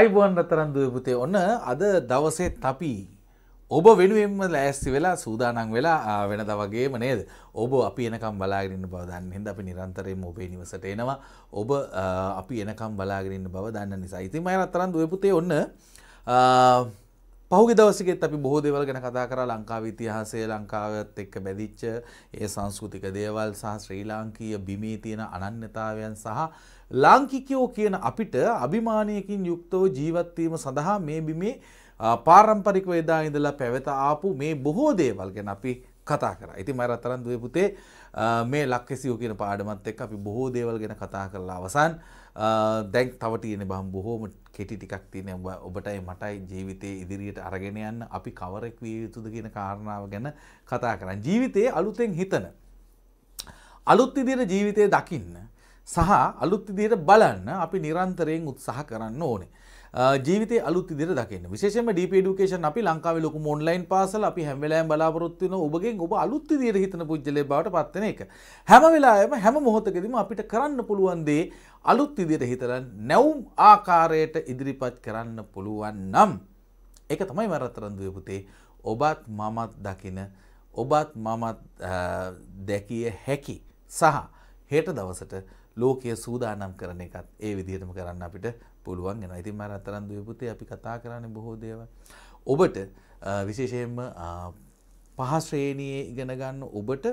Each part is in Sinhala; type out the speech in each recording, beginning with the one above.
අයිබෝන් රතරන්දු පුතේ ඔන්න අද දවසෙත් අපි ඔබ වෙනුවෙන්ම ලෑස්ති වෙලා සූදානන් වෙලා වෙන දවගේම නේද ඔබ අපි එනකම් බලාගරන්න බවදන්න හිද අපි නිරන්තරයෙන් ඔබේ නිවසට එනවා ඔබ අපි එනකම් බලාගරන්න බව දන්න නිසා ඉතින් මයි රත්තරන් දුවපුතේ ඔන්න පහුග දවසිකෙත් අපි බොහෝ දෙවල් ගැන කතා කර ලංකාව ඉතිහාසේ ලංකාවත් එක්ක බැදිච්ච ඒ සංස්කෘතික දේවල් සහ ශ්‍රී ලාංකීය බිමේ තියෙන අනන්‍යතාවයන් සහ ලාංකිකයෝ කියන අපිට අභිමානයකින් යුක්තව ජීවත්වීම සඳහා මේ බිමේ පාරම්පරිකව එදා ඉඳලා පැවත ආපු මේ බොහෝ දේවල් ගැන අපි කතා කරා. ඉතින් මම රත්තරන් දුවේ පුතේ මේ ලක්කෙසියෝ කියන පාඩමත් එක්ක අපි බොහෝ දේවල් ගැන කතා කරලා අවසන් දැන් තව තියෙන බම් බොහෝම කෙටි ටිකක් තියෙන ඔබටයි මටයි ජීවිතයේ ඉදිරියට අරගෙන යන්න අපි කවරෙක් විය යුතුද කියන කාරණාව ගැන කතා කරා. ජීවිතයේ අලුතෙන් හිතන අලුත් විදිහට ජීවිතය දකින්න සහ අලුත්තිදියට බලන්න අපි නිරන්තරයෙන් උත්සාහ කරන්න ඕනේ. ජීවිත අලුත්තිදිර දකින්න විශේෂම ඩිපඩුකේෂන් අපි ලංකාව ලොක මොන්ලයින් පාසල අපි හැමලෑම් බලාපොරොත්තින ඔබගේ ඔබ අලුත්තිදිර හිතන පුද්ජලේ බවට පත්වන එක. හැම වෙලාම හැම මොහොතකදම අපිට කරන්න පුළුවන්දේ අලුත්තිදිර හිතර නැවුම් ආකාරයට ඉදිරිපත් කරන්න පුළුවන් නම්. එක තමයි මැරත්තරන්දුව පුතේ ඔබත් මමත් දකින ඔබත් මමත් දැකිය හැකි සහ හෙට දවසට ලෝකය සූදානම් කරන එකත් ඒ විදිහටම කරන්න අපිට පුළුවන් වෙනවා. ඉතින් මම රත්තරන් දුවේ පුතේ අපි කතා කරන්නේ බොහෝ දේවල්. ඔබට විශේෂයෙන්ම පහ ශ්‍රේණියේ ඉගෙන ගන්න ඔබට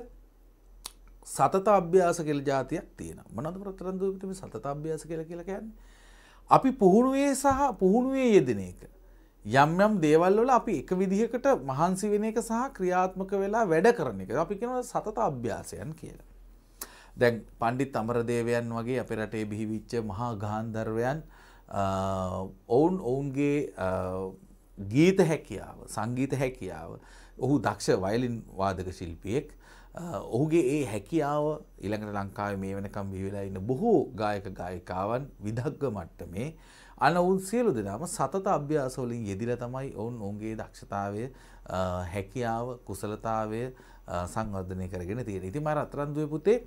සතත අභ්‍යාස කියලා જાතියක් තියෙනවා. මොනවද රත්තරන් දුවේ පුතේ මේ සතත අභ්‍යාස කියලා කියලා කියන්නේ? අපි පුහුණුවේ සහ පුහුණුවේ යෙදෙන එක. යම් යම් දේවල් වල අපි එක විදිහකට මහන්සි වෙන එක සහ ක්‍රියාත්මක වෙලා වැඩ කරන එක. අපි කියනවා සතත අභ්‍යාසයන් කියලා. දැන් පණ්ඩිත් අමරදේවයන් වගේ අපේ රටේ බිහිවිච්ච මහා ගාන්ධර්වයන් ඔවුන් ඔවුන්ගේ ගීත හැකියාව සංගීත හැකියාව ඔහු දක්ෂ වයලින් වාදක ශිල්පියෙක් ඔහුගේ ඒ හැකියාව ඉළඟට ලංකාවේ මේ වෙනකම් බිහිවෙලා ඉන්න බොහෝ ගායක ගායිකාවන් විදග්ග මට්ටමේ අන ඔවුන් සියලු දෙනාම සතත අභ්‍යාසවලින් යෙදිලා තමයි ඔවුන් ඔවුන්ගේ දක්ෂතාවය හැකියාව කුසලතාවය සංවර්ධනය කරගෙන තියෙන. ඉතින් මම රත්රන්දුවේ පුතේ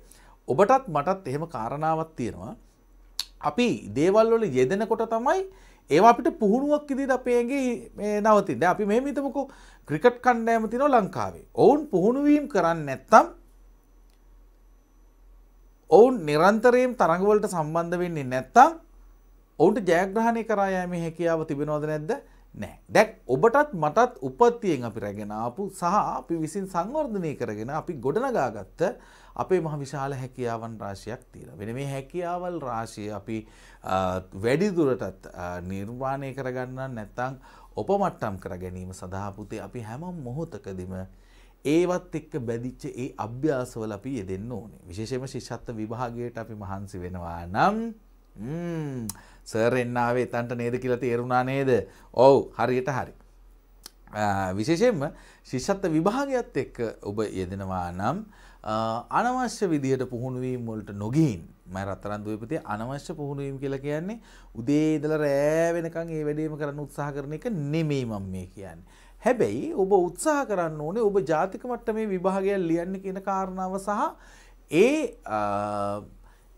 ඔබටත් මටත් එහෙම කාරණාවත් තියෙනවා. අපි දේවල්වල යෙදෙනකොට තමයි ඒ අපිට පුහුණුවක් ඉදිට අපේගේ නවතින්න අපි මේ මිතමකු ක්‍රිකට් කණ්ඩෑම තිනො ලංකාවේ ඔවුන් පුහුණුවීම් කරන්න නැත්තම් ඔවුන් නිරන්තරයම් තරඟවලට සම්බන්ධ වෙන්නේ නැත්තම් ඔවුන්ට ජයග්‍රහණය කරායෑම හැකියාව තිබෙනෝද නැද්ද නෑ. දැක් ඔබටත් මටත් උපත්තියෙන් අපි රැගෙන ආපු සහ අපි විසින් සංවර්ධනය කරගෙන අපි ගොඩනගාගත්ත අපේ මහ විශාල හැකියාවන් රාශියක් තියෙන. වෙන මේ හැකියාවල් රාශිය අපි වැඩිදුරටත් නිර්වාණය කරගන්න නැත්තං ඔපමට්ටම් කර ගැනීම සඳහාපුතේ අපි හැම මොහොතකදිම ඒවත් එක්ක බැදිච්ච ඒ අභ්‍යාසවල අපි යෙදෙන්න ඕනේ. විශේෂයෙන්ම ශිෂ්‍යත්ව විභාගයට අපි මහන්සි වෙනවා නම් සර් එන්නාවේ තන්ට නේද කියලා තේරුණා නේද ඔවු හරියට හරි. විශේෂයෙන්ම ශිෂත්ත විභාගයක්ත් එක්ක ඔබ යෙදෙනවා නම් අනවශ්‍ය විදිහට පුහුණුවීම් වලට නොගින් මෑ රත්තරන් දුවපති අනවශ්‍ය පුහුණුවීම් කියල කියන්නේ උදේදල රෑවෙනකං ඒ වැඩීම කරන්න උත්සාහ කරන එක නෙමෙයි මම් මේ කියන්න. හැබැයි ඔබ උත්සාහ කරන්න ඕනේ ඔබ ජාතික මට්ට මේ විභාගයක් ලියන්න කියන කාරණාව සහ ඒ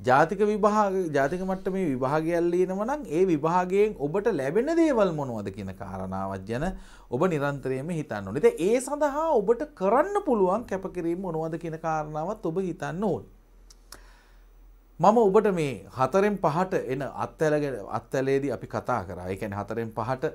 ජාතික විභාග ජාතික මට්ටමේ විභාගයල් ලියනම නම් ඒ විභාගයෙන් ඔබට ලැබෙන දේවල් මොනවද කියන කාරණාවක් ගැන ඔබ නිරන්තරයෙන්ම හිතන්න ඕනේ. ඉතින් ඒ සඳහා ඔබට කරන්න පුළුවන් කැපකිරීම මොනවද කියන කාරණාවත් ඔබ හිතන්න ඕනේ. මම ඔබට මේ හතරෙන් පහට එන අත්ඇලගෙන අත්ඇලේදී අපි කතා කරා. ඒ කියන්නේ හතරෙන් පහට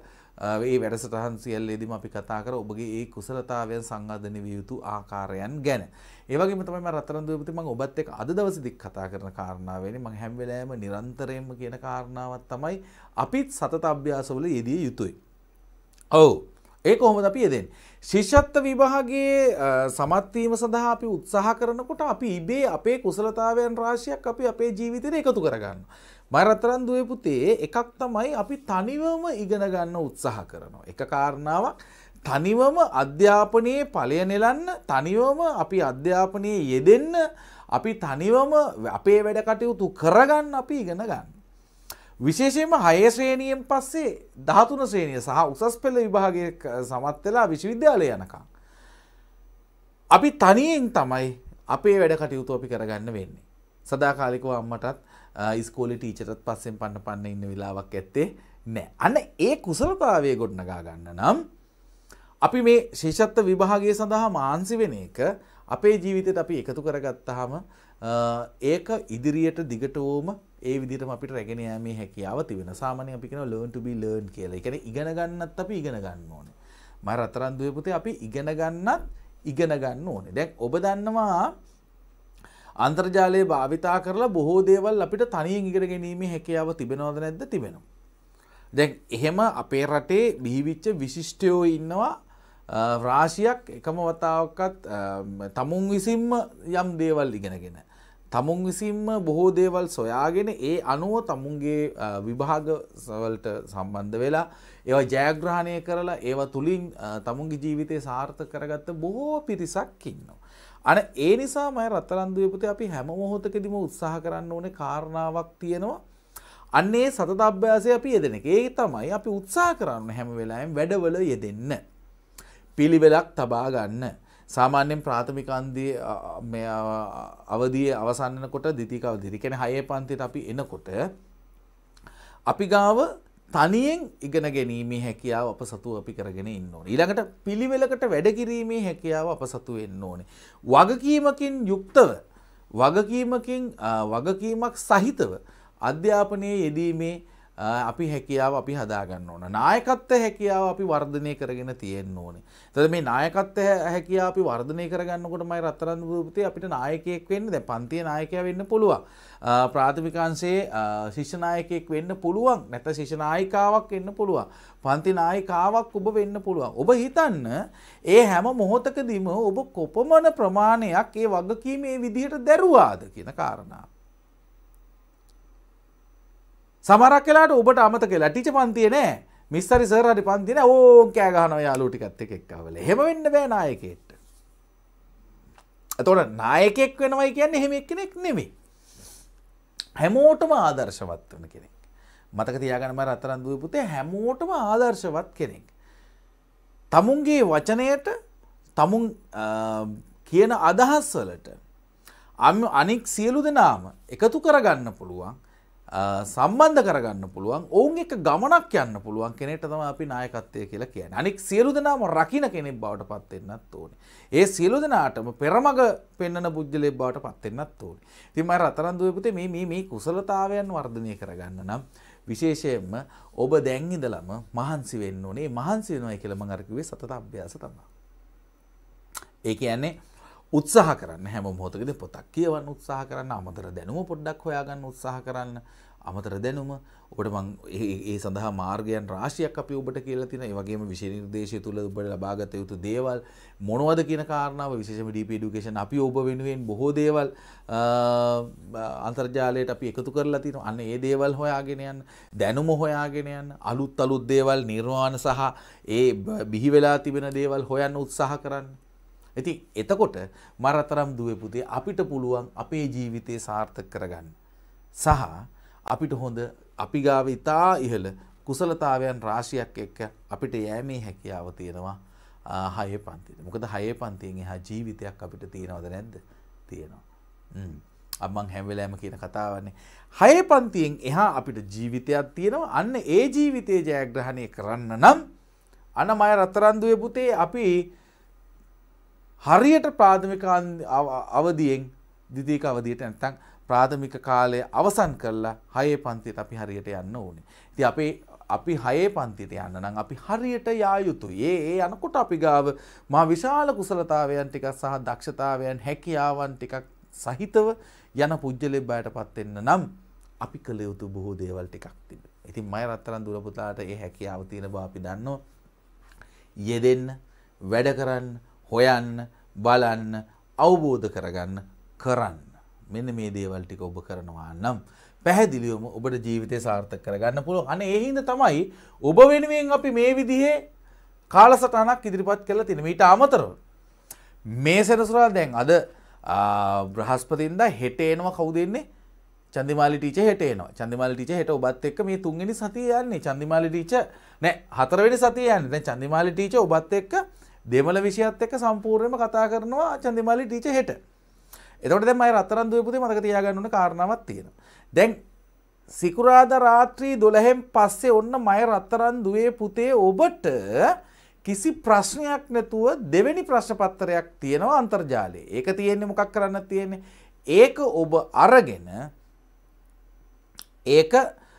ඒ වැඩසටහන් සියල්ලේදීම අපි කතා කර ඔබගේ ඒ කුසලතාවයන් සංවර්ධනය විය යුතු ආකාරයන් ගැන. ඒ වගේම තමයි මම රත්තරන් දූපති මම ඔබත් එක්ක අද දවසේදී කතා කරන කාරණාව වෙන්නේ මම හැම වෙලාවෙම නිරන්තරයෙන්ම කියන කාරණාවක් තමයි අපිත් සතත අභ්‍යාසවල යෙදිය යුතුයි. ඔව්. ඒ කොහොමද අපි යෙදෙන්නේ? ශිෂ්‍යත්ව විභාගයේ සමත්වීම සඳහා අපි උත්සාහ කරනකොට අපි ඉබේ අපේ කුසලතාවයන් රාශියක් අපි අපේ ජීවිතයට එකතු කරගන්න. මරතරන් දුවේ පුතේ එකක් තමයි අපි තනිවම ඉගෙන ගන්න උත්සාහ කරනවා. එක කාරණාවක් තනිවම අධ්‍යාපනයේ ඵලය නෙලන්න තනිවම අපි අධ්‍යාපනයේ යෙදෙන්න අපි තනිවම අපේ වැඩ කටයුතු කරගන්න අපි ඉගෙන ගන්න. විශේෂයෙන්ම හයශ්‍රේණියෙන් පස්සේ දහතුන ශ්‍රේණිය සහ උසස් පෙළ විභාගය සමත් වෙලා විශ්වවිද්‍යාලය යනකම්. අපි තනියෙන් තමයි අපේ වැඩ කටයුතු අපි කරගන්න වෙන්නේ. සදාකාලිකව අම්මටත් ඉස්කෝලි ටීචරත් පස්සෙන් පන්න පන්න ඉන්න වෙලාවක් ඇත්තේ නෑ. අන්න ඒ කුසලතාවය ගොඩනගා ගන්න නම් අපි මේ ශේෂත්ව විභාගය සඳහා මාන්සි වෙන එක අපේ ජීවිතයට අපි එකතු කරගත්තාම ඒක ඉදිරියට දිගටවම ඒ විදිහටම අපිට රැගෙන යෑමේ හැකියාව තිබෙන සාමාන්‍ය අපි කියනවා learn to be learn කියලා. ඒ කියන්නේ ඉගෙන ගන්නත් අපි ඉගෙන ගන්න ඕනේ. මම රතරන් දුවේ පුතේ අපි ඉගෙන ගන්නත් ඉගෙන ගන්න ඕනේ. දැන් ඔබ දන්නවා අන්තර්ජාලය භාවිතා කරලා බොහෝ දේවල් අපිට තනියෙන් ඉගෙන ගැනීමේ හැකියාව තිබෙනවද නැද්ද? තිබෙනවා. දැන් එහෙම අපේ රටේ බිහිවිච්ච විශිෂ්ටයෝ ඉන්නවා රාශියක් එකම වතාවකත් තමුන් විසින්ම යම් දේවල් ඉගෙනගෙන. තමුන් විසින්ම බොහෝ දේවල් සොයාගෙන ඒ අනුව තමුන්ගේ විභාගවලට සම්බන්ධ වෙලා ඒවා ජයග්‍රහණය කරලා ඒවා තුළින් තමුන්ගේ ජීවිතය සාර්ථ කරගත්ත බොහෝ පිරිසක් ඉන්නවා. අන ඒ නිසා මය රත්තරන්දුවපුතේ අපි හැම මොහොතකදීම උත්සාහ කරන්න ඕනේ කාරණාවක් තියෙනවා. අන්නේ සතත අභ්‍යාසය අපි යෙදෙන එක. ඒ තමයි අපි උත්සාහ කරන්න හැම වෙලාවෙම වැඩවල යෙදෙන්න. පිළිවෙලක් තබා ගන්න. සාමාන්‍යයෙන් ප්‍රාථමික අන්දේ අවදී අවසන් වෙනකොට ද්විතීක අවදි. ඒ කියන්නේ හයේ පන්තියට අපි එනකොට අපි ගාව තනියෙන් ඉගෙන ගැනීමේ හැකියාව අප සතු අපි කරගෙන ඉන්න ඕනේ. ඊළඟට පිළිවෙලකට වැඩ කිරීමේ හැකියාව අප සතු වෙන්න ඕනේ. වගකීමකින් යුක්තව වගකීමකින් වගකීමක් සහිතව අධ්‍යාපනයේ යෙදීමේ අපි හැකියාව අපි හදාගන්න ඕන. නායකත්ව හැකියාව අපි වර්ධනය කරගෙන තියෙන්න ඕනේ. එතකොට මේ නායකත්ව හැකියාව අපි වර්ධනය කරගන්නකොටමයි රත්තරන් දූපතේ අපිට නායකයෙක් වෙන්න දැන් පන්තියේ නායකයා වෙන්න පුළුවන්. ප්‍රාථමික අංශයේ ශිෂ්‍ය නායකයෙක් වෙන්න පුළුවන්. නැත්නම් ශිෂ්‍ය නායිකාවක් වෙන්න පුළුවන්. පන්ති නායිකාවක් ඔබ වෙන්න පුළුවන්. ඔබ හිතන්න ඒ හැම මොහොතකදීම ඔබ කොපමණ ප්‍රමාණයක් ඒ වගකීමේ විදිහට දැරුවාද කියන කාරණාව. සමරක් කලාට ඔබට අමතක ලටිච පන්තිය නෑ මිස්සරි සරහරි පන්තින ඕ කෑගහන යාලුටිකත් එකක්කවල හෙම වෙන්න බෑ නායකෙට. ඇතොට නායකෙක් වෙනවයි කියන්න හෙම කෙනෙක් නෙමේ. හැමෝටම ආදර්ශවත් වන කෙනෙක්. මතක තියාගනම රත්තරන් දුව පුතේ හැමෝටම ආදර්ශවත් කෙනෙක්. තමුන්ගේ වචනයට තමුන් කියන අදහස් වලට අම අනික් සියලු දෙනාම එකතු කරගන්න පුළුවන් සම්බන්ධ කරගන්න පුළුවන් ඔවුන් එක ගමනක් යන්න පුළුවන් කෙනෙට තම අපි නායකත්වය කියලා කියන අනික් සියලු දෙනාම රකින කෙනෙක් බවට පත්වෙන්නත් ඕනි. ඒ සියලු දෙනාටම පෙරමග පෙන්න්න පුද්ජලෙ බවට පත්වෙන්නත් ඕනි. තිම රතරන්දුවපුතේ මේ මේ කුසලතාවයන් වර්ධනය කරගන්න නම්. විශේෂයෙන්ම ඔබ දැංගිදලම මහන්සි වෙන්න ඕනේ මහන්සි වෙනවා කියලම අරකිවේ සතත අභ්‍යාස තමා. ඒක යන්නේ උත්සාහ කරන්න හැම මොහොතකද පොතක් කියවන්න උත්සාහ කරන්න අමතර දැනුම පොඩ්ඩක් හොයාගන්න උත්සාහ කරන්න අමතර දැනුම ඔබට මං ඒ සඳහා මාර්ගයන් රාශියක් අපි ඔබට කියලා තියෙන ඒ වගේම විෂය නිර්දේශය තුළ ඔබට ලබාගත යුතු දේවල් මොනවද කියන කාරණාව විශේෂයෙන්ම DP education අපි ඔබ වෙනුවෙන් බොහෝ දේවල් අන්තර්ජාලයට අපි එකතු කරලා තිනවා අන්න ඒ දේවල් හොයාගෙන යන්න දැනුම හොයාගෙන යන්න අලුත් අලුත් දේවල් නිර්වාණ සහ ඒ බිහි වෙලා තිබෙන දේවල් හොයන්න උත්සාහ කරන්න ඇති එතකොට මරතරම් දුව පුතේ අපිට පුළුවන් අපේ ජීවිතය සාර්ථක කරගන්න. සහ අපිට හොඳ අපි ගාව ඉතා ඉහළ කුසලතාවයන් රාශියක් එක්ක අපිට යෑමේ හැකියාව තියෙනවා හය පන්තියට මොකද හය පන්තියෙන් එහා ජීවිතයක් අපිට තියෙනවද නැද්ද තියෙනවා. අම්මං හැමවෙලෑම කියන කතාවන්නේ. හය පන්තියෙන් එහා අපිට ජීවිතයක් තියෙනවා අන්න ඒ ජීවිතයේ ජයග්‍රහණය කරන්න නම් අන මය රත්තරන්දුවේ පුතේ අපි හරියට ප්‍රාථමික අවදියෙන් දිදීක අවදියට නැත්තම් ප්‍රාථමික කාලය අවසන් කරලා හයේ පන්තියට අපි හරියට යන්න ඕනේ. ඉතින් අපේ අපි හයේ පන්තියට යන්න නම් අපි හරියට යා යුතුයි. ඒ ඒ අනකොට අපි ගාව මා විශාල කුසලතාවයන් ටිකක් සහ දක්ෂතාවයන් හැකියාවන් ටිකක් සහිතව යන පුජ්‍යලෙබ් බයටපත් වෙන්න නම් අපි කළ යුතු බොහෝ දේවල් ටිකක් තිබෙනවා. ඉතින් මය රත්තරන් දුර පුතාට ඒ හැකියාව තියෙන බව අපි දන්නවා. යෙදෙන්න, වැඩ කරන්න, හොයන්න බලන්න අවබෝධ කරගන්න කරන්න. මෙන්න මේ දේවල් ටික ඔබ කරනවා නම් පැහැදිලිවම ඔබට ජීවිතය සාර්ථක කරගන්න පුළුවන්. අනේ ඒ හින්දා තමයි ඔබ වෙනුවෙන් අපි මේ විදිහේ කාලසටහනක් ඉදිරිපත් කරලා තියෙන්නේ. ඊට අමතරව මේ සෙනසුරාදා දැන් අද බ්‍රහස්පතින්දා හෙට එනවා කවුද එන්නේ? චන්දිමාලි ටීචර් හෙට එනවා. චන්දිමාලි ටීචර් හෙට ඔබත් එක්ක මේ තුන්වෙනි සතිය යන්නේ. චන්දිමාලි ටීචර් නෑ හතරවෙනි සතිය යන්නේ. දැන් චන්දිමාලි ටීචර් ඔබත් එක්ක දෙමල විසියත් එක්ක සම්පූර්ණයම කතා කරනවා චන්දිමාලි ටීචර් හෙට. එතකොට දැන් මම රත්තරන් දුවේ පුතේ මතක තියාගන්න ඕන කාරණාවක් තියෙනවා. දැන් සිකුරාදා රාත්‍රී 12න් පස්සේ ඔන්න මම රත්තරන් දුවේ පුතේ ඔබට කිසි ප්‍රශ්නයක් නැතුව දෙවෙනි ප්‍රශ්න පත්‍රයක් තියෙනවා අන්තර්ජාලයේ. ඒක තියෙන්නේ මොකක් කරන්න තියෙන්නේ? ඒක ඔබ අරගෙන ඒක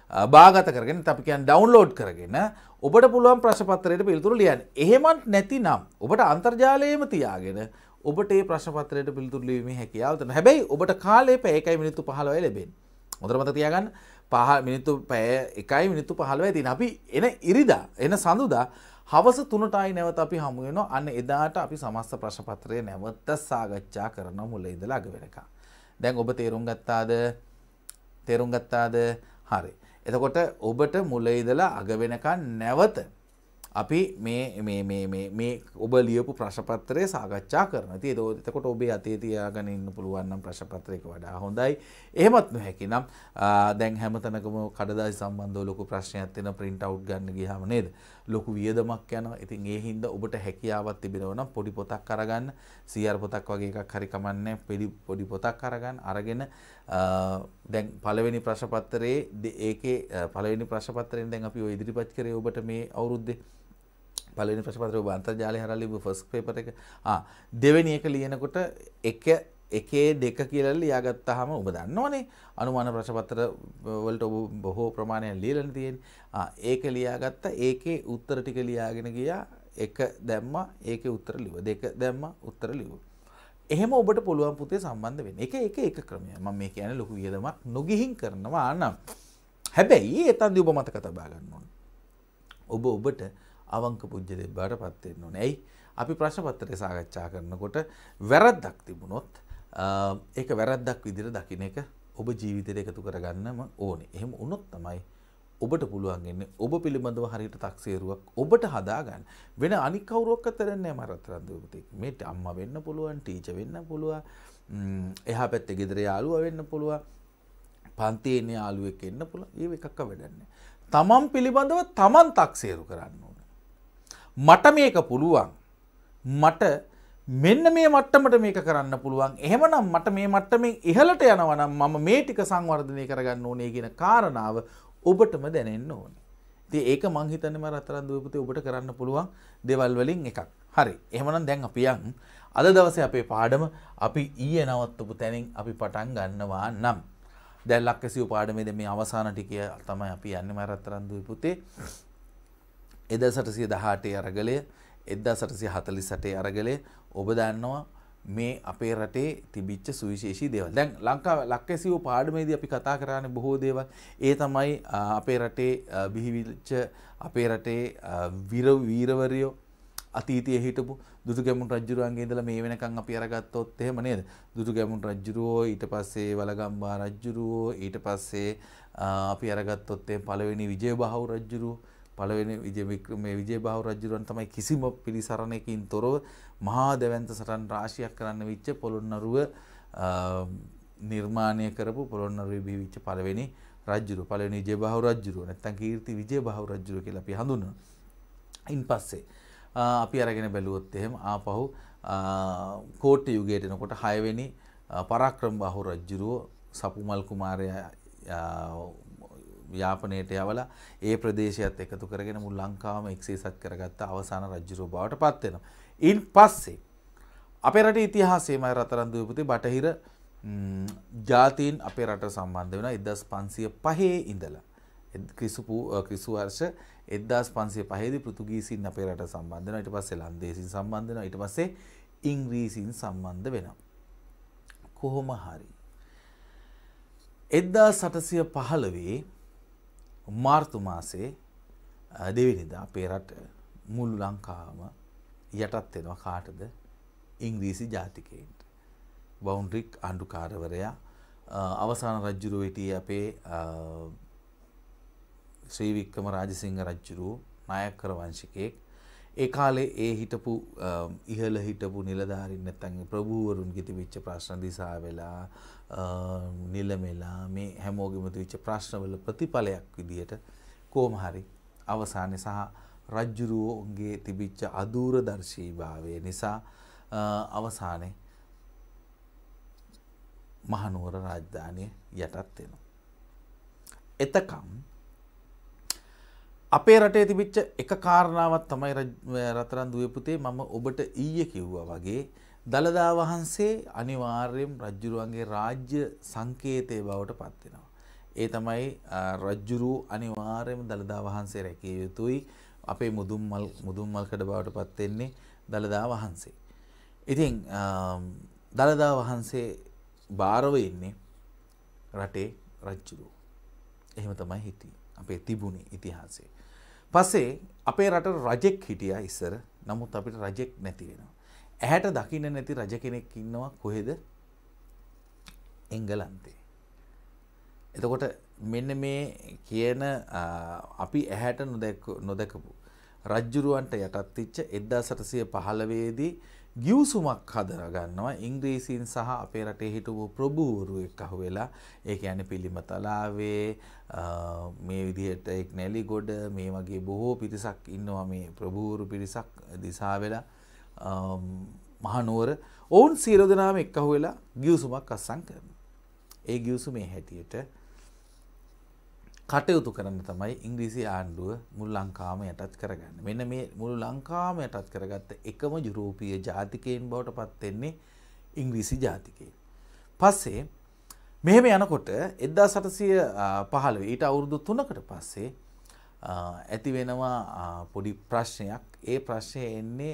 භාගත කරගෙන අපිකන් ඩවන්ලෝඩ් කරගෙන ඔබට පුළුවන් ප්‍රශ්පත්තරයට පිළිතුරු ලියන් එහෙමත් නැති නම් ඔබට අන්තර්ජාලයම තියාගෙන ඔබට ඒ ප්‍රශ්පත්තරයට පිළිතුරු ලිවීම හැකියාවතන හැබැයි ඔබට කාලේ පැයකයි මිනිත්තු පහලවයි ලැබෙන් හොඳරමත තියාගන්න පහ මිනිත්තු පැය එකයි මිනිත්තු පහලව ඇති අපි එන ඉරිදා එන සඳුදා හවස තුනටයි නැවත අපි හමුුවෙන අන්න එදාට අපි සමස්ත ප්‍රශ්පත්‍රය නැවත සාගච්ඡා කරන මුල ඉදලාග වෙනකා දැන් ඔබ තේරුම් ගත්තාද තේරුම් ගත්තාද හරි. එතකොට ඔබට මුල ඉදලා අග වෙනකන් නැවත අපි මේ ඔබ ලියපු ප්‍රශපත්‍රය සාකච්ඡා කරන ති දෝ එතකොට ඔබේ අතේ තියාගෙන ඉන්න පුළුවන්නම් ප්‍රශපත්‍රයක වඩා හොඳයි එහෙමත් නොහැකි නම් දැන් හැමතනකම කඩදාසි සම්බන්ධව ලොකු ප්‍රශ්නයක් තියෙන print out ගන්න ගියාම නේද ලොකු වියදමක් යනවා. ඉතින් ඒ හින්දා ඔබට හැකියාවක් තිබෙනවා නම් පොඩි පොතක් අරගන්න, CR පොතක් වගේ එකක් හරි කමන්නේ. පොඩි පොඩි පොතක් අරගන්න. අරගෙන දැන් පළවෙනි ප්‍රශ්න පත්‍රයේ ඒකේ පළවෙනි ප්‍රශ්න පත්‍රයෙන් දැන් අපි ඔය ඉදිරිපත් කරේ ඔබට මේ අවුරුද්දේ පලනි ප්‍රශපතර බන්තර්ජාලය හරලි ෆස් පේපර එක දෙවැනි එක ලියනකොට එක එකේ දෙක කියල ලියාගත්තාහම ඔබ දන්නවනේ අනුමාන ප්‍රශපත්තර වලට ඔබ බොහෝ ප්‍රමාණයක් ලියලන තියෙන් ඒක ලියාගත්ත ඒකේ උත්තර ටික ලියාගෙන ගියා එක දැම්ම ඒක උත්තර ලිව දෙක දැම්ම උත්තර ලිව. එහෙම ඔබට පුළුවන් පුතේ සම්බන්ධ වෙන එක එක එක ක්‍රමය ම මේ කියන ලොකු වියදමක් නොගිහින් කරනවා නම් හැබැයි ඒතන්දි ඔබ මතක තබා ගන්න ඕන. ඔබ ඔබට අවංක පුද්ජ දෙබාට පත්වෙන්න ඕන ඇයි අපි ප්‍රශ්පත්තරය සාකච්ඡා කරනකොට වැරද්දක් තිබුණොත් ඒක වැරද්දක් විදිහට දකින්න එක ඔබ ජීවිතයට එකතු කරගන්නම ඕනේ. එහෙම වුණොත් තමයි ඔබට පුළුවන් වෙන්නේ ඔබ පිළිබඳව හරියට තක්සේරුවක් ඔබට හදාගන්න. වෙන අනික් කවුරුවක්වත් තරන්නේ නැහැ මරතරන් දූපතෙක්. මේට අම්මා වෙන්න පුළුවන්, ටීචර් වෙන්න පුළුවන්, එහා පැත්තේ ගෙදර යාළුවා වෙන්න පුළුවන්, පන්තියේ ඉන්න යාළුවෙක් වෙන්න පුළුවන්. ඒව එකක්ක වැඩන්නේ. තමන් පිළිබඳව තමන් තක්සේරු කරන්න ඕනේ. මට මේක පුළුවන්. මට මෙන්න මේ මට්ටමට මේක කරන්න පුළුවන් එහෙමනම් මට මේ මට්ටමේ ඉහළට යනවනම් මම මේ ටික සංවර්ධනය කරගන්න ඕනේ කියන කාරණාව ඔබටම දැනෙන්න ඕනේ. ඉතින් ඒක මං හිතන්නේ මම රත්තරන් දුවපතේ ඔබට කරන්න පුළුවන් දේවල් වලින් එකක්. හරි. එහෙමනම් දැන් අපි යන් අද දවසේ අපේ පාඩම අපි ඊයේ නවත්තපු තැනින් අපි පටන් ගන්නවා නම් දැන් ලක්කසිය පාඩමේද මේ අවසාන ටිකය තමයි අපි යන්නේ මම රත්තරන් දුවේ පුතේ 1818 අරගලය 1848 අරගලය ඔබ දන්නවා මේ අපේ රටේ තිබිච්ච සුවිශේෂී දේවල්. දැන් ලංකාව ලක්කැසියෝ පාඩමේදී අපි කතා කරන්නේ බොහෝ දේවල්. ඒ තමයි අපේ රටේ බිහිවිච්ච අපේ රටේ වීර වීරවරියෝ අතීතයේ හිටපු දුටුගැමුණු රජුරුවන්ගේ ඉඳලා මේ වෙනකන් අපි අරගත්තොත් එහෙම නේද? දුටුගැමුණු රජුරුවෝ ඊට පස්සේ වලගම්බා රජුරුවෝ ඊට පස්සේ අපි අරගත්තොත් එහෙම පළවෙනි විජයබාහු රජුරුවෝ පළවෙනි විජය වික්‍රම මේ විජයබාහු රජුරුවන් තමයි කිසිම පිළිසරණකින් තොරව මහා දෙවන්ත සටන් රාශියක් කරන්න විච්ච පොළොන්නරුව නිර්මාණය කරපු පොළොන්නරුව බිහිවිච්ච පළවෙනි රජුරු පළවෙනි විජයබාහු රජුරුව නැත්තම් කීර්ති විජයබාහු රජුරුව කියලා අපි හඳුන්වනවා. ඉන් පස්සේ අපි අරගෙන බැලුවොත් එහෙම ආපහු කෝට්ටේ යුගයට එනකොට 6 වෙනි පරාක්‍රමබාහු රජුරුව සපුමල් කුමාරයා යාපනයට යවලා ඒ ප්‍රදේශයත් එකතු කරගෙන මුළු ලංකාවම එක්සේසත් කරගත්ත අවසාන රජුරුව බවට පත් වෙනවා. ඉන් පස්සේ අපේ රට ඉතිහාසේමයි රතරන් දූපති බටහිර ජාතීන් අපේ රට සම්බන්ධ වෙන එදස් පන්සිය පහේ ඉඳල කිසුපු කිසුවර්ෂ එදස් පන්සේ පහේදි පෘතුගීසින් අපේ රට සම්බන්ධන ඉට පස්සේ ලන්දේසින් සම්බන්ධන ඉට පස්සේ ඉංග්‍රීසින් සම්බන්ධ වෙනවා. කොහොම හරි. එද්දා සටසිය පහළවේ මාර්තුමාසේ දෙවිනිදා අපේ රට මුළු ලංකාම යටත් වෙනවා කාටද ඉංග්‍රීසි ජාතිකයින්ට. බවුන්ඩ්‍රික් ආණ්ඩුකාරවරයා අවසාන රජ්ජුරුව හිටියේ අපේ ශ්‍රී වික්‍රම රාජසිංහ රජ්ජුරුව නායක්කර වංශිකයෙක්. ඒ කාලේ ඒ හිටපු ඉහළ හිටපු නිලධාරීන් නැත්නම් ප්‍රභූවරුන්ගේ තිබිච්ච ප්‍රශ්න දිසා වෙලා නිලමෙලා මේ හැමෝගෙම තිබිච්ච ප්‍රශ්නවල ප්‍රතිඵලයක් විදියට කොහොම හරි අවසානයේ සහ රජ්ජුරුවෝන්ගේ තිබිච්ච අදූරදර්ශීභාවය නිසා අවසානය මහනුවර රාජධානය යටත් වෙනවා. එතකම් අපේ රටේ තිබිච්ච එක කාරණාවත් තමයි රතරන් දුවපුතේ මම ඔබට ඊය කිව්වා වගේ දළදා වහන්සේ අනිවාර්යෙන් රජ්ජුරුවන්ගේ රාජ්‍ය සංකේතය බවට පත්වෙනවා. ඒ තමයි රජ්ජුරූ අනිවාර්යම දළදා වහන්සේ රැකිය යුතුයි අපේ මුදුම්මල් මුදුම්මල්කඩ බවට පත්වෙන්නේ දළදා වහන්සේ. ඉතින් දළදා වහන්සේ භාරව ඉන්නේ රටේ රජ්ජුරුව. එහෙම තමයි හිටියේ. අපේ තිබුණේ ඉතිහාසයේ. පස්සේ අපේ රට රජෙක් හිටියා ඉස්සර. නමුත් අපිට රජෙක් නැති වෙනවා. ඇහැට දකින්න නැති රජ කෙනෙක් ඉන්නවා කොහෙද? එංගලන්තේ. එතකොට මෙන්න මේ කියන අපි ඇහැට නොදැකපු රජ්ජුරුවන්ට යටත්තිච්ච එද්දාසටසය පහළවේදී ගියවසුමක් හදර ගන්නවා ඉංග්‍රීසින් සහ අපේ රටේ හිටපු ප්‍රභූරුවෙක් අහු වෙලා ඒක ඇන පිළිම තලාවේ මේ විදිහට එක් නැලි ගොඩ මේ වගේ බොහෝ පිරිසක් ඉන්නවා මේ ප්‍රභූරු පිරිසක් දිසා වෙලා මහනුවර ඔවුන් සීරෝදනාම එක් අහු වෙලා ගියවසුමක් අස්සං කරන ඒ ගියවසු මේ හැටියට කටයුතු කරන්න තමයි ඉංග්‍රීසි ආණ්ඩුව මුල් ලංකාම යටත් කරගන්න. මෙන්න මේ මුළු ලංකාම යටත් කරගත්ත එකම යුරෝපීය ජාතිකයෙන් බවට පත්වෙන්නේ ඉංග්‍රීසි ජාතිකයෙන්. පස්සේ මෙහෙම යනකොට එද්දා සටසිය පහළව ඊට අවුරුදු තුනකට පස්සේ ඇති වෙනවා පොඩි ප්‍රශ්නයක් ඒ ප්‍රශ්නය එන්නේ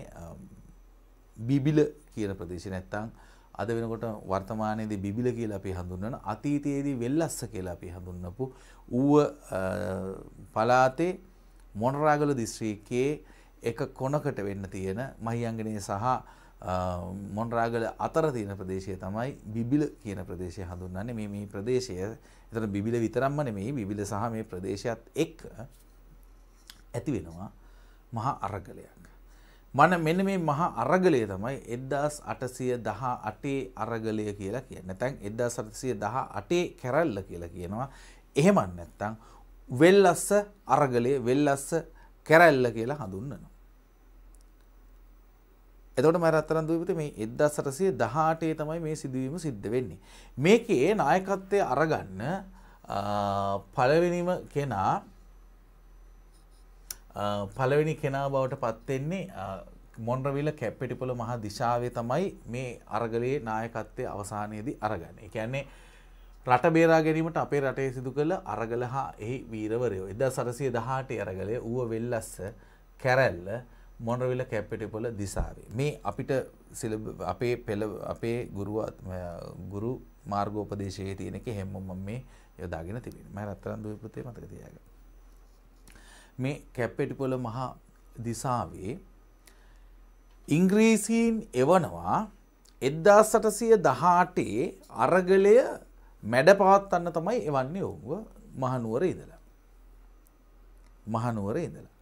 බිබිල කියන ප්‍රදේශ නැත්තං අද වෙනකොට වර්තමානයේදී බිබිල කියලා අපි හඳුන්වන අතීතයේදී වෙල්ලස්ස කියලා අපි හඳුන්වපු ඌව පළාතේ මොනරාගල දිස්ත්‍රික්කයේ එක කොනකට වෙන්න තියෙන මහියංගනේ සහ මොනරාගල අතර තියෙන ප්‍රදේශය තමයි බිබිල කියන ප්‍රදේශය හඳුන්වන්නේ මේ මේ ප්‍රදේශය. එතන බිබිල විතරක්ම නෙමෙයි බිබිල සහ මේ ප්‍රදේශයත් එක්ක ඇති වෙනවා මහා අරගලයක්. මන මෙන මේ මහා අරගලය තමයි එද්දාස් අටසිය දහා අටේ අරගලය කියලා කිය නැතැන් එද්දා සතසිය දහා අටේ කැරල්ල කියලා කියනවා එහෙමන් නැත්තං වෙල්ලස්ස අරගලය වෙල්ලස්ස කැරැල්ල කියලා හඳුන්නනවා. එතකොට මරත්තරන් දූපිට මේ 1918 තමයි මේ සිදුවීම සිද්ධ වෙන්නේ. මේකේ නායකත්වය අරගන්න පළවෙනිම කෙනා පළවෙනි කෙනා බවට පත්වෙන්නේ මොන්රවිල කැප්පෙටිපොළ මහා දිශාවේ තමයි මේ අරගලයේ නායකත්වය අවසානයේදී අරගන්න. එකන්නේ රට බේරා ගැනීමට අපේ රටේ සිදු කළ අරගල හා එහි වීරවරයෝ. එදා සරසිය දහට අරගලය ඌව වෙල්ලස්ස කැරැල්ල මොනරවිල කැප්පෙටිපොළ දිසාවේ. මේ අපිට අපේ පෙළ අපේ ගුරුවත් ගුරු මාර්ගෝපදේශයේ තියෙනක හෙම්ම මම මේ යොදාගෙන තිබෙන. මම රත්තරන් දුවේ පුතේ මතක තියාගන්න. මේ කැප්පෙටිපොළ මහා දිසාවේ ඉංග්‍රීසීන් එවනවා එද්දාස් සටසිය දහාටේ අරගලය මැඩ පවත්වන්න තමයි එවන්නේ ඔහුව මහනුවර ඉඳලා. මහනුවර ඉඳලා.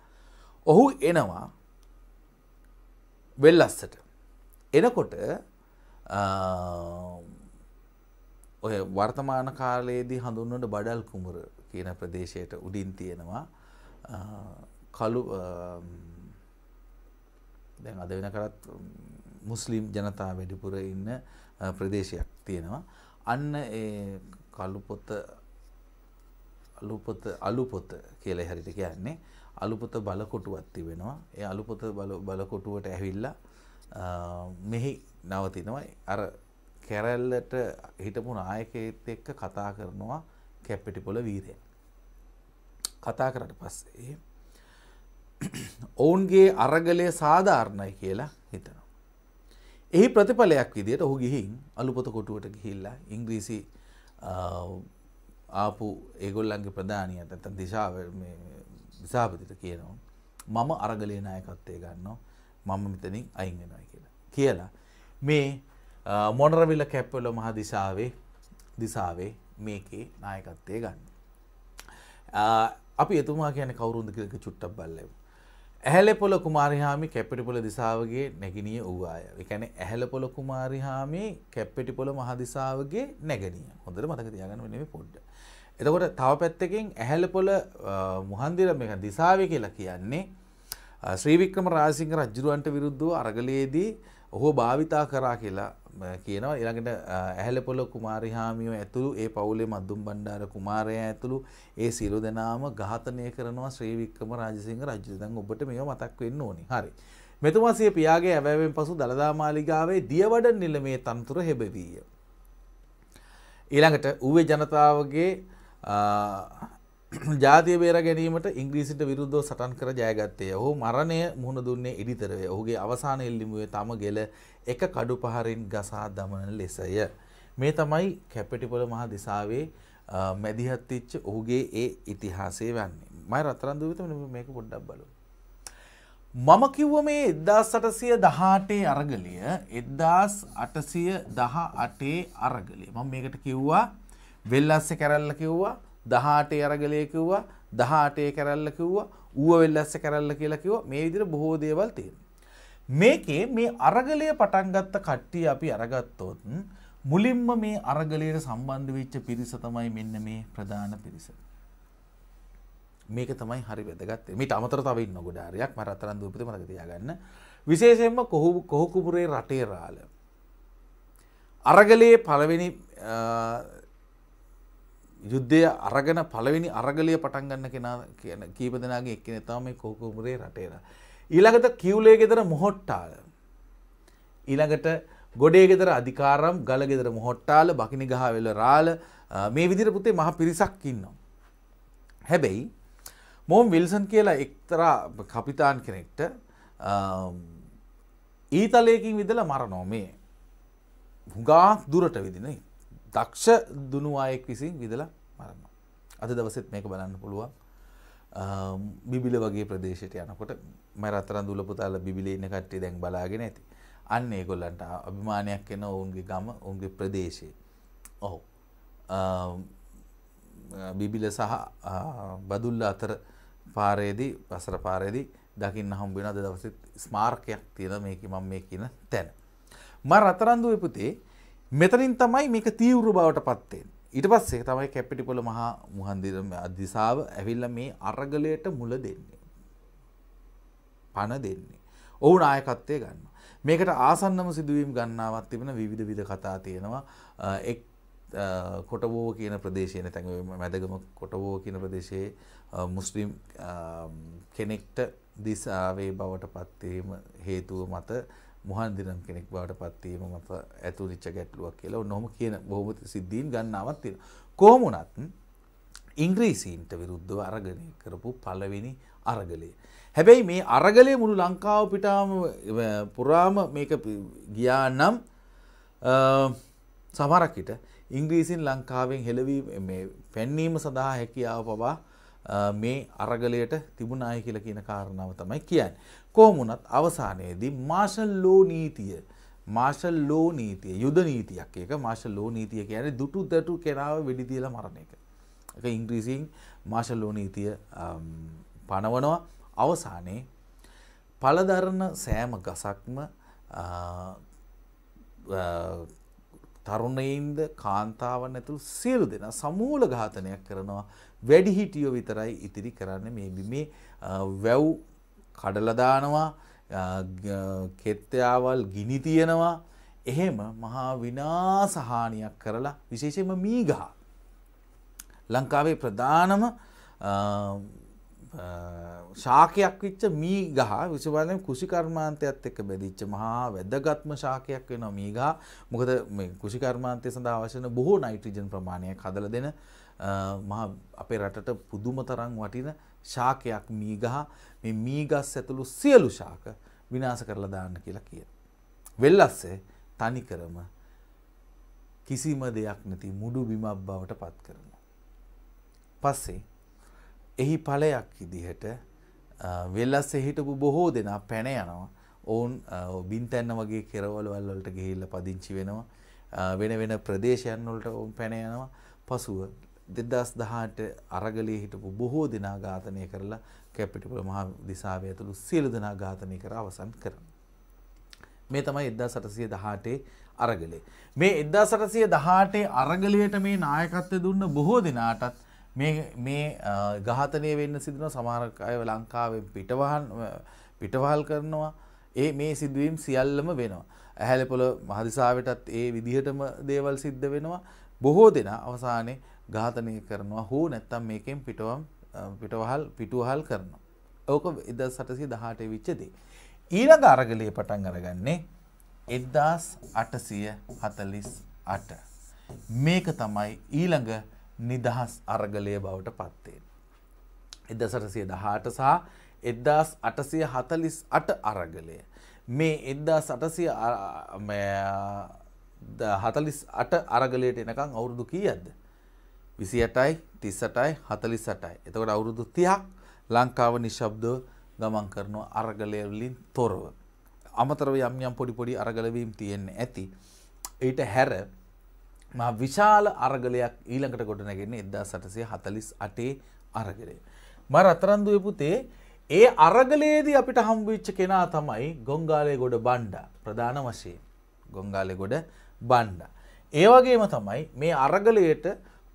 ඔහු එනවා වෙල්ලස්සට. එනකොට ඔය වර්තමාන කාලයේදී හඳුන්වන බඩල් කුමර කියන ප්‍රදේශයට උඩින් තියෙනවා කලු දැන් අද වෙන කරත් මුස්ලිම් ජනතා වැඩිපුර ඉන්න ප්‍රදේශයක් තියෙනවා. අන්න ඒ කලුපොත අලුපොත අලුපොත කියලා හරිට කියන්නේ අලුපොත බලකොටුවක් තිබෙනවා. ඒ අලුපොත බලකොටුවට ඇවිල්ලා මෙහි නවතිනවා. අර කැරැල්ලට හිටපු නායකයෙත් එක්ක කතා කරනවා කැප්පිටිපොළ වීරයා. කතා කරට පස්සේ ඔවුන්ගේ අරගලය සාධාරණයි කියලා හිතනවා. එහි ප්‍රතිඵලයක් විදියට ඔහු ගිහින් අලුපොත කොටුවට ගිහිල්ලා ඉංග්‍රීසි ආපු ඒගොල්ලන්ගේ ප්‍රධානයට ඇත දිශාව විසාපතිට කියනවා මම අරගලය නායකත්වය ගන්නවා මම මෙතනින් අයින් වෙනවා කියලා කියලා මේ මොනරවිල කැප්වල මහ දිසාවේ දිසාවේ මේකේ නායකත්වය ගන්න. අපි එතුමා කියන කවුරුන්ද කියලක චුට්ටක් බල්ලව. ඇහලපොල කුමාරිහාමි කැප්පිටිපොල දිසාවගේ නැගිනිය වූවාය. එකැන ඇහලපොල කුමාරිහාමි කැප්පිටිපොල මහදිසාවගේ නැගනිය හොඳට මතක තියාගන්න නෙම පොඩ්ඩ. එතකොට තව පැත්තකින් ඇහැලපොල මුහන්දිර මේ දිසාව කියලා කියන්නේ ශ්‍රීවික්‍රම රාසිංහ රජ්ජුරුවන්ට විරුද්ධව අරගලයේදී ඔහෝ භාවිතා කරා කියලා කියනවා ඊළඟට ඇහැලපොළ කුමාරිහාමියෝ ඇතුළු ඒ පවුලේ මද්දුම් බණ්ඩාර කුමාරයා ඇතුළු ඒ සියලු දෙනාම ඝාතනය කරනවා ශ්‍රී වික්‍රම රාජසිංහ රජු. දැන් ඔබට මේවා මතක් වෙන්න ඕනි. හරි. මෙතුමා සිය පියාගේ ඇවෑමෙන් පසු දළදා මාලිගාවේ දියවඩ නිලමේ තනතුර හෙබවීය. ඊළඟට ඌවේ ජනතාවගේ ජාතිය බේර ගැනීමට ඉංග්‍රීසිට විරුද්ධෝ සටන් කර ජයගත්තය ඔහු මරණය මුහුණ දුන්නේ ඉඩිතරය ඔහුගේ අවසාන එල්ලිමුවේ තම ගෙල එක කඩු පහරින් ගසා දමන ලෙසය. මේ තමයි කැපටිපොල මහා දිසාවේ මැදිහත්තිච්ච ඔහුගේ ඒ ඉතිහාසේ වන්නේ මයි රත්තරන්දුවිත මේක පොඩ්ඩක් බලු. මම කිව්ව මේ එද්දාස් අටසිය දහටේ අරගලිය එද්දාස් අටසිය දහ අටේ අරගලේ මම මේකට කිව්වා වෙල්ලස්ස කැරල්ල කිව්වා දහටේ අරගලය කිව්වා දහටේ කරල්ල කිව්වා ඌව වෙල්ලස්ස කරල්ල කියලා කිව්වා මේ විදිහට බොහෝ දේවල් තියෙනවා. මේකේ මේ අරගලය පටන් ගත්ත කට්ටිය අපි අරගත්තොත් මුලින්ම මේ අරගලයට සම්බන්ධ වෙච්ච පිරිස තමයි මෙන්න මේ ප්‍රධාන පිරිස. මේක තමයි හරි වැදගත්. මේට අමතරව තව ඉන්න ගොඩ ආරයක් මම රත්තරන් දූපතේ මතක තියාගන්න. විශේෂයෙන්ම කොහු කොහු කුඹුරේ රටේ රාළ. අරගලයේ පළවෙනි යුද්ධය අරගෙන පළවෙනි අරගලය පටන් ගන්න කෙනා කියන කීප දෙනාගේ එක්කෙනෙක් තමයි මේ කෝකුඹුරේ රටේන. ඊළඟට කිව්ලේ ගෙදර මොහොට්ටාල. ඊළඟට ගොඩේ ගෙදර අධිකාරම් ගල ගෙදර මොහොට්ටාල බකිනි ගහවෙල රාල මේ විදිහට පුතේ මහ පිරිසක් ඉන්නවා. හැබැයි මොම් විල්සන් කියලා එක්තරා කපිතාන් කෙනෙක්ට ඊතලයකින් විදලා මරනවා මේ. හුඟාක් දුරට විදිනේ දක්ෂ දුනු අයෙක් විසින් විදලා මරන්න. අද දවසෙත් මේක බලන්න පුළුවන් බිබිල වගේ ප්‍රදේශයට යනකොට මැරතරන් දුල පුතාල බිබිලේ ඉන්න කට්ටිය දැන් බලාගෙන ඇති. අන්න ඒගොල්ලන්ට අභිමානයක් එන ඔවුන්ගේ ගම ඔවුන්ගේ ප්‍රදේශයේ. ඔහු බිබිල සහ බදුල්ල අතර පාරයේදී වසර පාරයේදී දකින්න හම්බ වෙන අද දවසේ ස්මාරකයක් තියෙන මේකේ මම මේ කියන තැන. මම රතරන් දුවේ පුතේ මෙතනින් තමයි මේක තීවරු බවට පත්තයෙන්. ඉට පස්සේ තමයි කැපිටිපොල මහා මුහන්දිර අධිසාාව ඇවිල්ල මේ අරගලයට මුල දෙන්නේ. පණ දෙන්නේ. ඔවු නායකත්වය ගන්න. මේකට ආසන්නම සිදුවීම් ගන්නාවත් තිබෙන විධ විධ කතා තියෙනවා එක් කොටවෝ කියන ප්‍රදේශයන තැඟවීම මැදගම කොටවෝ කියන ප්‍රදේශයේ මුස්ලිම් කෙනෙක්ට දිසාවේ බවට පත්වීම හේතුව මත මුහන්දිරම් කෙනෙක් බවට පත්වීම මත ඇතුලිච්ච ගැටලුවක් කියලා නොහොම කියන බොහොම සිද්ධීන් ගන්නාවක් තියෙනවා. කොහොම වුණත් ඉංග්‍රීසීන්ට විරුද්ධව අරගලනය කරපු පළවෙනි අරගලය. හැබැයි මේ අරගලය මුළු ලංකාව පිටාම පුරාම මේක ගියා නම් සමහරක් විට ඉංග්‍රීසින් ලංකාවෙන් හෙළවී පැන්වීම සඳහා හැකියාව පවා මේ අරගලයට තිබුණාය කියලා කියන කාරණාව තමයි කියන්නේ. කොහොමුණත් අවසානයේදී මාර්ෂල් ලෝ නීතිය මාර්ෂල් ලෝ නීතිය යුද නීතියක් ඒක මාර්ෂල් ලෝ නීතිය කියන්නේ දුටු දටු කෙනාව වෙඩි තියලා මරණ එක. ඒක ඉංග්‍රීසියෙන් මාර්ෂල් ලෝ නීතිය පනවනවා අවසානයේ පළදරන සෑම ගසක්ම තරුණයින්ද කාන්තාවන් ඇතුළු සියලු දෙනා සමූල ඝාතනයක් කරනවා වැඩිහිටියෝ විතරයි ඉතිරි කරන්නේ මේ බිමේ වැව් කඩලදානවා කෙත්තයාවල් ගිනි තියෙනවා එහෙම මහා විනාසහානියක් කරලා විශේෂම මීගහ. ලංකාවේ ප්‍රධානම ශාකයක් විච්ච මී ගහ විශවාලයෙන් කුසිකර්මාන්තයත් එක්ක බැදිච්ච මහා වැදගත්ම ශාකයක් වෙන මීගා මොකද කුසිකර්මාන්තය සඳහා වශන බොහෝ නයිට්‍රජන් ප්‍රමාණය කදල දෙන මා අපේ රටට පුදුම තරම් වටින ශාකයක් මීගහ මේ මීගස් ඇතුළු සියලු ශාක විනාශ කරලා දාන්න කියලා කියන. වෙල්ලස්සේ තනිකරම කිසිම දෙයක් නැති මුඩු බිමක් බවට පත් කරනවා. පස්සේ එහි ඵලයක් විදිහට වෙල්ලස්සේ හිටපු බොහෝ දෙනා පැන යනවා. ඔවුන් බින්තැන්න වගේ කෙරවල වලට ගිහිල්ලා පදිංචි වෙනවා. වෙන වෙන ප්‍රදේශයන් වලට ඔවුන් පැන යනවා. පසුව දෙදස් දහට අරගලේ හිටපු බොහෝ දෙනා ඝාතනය කරලා කැපිටිපුල මහා දිසාව ඇතුළු සියලු දෙනා ඝාතනය කර අවසන් කරන. මේ තමයි එදදා සටසිය දහටේ අරගලේ. මේ එදදා සටසිය දහටේ අරගලයට මේ නායකත්වය දුන්න බොහෝ දෙනාටත් මේ ගාතනය වෙන්න සිදන සමාරකයව ලංකාවෙන් පිටවහන් පිටවහල් කරනවා ඒ මේ සිදුවීම් සියල්ලම වෙනවා. ඇහැලපොල මහදිසාවටත් ඒ විදිහටම දේවල් සිද්ධ වෙනවා. බොහෝ දෙනා අවසානයේ ඝාතනය කරනවා හෝ නැත්තම් මේකෙන් පිටවම් පිටවහල් පිටුවහල් කරනවා. ඕක එද සටසි දහටේ විච්චදේ. ඊළඟ අරගලය පටන් අරගන්නේ එද්දාස් අටසිය හතලිස් අට. මේක තමයි ඊළඟ නිදහස් අරගලය බවට පත්තේ. එදසටසිය දහට සහ එද්දාස් අටසිය හතලිස් අට අරගලය. මේ එද්දා සටසිය හතලිස් අට අරගලයට එනකං අවුරුදු කීයද. විසි අටයි තිස්සටයි හතලි සටයි. එතකොට අවුරුදු තියක් ලංකාව නිශබ්දව ගමන් කරනවා අරගලයලින් තොරව. අමතරව යම් යම් පොඩි පොඩි අරගලවීම් තියෙන්නේ ඇති. ඊට හැර මා විශාල අරගලයක් ඊළඟට ගොඩ නැගෙන්නේ එදදා සටසය හතලිස් අටේ අරගලය. මර අතරන්දුව පුතේ ඒ අරගලයේදී අපිට හම්බවිච්ච කෙනා තමයි ගොංගාලය ගොඩ බණ්ඩ ප්‍රධාන වශයෙන් ගොංගාලය ගොඩ බණ්ඩ. ඒවගේම තමයි මේ අරගලයට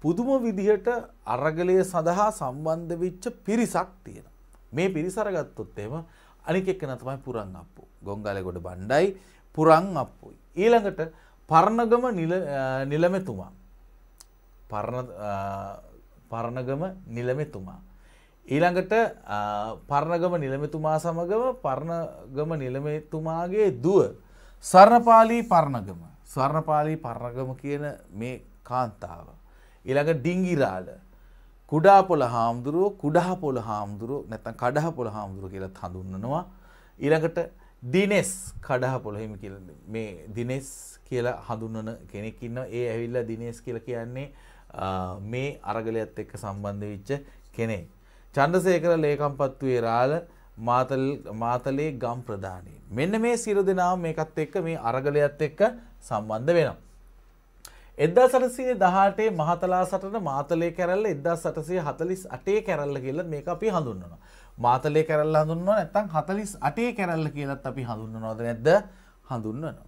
පුදුම විදිහට අරගලය සඳහා සම්බන්ධ වෙච්ච පිරිසක් තියෙනවා. මේ පිරිස අරගත්තොත් එහෙම අනික එක්කන තමයි පුරන් අප්පු. ගොංගාලේගොඩ බණ්ඩයි පුරන් අප්පුයි. ඊළඟට පරණගම නිලමෙතුමා. පරණ පරණගම නිලමෙතුමා. ඊළඟට පරණගම නිලමෙතුමා සමගම පරණගම නිලමෙතුමාගේ දුව සරණපාලී පරණගම. ස්වර්ණපාලී පරණගම කියන මේ කාන්තාව. ඊළඟ ඩිංගිරාල කුඩා පොළ හාමුදුරුවෝ කුඩා පොළ හාමුදුරුවෝ නැත්නම් කඩහ පොළ හාමුදුරුවෝ කියලත් හඳුන්වනවා ඊළඟට දිනෙස් කඩහ පොළ හිමි කියලා මේ දිනෙස් කියලා හඳුන්වන කෙනෙක් ඉන්නවා ඒ ඇවිල්ලා දිනෙස් කියලා කියන්නේ මේ අරගලයත් එක්ක සම්බන්ධ වෙච්ච කෙනෙක් චන්ද්‍රසේකර ලේකම්පත්තුවේ රාල මාතල් මාතලේ ගම් ප්‍රධානී මෙන්න මේ සියලු දෙනාම මේකත් එක්ක මේ අරගලයත් එක්ක සම්බන්ධ වෙනවා එදදා සටසිය දහටේ මහතලා සටන මාතලේ කැරල්ල එදදා සටසය හතලිස් අටේ කැරල්ල කියල මේ අපි හඳුන්නවා. මාතලේ කැරල්ල හඳුන්ව නැත්තං හතලිස් අටේ කැරල්ල කියලත් අපි හඳුන්න නොද නැද්ද හඳුන්වනවා.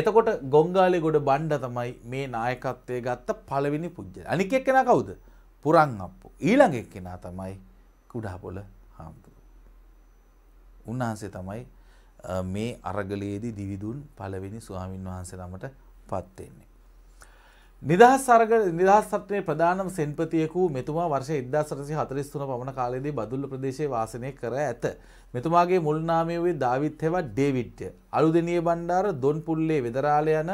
එතකොට ගොංගාලි ගොඩ බණ්ඩ තමයි මේ නායකත්වය ගත්ත පලවෙනි පුද්ජ අනික එක්කෙන කවුද පුරං අප්පු ඊළඟ එක්කෙනා තමයි කුඩාපොල හාමුදුරු. උන්වහන්සේ තමයි මේ අරගලයේදී දිවිදුන් පළවෙනි ස්වාමින් වහන්සේලමට පත්වෙන්නේ. නිදහස් සර්ග නිදහස් සටනේ ප්‍රධානම සෙන්පතියෙකු මෙතුමා වර්ෂ 1943 පමණ කාලයේදී බදුල්ල ප්‍රදේශයේ වාසනය කර ඇත. මෙතුමාගේ මුල් නාමය වූ ඩාවිඩ් හෙවත් ඩේවිඩ්. අලුදෙණිය බණ්ඩාර දොන්පුල්ලේ වෙදරාළ යන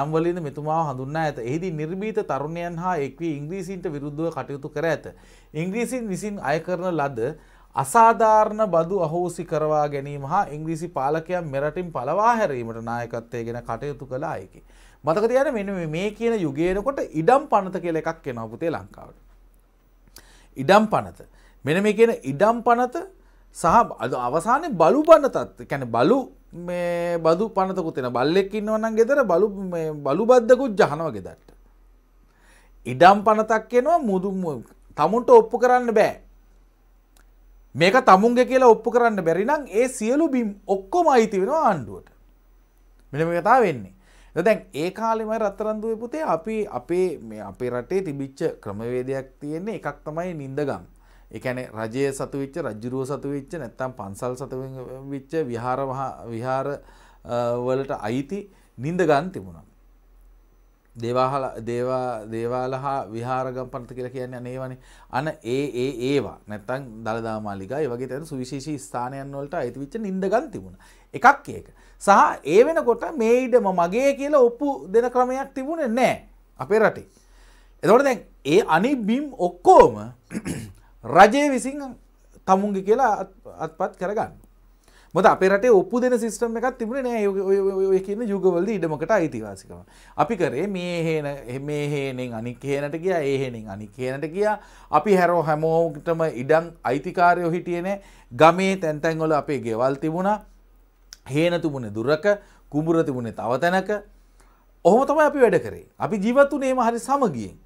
නම් වලින් මෙතුමාව හඳුන්වා ඇත. එෙහිදී නිර්භීත තරුණයන් හා එක්වී ඉංග්‍රීසීන්ට විරුද්ධව කටයුතු කර ඇත. ඉංග්‍රීසීන් විසින් අය කරන ලද අසාධාරණ බදු අහෝසි කරවා ගැනීම හා ඉංග්‍රීසි පාලකයන් මෙරටින් පළවා හැරීමට නායකත්වය ගැන කටයුතු කළ අයකි. මතක තියන මෙ මේ කියන යුගයනකොට ඉඩම් පනත කියල එකක් කෙන පුතේ ලංකාවට. ඉඩම් පනත. මෙන මේ කියන ඉඩම් පනත සහ අද අවසානය බලු පන්නතත් කැන බලු බදු පනතකුතින බල්ලෙක්කින්න වනන් ගෙදර බලු බලු බද්ධකුත් ජහනව ගෙදට. ඉඩම් පනතක් කියෙනවා මුදුම් තමුන්ට ඔප්පු කරන්න බෑ. මේක තමුන්ගේ කියලා ඔප්පු කරන්න බැරිනම් ඒ සියලු බිම් ඔක්කොම අයිති වෙනවා ආණ්ඩුවට. මෙන මේ කතා වෙන්නේ. දැන් ඒ කාලෙමයි රත්තරන්දුවේ පුතේ අපි අපේ අපේ රටේ තිබිච්ච ක්‍රමවේදයක් තියෙන්නේ එකක් තමයි නින්දගම්. එකන රජය සතුවිච්ච රජ්ජුරුව සතුවිච්ච නැත්තම් පන්සල් සතුව විච්ච විහාර විහාර වලට අයිති නින්දගන් තිබුණා. දේවාහල දේවා දේවාල හා විහාරගම් පනත කියලා කියන්නේ අනේවනේ අන ඒ ඒ ඒවා නැත්තම් දළදා මාලිගා ඒ වගේ තැන සුවිශේෂී ස්ථානයන් වලට අයිති වෙච්ච නින්දගම් තිබුණා. එකක් ඒක. සහ ඒ වෙනකොට මේ ඉඩම මගේ කියලා ඔප්පු දෙන ක්‍රමයක් තිබුණේ නෑ අපේ රටේ. එතකොට දැන් ඒ අනි බිම් ඔක්කෝම රජය විසින් තමුන්ගි කියලා අත්පත් කරගන්න. මොකද අපේ රටේ ඔප්පු දෙන සිස්ටම් එකක් තිබුණේ නෑ ඔය කියන යුගවලදී ඉඩමකට අයිතිවාසිකම. අපි කරේ මේ හේන මේ හේනෙන් අනික් හේනට ගියා ඒ හේනෙන් අනික් හේනට ගියා. අපි හැරෝ හැමෝටම ඉඩම් අයිතිකාරයෝ හිටියේ නෑ. ගමේ තැන් තැන් වල අපේ ගෙවල් තිබුණා. හේන තිබුණේ දුරක කුඹුර තිබුණේ තව තැනක ඔහොම තමයි අපි වැඩ කරේ. අපි ජීවත් වුණේ එහෙම හරි සමගියෙන්.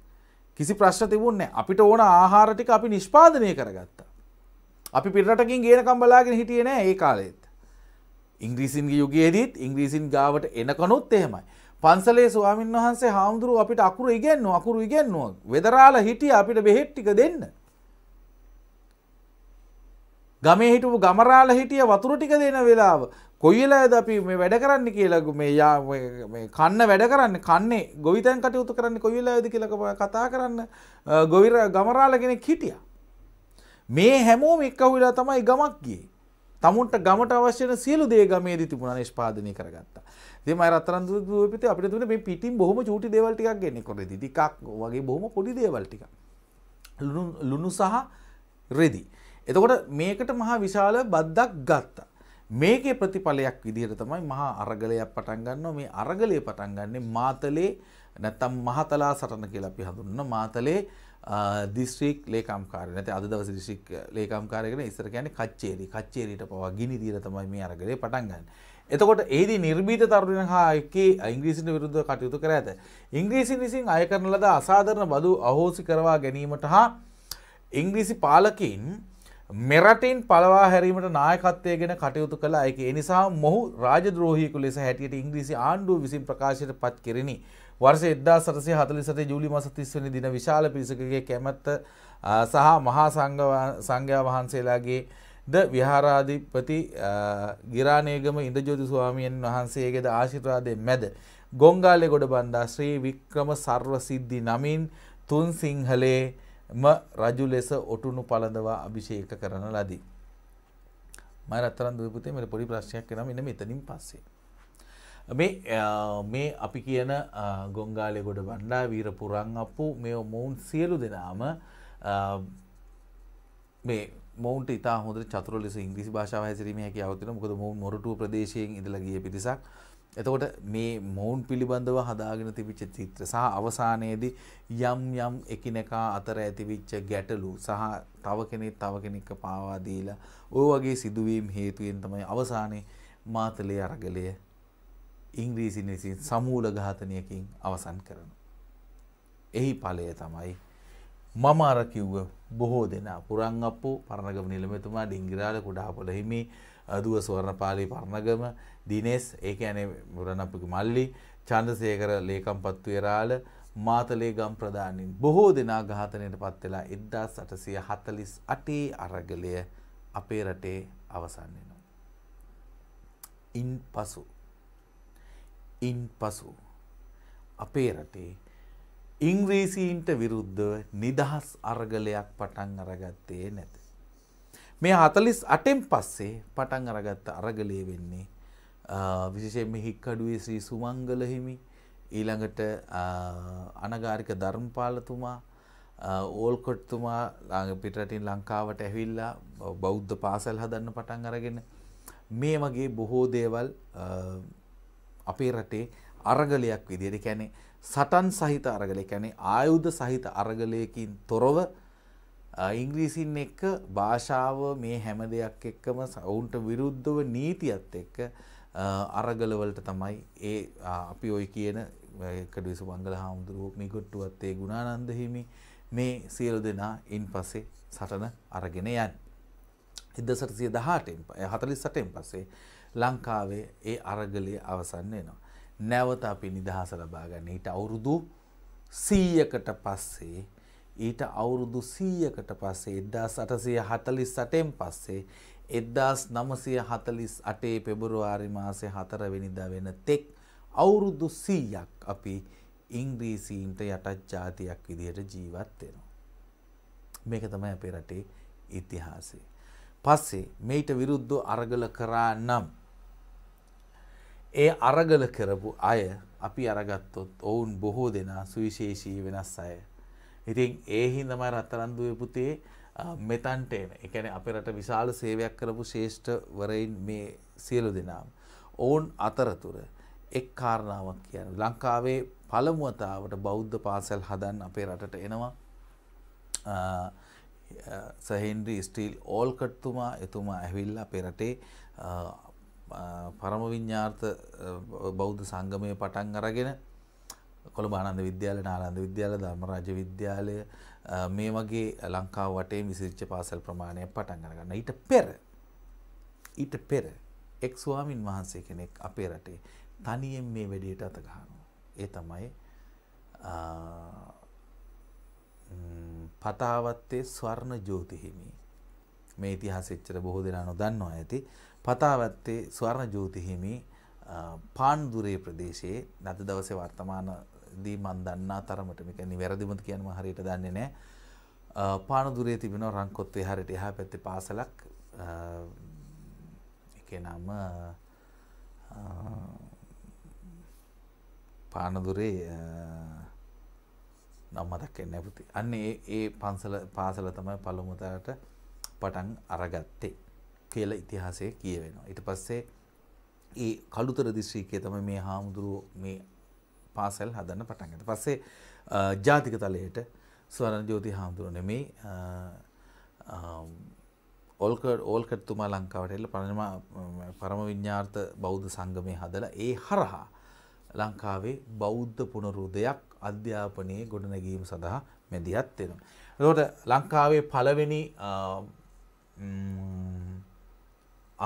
කිසි ප්‍රශ්න තිබුණේ අපිට ඕන ආහාර ටික අපි නිෂ්පාදනය කරගත්තා. අපි පිටරටකින් ගේනකම් බලාගෙන හිටියේ නෑ ඒ කාලෙත්. ඉංග්‍රීසින්ගේ යුගයේදීත් ඉංග්‍රීසින් ගාවට එනකනොත් එහෙමයි. පන්සලේ ස්වාමීන් වහන්සේ හාමුදුරුව අපිට අකුරු ඉගෙන්නුවා අකුරු ඉගෙන්නුවා. වෙදරාලා හිටිය අපිට බෙහෙත් ටික දෙන්න. ගමේ හිටපු ගමරාල හිටිය වතුර ටික දෙන වෙලාව කොයිලාද අපි මේ වැඩ කරන්න කියලගු මේ යා කන්න වැඩ කරන්න කන්නේ ගොවිතැන් කටයුතු කරන්න කොයිලාද කියලක කතා කරන්න ගොවිර ගමරාලගෙන හිටිය. මේ හැමෝම එක්කවුලා තමයි ගමක් ගිය. තමුන්ට ගමට අවශ්‍යන සියලු දේ ගමේ තිබුණ නිෂ්පාදනය කරගත්ත. දෙම රත්තරන්දු පිත අපිට තුන මේ පිටින් බොහොම චූටි දේවල්ටිකක් ගෙන්නෙ කොට දිටිකක් වගේ බොහොම පොඩි දේවල්ටික. ලුණු සහ රෙදි. එතකොට මේකට මහා විශාල බද්දක් ගත්තා. මේකේ ප්‍රතිඵලයක් විදිහට තමයි මහා අරගලයක් පටන් ගන්නවා මේ අරගලය පටන් ගන්නේ මාතලේ නැත්තම් මහතලා සටන කියලා අපි හඳුන්වන මාතලේ දිස්ත්‍රික් ලේකම්කාරය නැත්නම් අද දවසේ දිස්ත්‍රික් ලේකම්කාරයගෙන ඉස්සර කියන්නේ කච්චේරි කච්චේරිට පවා ගිනි දීලා තමයි මේ අරගලේ පටන් ගන්න. එතකොට එහිදී නිර්භීත තරුණයන් හා එක්කී ඉංග්‍රීසින් විරුද්ධව කටයුතු කර ඇත. ඉංග්‍රීසින් විසින් අය කරන ලද අසාධාරණ බදු අහෝසි කරවා ගැනීමට හා ඉංග්‍රීසි පාලකයින් මෙරටින් පලවා හැරීමට නායකත්වය ගෙන කටයුතු කළ අයක එනිසා මොහු රාජද්‍රෝහියකු ලෙස හැටියට ඉංග්‍රීසි ආණ්ඩුව විසින් ප්‍රකාශයට පත් කෙරෙනි. වර්ෂ එදදා සටසේ හතලි සත ජූලි මස තිස්වනි දින විශාල පිරිසකගේ කැමැත්ත සහ මහා සංඝයා වහන්සේලාගේ ද විහාරාධිපති ගිරානේගම ඉන්දජෝති ස්වාමියන් වහන්සේගේද ආශිත්‍රාදය මැද. ගොංගාලෙ ගොඩ බන්ධා ශ්‍රී වික්‍රම සර්ව සිද්ධි නමින් තුන් සිංහලේ ම රජු ලෙස ඔටුනු පළඳවා අභිෂේක කරන ලදී. මම රත්තරන් දුවපුතේ මට පොඩි ප්‍රශ්නයක් එනවා මෙන්න මෙතනින් පස්සේ. මේ මේ අපි කියන ගොංගාලේ ගොඩ බණ්ඩා වීර පුරන් අප්පු මේ මොවුන් සියලු දෙනාම මේ මොවන්ට ඉතා හොඳ චතුර ලෙස ඉංග්‍රීසි භාෂාව හැසිරීම හැකියාව තියෙනවා මොකද මොවුන් මොරටුව ප්‍රදේශයෙන් ඉඳලා ගිය පිරිසක් එතකොට මේ මොවුන් පිළිබඳව හදාගෙන තිබිච්ච චිත්‍ර සහ අවසානයේදී යම් යම් එකිනෙකා අතර ඇතිවිච්ච ගැටලු සහ තව කෙනෙක් තව කෙනෙක්ට පාවා දීලා ওই වගේ සිදුවීම් හේතුවෙන් තමයි අවසානයේ මාතලේ අරගලය ඉංග්‍රීසි විසින් සමූල ඝාතනයකින් අවසන් කරනවා. එහි ඵලය තමයි මම අර කිව්ව බොහෝ දෙනා පුරංගප්පු පරණගම නිලමේතුමා ඩිංගිරාල කුඩාපොළ හිමි දුව සුවර්ණපාලි පරණගම දිනේස් ඒක ඇනේ මුරණපුගේ මල්ලි චන්දසේකර ලේකම්පත්තු එරාල මාතලේ ගම් ප්‍රධානින් බොහෝ දෙනා ඝාතනයට පත් වෙලා 1848 අරගලය අපේ රටේ අවසන් වෙනවා. ඉන්පසු ඉන්පසු අපේ රටේ ඉංග්‍රීසීන්ට විරුද්ධව නිදහස් අරගලයක් පටන් අරගත්තේ නැත. මේ 48න් පස්සේ පටන් අරගත්ත අරගලය වෙන්නේ විශේෂයෙන්ම හික්කඩුවේ ශ්‍රී සුමංගල හිමි ඊළඟට අනගාരിക ධර්මපාලතුමා ඕල්කොට්තුමා පිටරටින් ලංකාවට ඇවිල්ලා බෞද්ධ පාසල් හදන්න පටන් අරගෙන මේ වගේ බොහෝ දේවල් අපේ රටේ අරගලයක් විදියට කියන්නේ සටන් සහිත අරගලය කියන්නේ ආයුධ සහිත අරගලයකින් තොරව ඉංග්‍රීසින් එක්ක භාෂාව මේ හැම දෙයක් එක්කම සවුන්ට විරුද්ධව නීතියත් එක්ක අරගලවලට තමයි ඒ අපි ඔය කියන කඩවිස වංගල හාමුදුරුවෝ මිගොට්ටුවත් ඒ ගුණානන්ද හිමි මේ සියලු දෙනා ඉන් පස්සේ සටන අරගෙන යන්. එදසටසිය දහටෙන් හතලිස් සටෙන් පස්සේ ලංකාවේ ඒ අරගලය අවසන්න වෙනවා. නැවත අපි නිදහස ලබාගන්න ඊට අවුරුදු සීයකට පස්සේ ඊට අවුරුදු සීයකට පස්සේ එදා සටසය හතලිස් සටෙන් පස්සේ එදදාස් නමසය හතලිස් අටේ පෙබුරුවාරි මාසය හතරවෙනිදා වෙන තෙක් අවුරුදු සීයක් අපි ඉංග්‍රීසීන්ට යටත් ජාතියක් විදිහට ජීවත් වෙනවා. මේක තමයි අපේ රටේ ඉතිහාසේ. පස්සේ මෙයිට විරුද්ධ අරගල කරා නම්. ඒ අරගල කරපු අය අපි අරගත්තොත් ඔවුන් බොහෝ දෙනා සුවිශේෂී වෙනස් අය. ඉතින් ඒ හින්දම රත්තරන්දුවේ පුතේ මෙතන්ට එන එකන අපරට විශාල සේවයක් කරපු ශේෂ්ඨවරයින් මේ සියලු දෙනාම්. ඔවුන් අතරතුර එක් කාරණාවක් කියන ලංකාවේ පළමුුවතාවට බෞද්ධ පාසැල් හදන් අපේ රටට එනවා සහෙන්ඩ්‍රී ස්ටීල් ඕල්කට්තුමා එතුමා ඇවිල්ල පෙරටේ පරමවිඤ්ඥාර්ථ බෞද්ධ සංගමය පටන් අරගෙන කොළ බානන්ද විද්‍යාල නාලන්ද විද්‍යාල ධර්මරජ විද්‍යාලය මේ වගේ ලංකාව වටේ විසිරිච්ච පාසල් ප්‍රමාණයක් පටන් ගන්න. ඊට පෙර ඊට පෙර එක් ස්වාමින් වහන්සේ කෙනෙක් අපේ රටේ තනියෙන් මේ වැඩේට අත ගහනවා. ඒ තමයි පතාවත්තේ ස්වර්ණ ජෝතිහිමි. මේ ඉතිහාස එච්චර බොහෝ දෙනා නොදන්නවා ඇති. පතාවත්තේ ස්වර්ණ ජෝතිහිමි පාන්දුරේ ප්‍රදේශයේ නද දවසේ වර්තමාන දී මන් දන්නා තරමට මේක නිවැරදිමද කියනවා හරියට දන්නේ නැහැ. පානදුරේ තිබෙන රංකොත්වේ හරියට එහා පැත්තේ පාසලක් ඒකේ නම පානදුරේ නම් මතක් වෙන්නේ නැහැ පුතේ. අන්න ඒ ඒ පන්සල පාසල තමයි පළමුතරට පටන් අරගත්තේ කියලා ඉතිහාසයේ කියවෙනවා. ඊට පස්සේ ඒ කළුතර දිස්ත්‍රික්කයේ තමයි මේ හාමුදුරුවෝ මේ පාසැල් හදන්න පටන්ගත පස්සේ ජාතික තලයට ස්වරණජෝති හාමුදුරුවන මේ ඕල්කඩ ඕල්කට තුමා ලංකාවට එල්ල පනම පරම විඤ්ඥාර්ථ බෞද්ධ සංගමය හදලා ඒ හරහා ලංකාවේ බෞද්ධ පුනරුදයක් අධ්‍යාපනයේ ගොඩනැගීම සඳහා මැදිහත් වෙනවා. එතකොට ලංකාවේ පළවෙනි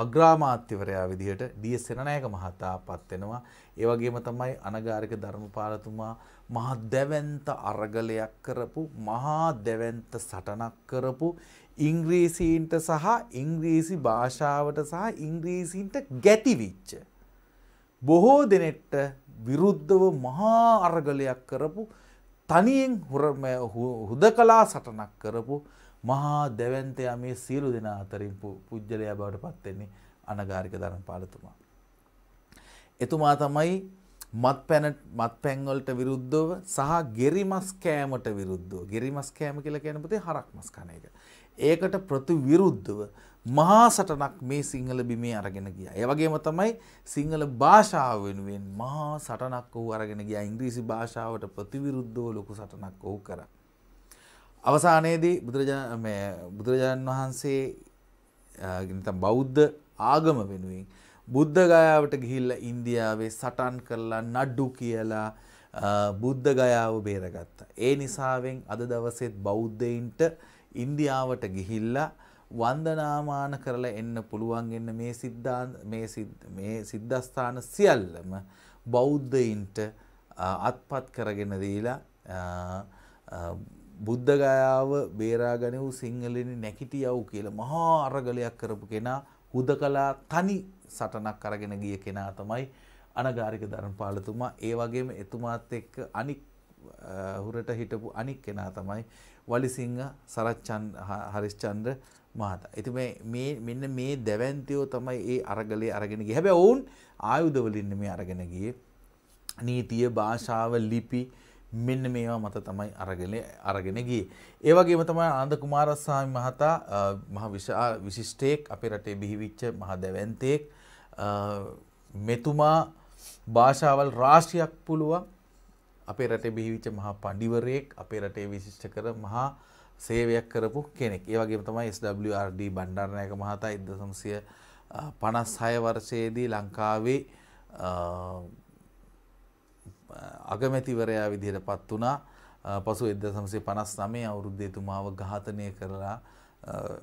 අග්‍රාමාත්‍යවරයා විදිහට ඩීස් සෙනනායක මහතා පත් වෙනවා. ඒවගේම තමයි අනගාරික ධර්මපාලතුමා මහා දැවන්ත අරගලයක් කරපු මහා දැවන්ත සටනක් කරපු ඉංග්‍රීසීන්ට සහ ඉංග්‍රීසි භාෂාවට සහ ඉංග්‍රීසින්ට ගැතිවිච්ච. බොහෝ දෙනෙට්ට විරුද්ධව මහා අරගලයක් කරපු තනියෙන් හුද කලා සටනක් කරපු මහා දැවන්තයා මේ සියලු දෙනා අතරින් පුද්ජලයා බවට පත්වෙන්නේ අනගාරික ධර්ම පාලතුමා. එතුමා තමයි මත් පැන මත් පැන්වලට විරුද්ධව සහ ගෙරිමස් කෑමට විරුද්ධව ගෙරිමස් කෑම කියලා කියන පුතේ හරක් මස් කන එක. ඒකට ප්‍රතිවිරුද්ධව මහා සටනක් මේ සිංහල බිමේ අරගෙන ගියා. ඒ වගේම තමයි සිංහල භාෂාව වෙනුවෙන් මහා සටනක් ඔහු අරගෙන ගියා. ඉංග්‍රීසි භාෂාවට ප්‍රතිවිරුද්ධව ලොකු සටනක් ඔහු කරා. අවසානයේදී බුදුරජාණන් මේ බුදුරජාණන් වහන්සේ නැත්නම් බෞද්ධ ආගම වෙනුවෙන් බුද්ධගයාවට ගිහිල්ල ඉන්දියාවේ සටන් කරලා නඩ්ඩු කියලා බුද්ධගයාව බේරගත්තා. ඒ නිසාවෙන් අද දවසෙත් බෞද්ධයින්ට ඉන්දියාවට ගිහිල්ලා වන්දනාමාන කරලා එන්න පුළුවන් එන්න මේ සිද්ධාන් මේ මේ සිද්ධාස්ථාන සියල්ලම බෞද්ධයින්ට අත්පත් කරගෙන දීලා බුද්ධගයාව බේරාගනිව් සිංහලනි නැකිටියව් කියල මහා අරගලයක් කරපු කෙනා හුදකලා තනි සටනක් අරගෙන ගිය කෙනා තමයි අනගාරික ධර්මපාලතුමා. ඒ වගේම එතුමාත් එක්ක අනික් හුරට හිටපු අනික් කෙනා තමයි වලිසිංහ සරච්චන් හරිස්චන්ද්‍ර මහතා. ඉතින් මේ මේ මෙන්න මේ දැවැන්තියෝ තමයි ඒ අරගලේ අරගෙන ගියේ. හැබැයි ඔවුන් ආයුධ වලින් මේ අරගෙන ගියේ. නීතිය, භාෂාව, ලිපි මෙන්න මේවා මත තමයි අරගලේ අරගෙන ගියේ. ඒ වගේම තමයි ආනන්ද කුමාරස්වාමි මහතා මහ විශාල විශිෂ්ටයෙක් අපේ රටේ බිහිවිච්ච මහ දැවැන්තයෙක්. මෙතුමා භාෂාවල් රාශියක් පුළුවන් අපේ රටේ බිහිවිච්ච මහා පඬිවරයෙක් අපේ රටේ විශිෂ්ට කර මහා සේවයක් කරපු කෙනෙක්. ඒ වගේම තමයි SWRD බණ්ඩාරනායක මහතා 1956 වර්ෂයේදී ලංකාවේ අගමැතිවරයා විදිහට පත් වුණා. පසු 1959 අවුරුද්දේ එතුමාව ඝාතනය කරලා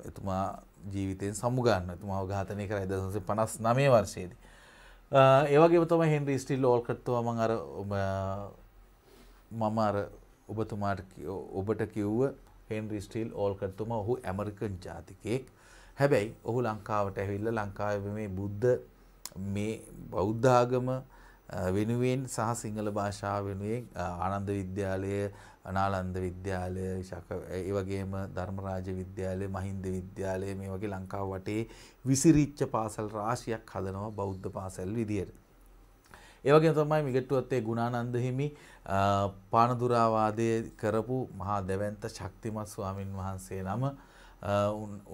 එතුමා ජීවිතයෙන් සමුගන්න තුමාව ඝාතනය කර දස පනස් නමේ වර්ශයේද. ඒවගේ තම හෙන්රි ස්ටිල් ඕල්කටතුව මං අර මම අර ඔබතුමාට ඔබට කිව්ව හෙන්රි ස්ටිල් ඕල්කටතුම ඔහු ඇමරිකන් ජාතිකයෙක් හැබැයි ඔහු ලංකාවට ඇවිල්ල ලංකාව මේ බුද්ධ මේ බෞද්ධාගම වෙනුවෙන් සහ සිංහල භාෂාව වෙනුවෙන් ආනන්ද විද්‍යාලය අනාලන්ද විද්‍යාලය ශක ඒ වගේම ධර්මරාජ විද්‍යාලය මහින්ද විද්‍යාලය මේ වගේ ලංකාව වටේ විසිරිච්ච පාසල් රාශියක් හදනවා බෞද්ධ පාසල් විදියට. ඒ වගේම තමයි මිගට්ටුවත්තේ ගුණානන්ද හිමි පානදුරාවාදය කරපු මහා දෙවන්ත ශක්තිමත් ස්වාමින් වහන්සේ නම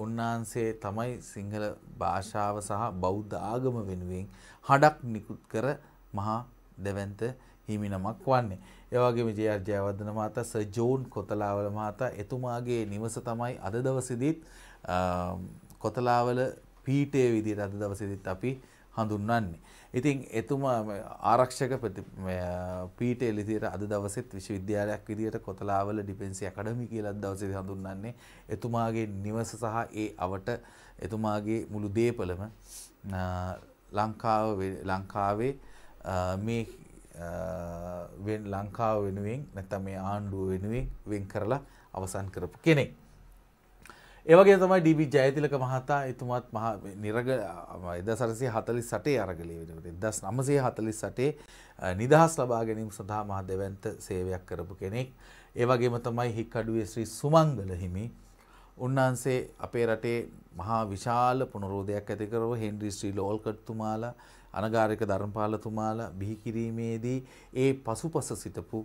උන්වහන්සේ තමයි සිංහල භාෂාව සහ බෞද්ධ ආගම වෙනුවෙන් හඩක් නිකුත් කර මහා දෙවන්ත හිමිනමක් වන්නේ. ඒවගේම ජයර්ජයවර්ධන මහතා සර් ජෝන් කොතලාවල මහතා එතුමාගේ නිවස තමයි අද දවසේදීත් කොතලාවල පීඨයේ විදිහට අද දවසේදීත් අපි හඳුන්වන්නේ. ඉතින් එතුමා ආරක්ෂක පීඨයේ විදිහට අද දවසෙත් විශ්වවිද්‍යාලයක් විදිහට කොතලාවල ඩිෆෙන්සි ඇකඩමි කියලා දවසේදී හඳුන්වන්නේ. එතුමාගේ නිවස සහ ඒ අවට එතුමාගේ මුළු දේපලම ලංකාව ලංකාවේ මේ වෙන් ලංකාව වෙනුවෙන් නැත්තම් මේ ආණ්ඩුව වෙනුවෙන් වෙන් කරලා අවසන් කරපු කෙනෙක්. ඒ වගේ තමයි ඩීබී ජයතිලක මහතා එතුමාත් මහා නිරග 1948 අරගලයේ වෙනකොට 1948 නිදහස් ලබා ගැනීම සඳහා මහා දෙවන්ත සේවයක් කරපු කෙනෙක්. ඒ වගේම තමයි හික්කඩුවේ ශ්‍රී සුමංගල හිමි උන්වහන්සේ අපේ රටේ මහා විශාල පුනරෝධයක් ඇති කරව හෙන්රි ශ්‍රී ලෝල්කට්තුමාලා අනගාරික ධර්මපාලතුමාලා බිහි කිරීමේදී ඒ පසුපස සිටපු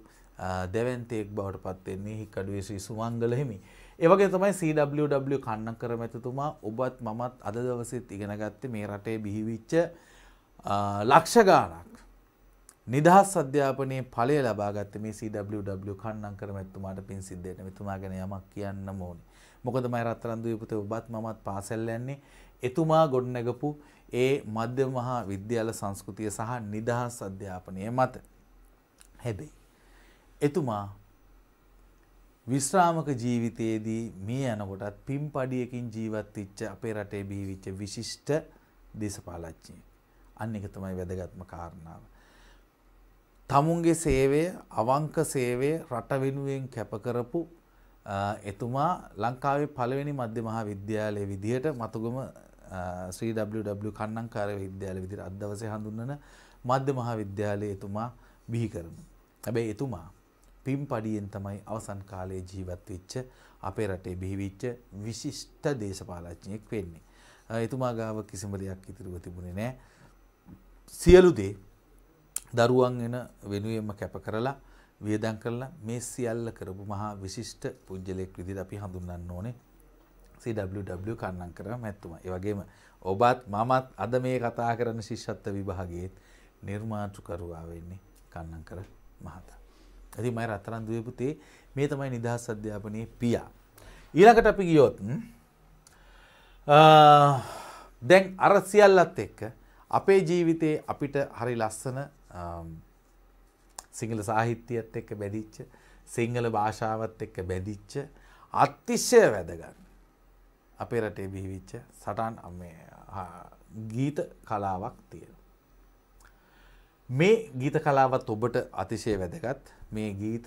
දෙවන්තයෙක් බවට පත්වෙන්නේ හික්කඩුවේ ශ්‍රී සුමංගල හිමි. ඒ වගේ තමයි CWW කන්නකර මැතිතුමා ඔබත් මමත් අද දවසෙත් ඉගෙන ගත්තේ මේ රටේ බිහිවිච්ච ලක්ෂ ගාණක් නිදහස් අධ්‍යාපනයේ ඵලය ලබා ගත්තේ මේ CWW කන්නකර මැතිතුමාට පින් සිද්ධ වෙන මෙතුමා ගැන යමක් කියන්න ඕනේ. මොකද මම රත්තරන් දුවේ පුතේ ඔබත් මමත් පාසල් යන්නේ එතුමා ගොඩනැගපු ඒ මධ්‍යම මහා විද්‍යාල සංස්කෘතිය සහ නිදහස් අධ්‍යාපනය මත. හැබැයි. එතුමා විශ්‍රාමක ජීවිතයේදී මේ යනකොටත් පිම් පඩියකින් ජීවත්තිච්ච අපේ රටේ බිහිවිච්ච විශිෂ්ට දේශපාලච්චිය. අන්න එක තමයි වැදගත්ම කාරණාව. තමුන්ගේ සේවය අවංක සේවය රට වෙනුවෙන් කැපකරපු එතුමා ලංකාවේ පළවෙනි මධ්‍ය මහා විද්‍යාලය විදිහට මතුගම ශ්‍රීW කන්නංකාර විද්‍යාල විදිර අදවස හඳුන්නන මධ්‍ය මහා විද්‍යාලය එතුමා බිහි කරනු. හැබැයි එතුමා පිම් පඩියෙන් තමයි අවසන් කාලයේ ජීවත් වෙච්ච අපේ රටේ බිහිවිච්ච විශිෂ්ට දේශපාලඥයෙක් වෙන්නේ. එතුමා ගාව කිසිම දෙයක් ඉතිරිව තිබුණේ නෑ. සියලු දේ දරුවන් එන වෙනුවෙන්ම කැප කරලා වියදම් කරලා මේ සියල්ල කරපු මහා විශිෂ්ට පුජ්‍යලෙක් විදිහට අපි හඳුන්වන්න ඕනේ. CWW කන්නම් කරම ඇත්තුම. ඒවගේම ඔබත් මමත් අද මේ කතා කරන ශිෂ්ෂත්ත විභාගයේත් නිර්මාතෘකරුවා වෙන්නේ කන්නම් කර මහතා. ඇති මයි රත්තරන් දුවපුතේ මේ තමයි නිදහස් අධ්‍යාපනයේ පියා. ඊළඟට අපි ගියොත් දැන් අර සියල්ලත් එක්ක අපේ ජීවිතේ අපිට හරි ලස්සන සිංහල සාහිත්‍යයත් එක්ක බැදිච්ච සිංහල භාෂාවත් එක්ක බැදිච්ච අතිශය වැදගත් අපේ රටේ බිහිවිච්ච සටන් ගීත කලාවක් තියෙන. මේ ගීත කලාවත් ඔබට අතිශය වැදගත් මේ ගීත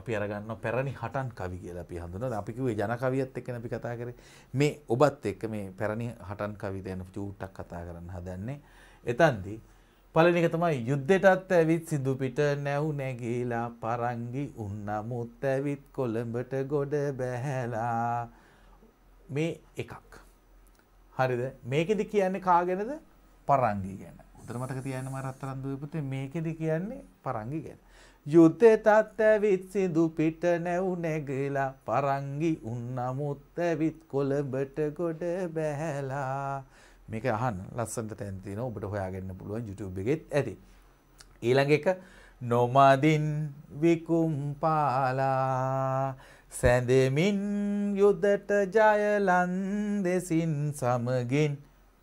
අපි අරගන්න පැරණි හටන් කවි කියලා අපි හඳුන අපිකිවේ ජනකවියත් එක්කන අපි කතා කර මේ ඔබත් එක්ක මේ පැරණි හටන් කවි යන චූට්ටක් කතා කරන්න හදන්නේ එතන්දී පලනික තමයි යුද්ධෙටත් ඇවිත් සිදුපිට නැව් නැගීලා පරංගි උන්නමුත් ඇවිත් කොළඹට ගොඩ බැහැලා මේ එකක්. හරිද මේකෙදි කියන්නේ කාගෙනද පරංගි ගැන උදරමටක තියන්න මරත්තරන්දුවපුතේ මේකෙදි කියන්නේ පරංගි ගැන. යුද්ධෙ තත්තැවිත් සිදු පිට නැවු නැගලා පරංගි උන්නමුත් ඇවිත් කොළඹට ගොඩ බැහැලා මේක අහන් ලස්සන්ට තැන්තින ඔබට හොයාගන්න පුළුවන් YouTube එකෙත් ඇති. ඊළඟ එක නොමදින් විකුම්පාලා සැඳෙමින් යුදට ජයලන් දෙසින් සමගින්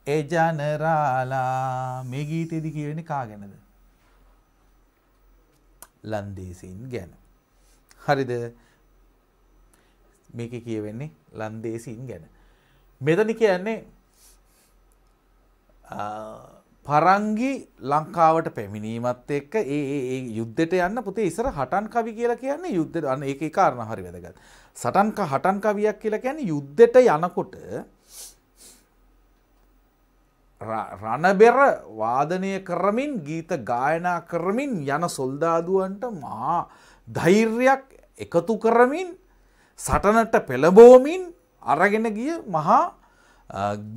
එජනරාලා මේ ගීතයේදී කියවෙන්නේ කා ගැනද? ලන්දේසින් ගැන. හරිද? මේකේ කියවෙන්නේ ලන්දේසින් ගැන. මෙතන කියන්නේ ආ පරංගි ලංකාවට පැමිණීමත් එක්ක ඒ යුද්ධට යන්න පුතේ ඉසර හටන් කවි කියලා කියන්නේ යුද්ධ අන්න ඒක කාරණ හරි වැදගත්. සටන්ක හටන් කවියක් කියලා කියන්නේ යුද්ධට යනකොට රණබෙර වාදනය කරමින් ගීත ගායනා කරමින් යන සොල්දාදුවන්ට මහා ධෛර්යයක් එකතු කරමින් සටනට පෙළබෝමින් අරගෙන ගිය මහා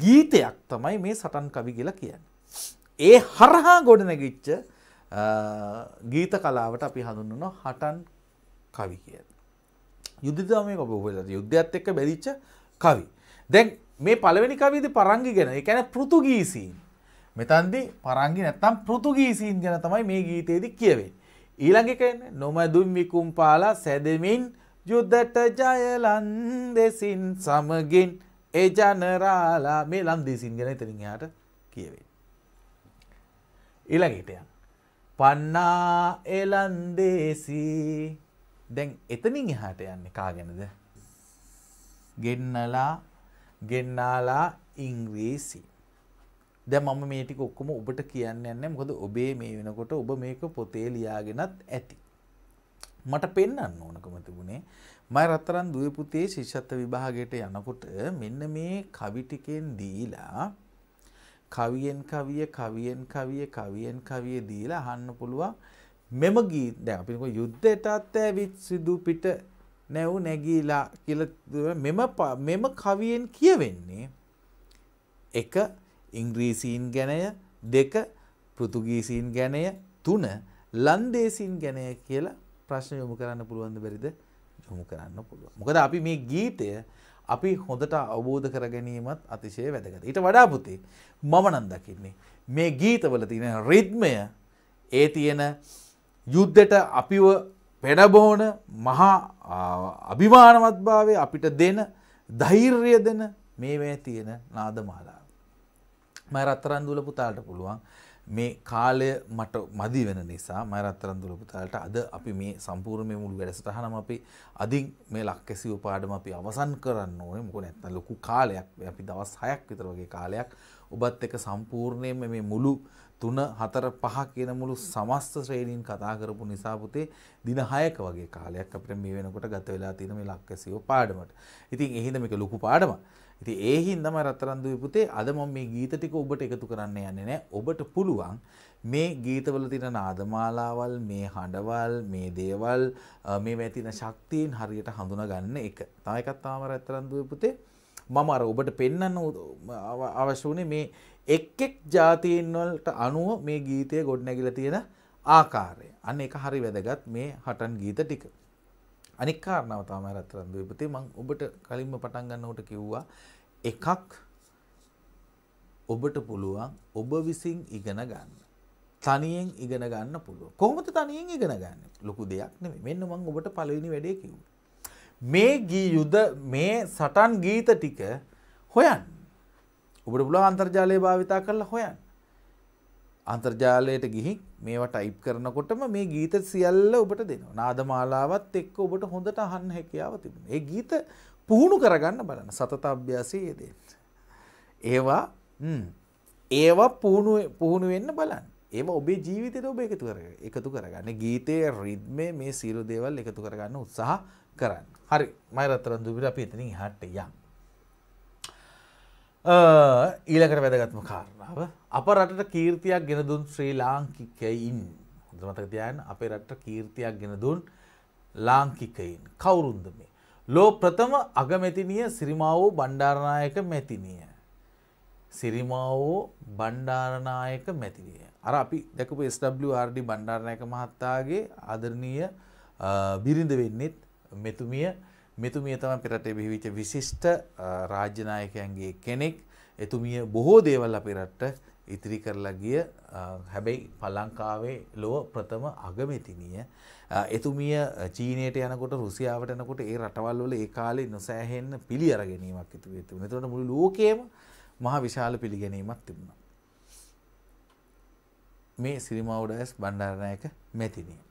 ගීතයක් තමයි මේ සටන් කවි කියලා කියන්නේ. ඒ හරහා ගොඩනැගිච්ච ගීත කලාවට අපි හඳුන්නන හටන් කවි කිය. යුද්ධම මේ ඔබ හලට යුද්ධත් එක්ක බැදිච්ච කවි. දැන් මේ පළවෙනි කවිද පරංගි ගැන එකැන පෘතුගීසින්. මෙතන්දි පරංගි නැත්තම් පෘතුගීසින් ගැන තමයි මේ ගීතයේද කියවේ. ඊළඟක නොමදුම් විකුම්පාලා සැදමින් යුද්ධට ජයලන් දෙසින් සමගින් එජනරාලා මේ ලන් දෙසින් ගැන තරිහාට කියවේ. ඉළඟටයන්. පන්නා එලන්දේසි දැන් එතනින් එහාට යන්නේ කා ගැනද. ගෙන්නලා ගෙන්නාලා ඉංග්‍රීසි. ද මම මේටික ඔක්කොම ඔබට කියන්න යන්න මොකද ඔබේ මේ වෙනකොට ඔබ මේක පොතේ ලියාගෙනත් ඇති. මට පෙන්න්න ඕනකම තිබුණේ මයි රත්තරන් දුවපුතේ ශිෂත්ත විභාගයට යනකොට මෙන්න මේ කවිටිකෙන් දීලා කවියෙන් කවිය කවියෙන් කවිය කවියෙන් කවිය දීලා අහන්න පුළුවන් මෙම ගී දැන් අපි නිකෝ යුද්ධයටත් ඇවිත් සිදු පිට නැව් නැගීලා කියලා මෙම මෙම කවියෙන් කියවෙන්නේ එක ඉංග්‍රීසීන් ගැනය දෙක පෘතුගීසීන් ගැනය තුන ලන්දේසින් ගැනය කියලා ප්‍රශ්න යොමු කරන්න පුළුවන්ද බැරිද යොමු කරන්න පුළුවන්. මොකද අපි මේ ගීතය අපි හොඳට අවබෝධ කර ගැනීමත් අතිශය වැදගත. ඊට වඩා පුතේ මම නම් දකින්නේ මේ ගීතවල තියෙන රිද්මය ඒ තියෙන යුද්ධට අපිව පෙඩබෝන මහා අභිමානවත් භාවය අපිට දෙන ධෛර්ය දෙන මේ මේ තියෙන නාදමාලාව. මම රත්තරන් දුල පුතාලට පුළුවන් මේ කාලය මට මදි වෙන නිසා මම රත්තරන් දුරපතාලට අද අපි මේ සම්පූර්ණ මේ මුළු වැඩසටහනම අපි අදින් මේ ලක්කැසිය පාඩම අපි අවසන් කරන්න ඕනේ මොකද නැත්නම් ලොකු කාලයක් අපි දවස් 6ක් විතර වගේ කාලයක් ඔබත් එක්ක සම්පූර්ණයෙන්ම මේ මුළු තුන හතර පහ කියන මුළු සමස්ත ශ්‍රේණීන් කතා කරපු නිසා පුතේ දින 6ක වගේ කාලයක් අපිට මේ වෙනකොට ගත වෙලා තියෙන මේ ලක්කැසියෝ පාඩමට. ඉතින් එහෙනම් මේක ලොකු පාඩමක්. ඉති ඒහින් දම රත්තරන්දුව පුතේ අද මොම මේ ගීත ටික ඔබට එකතු කරන්න යන්නේ නෑ ඔබට පුළුවන් මේ ගීතවල තින නාදමාලාවල් මේ හඬවල් මේ දේවල් මේ වැතින ශක්තියෙන් හරියට හඳුන ගන්න එක තායකත්තාම රත්තරන්දුව පුතේ මම අර ඔබට පෙන්න්න අවශ්‍ය වනේ මේ එක්කෙක් ජාතීන්වලට අනුව මේ ගීතය ගොඩනැගිල තියෙන ආකාරය අන්න එක හරි වැදගත් මේ හටන් ගීත ටික අනික් කාරණාව තමයි රත්තරන් දූපතේ මම ඔබට කලින්ම පටන් ගන්නකොට කිව්වා එකක් ඔබට පුළුවන් ඔබ විසින් ඉගෙන ගන්න. තනියෙන් ඉගෙන ගන්න පුළුවන්. කොහොමද තනියෙන් ඉගෙන ගන්න? ලොකු දෙයක් නෙමෙයි. මෙන්න මම ඔබට පළවෙනි වැඩේ කිව්වා. මේ ගී යුද මේ සටන් ගීත ටික හොයන්න. ඔබට පුළුවන් අන්තර්ජාලය භාවිතා කරලා හොයන්න. අන්තර්ජාලයට ගිහින් මේවා ටයිප් කරනකොටම මේ ගීත සියල්ල ඔබට දෙනවා. නාදමාලාවත් එක්ක ඔබට හොඳට අහන්න හැකියාව තිබුණා. ඒ ගීත පුහුණු කරගන්න බලන්න සතත අභ්‍යාසයේ යෙදෙන්න. ඒවා ඒවා පුහුණු පුහුණු වෙන්න බලන්න. ඒවා ඔබේ ජීවිතයට ඔබ එකතු කරගන්න. එකතු කරගන්න. ගීතයේ රිද්මේ මේ සියලු දේවල් එකතු කරගන්න උත්සාහ කරන්න. හරි. මම රත්තරන් දුබිර අපි එතනින් එහාට යමු. ඊළකට වැදගත්ම කාරණාව අප රටට කීර්තියක් ගෙන දුන් ශ්‍රී ලාංකිකයින් හොඳමතක තියන් අපේ රටට කීර්තියක් ගෙන දුන් ලාංකිකයින් කවුරුන්ද මේ ලෝ ප්‍රථම අගමැතිනිය සිරිමාවෝ බණ්ඩාරනායක මැතිනිය සිරිමාවෝ බණ්ඩාරනායක මැතිනිය අර අපි දැකපු ස්ඩ්ඩ බණ්ඩාරනායක මහත්තාගේ අදරණීය බිරිඳ වෙන්නෙත් මෙතුමිය මෙතුමිය තම පෙරටේ බිහිවිච විශිෂ්ට රාජ්‍යනායකයන්ගේ කෙනෙක් එතුමිය බොහෝ දේවල් අපිරට්ට ඉතිරි කරලා ගිය හැබැයි පලංකාවේ ලොව ප්‍රථම අගමැතිනිය. එතුමිය චීනයට යනකොට රුසියාවට යනකොට ඒ රටවල්වල ඒ කාලේ නොසෑහෙන්න පිළි අරගැනීමක් ඇති වෙතු. මෙතන මුළු ලෝකයේම මහ විශාල පිළිගැනීමක් තිබුණා. මේ සිරිමා උඩයස් බණ්ඩාරනායක මැතිනිය.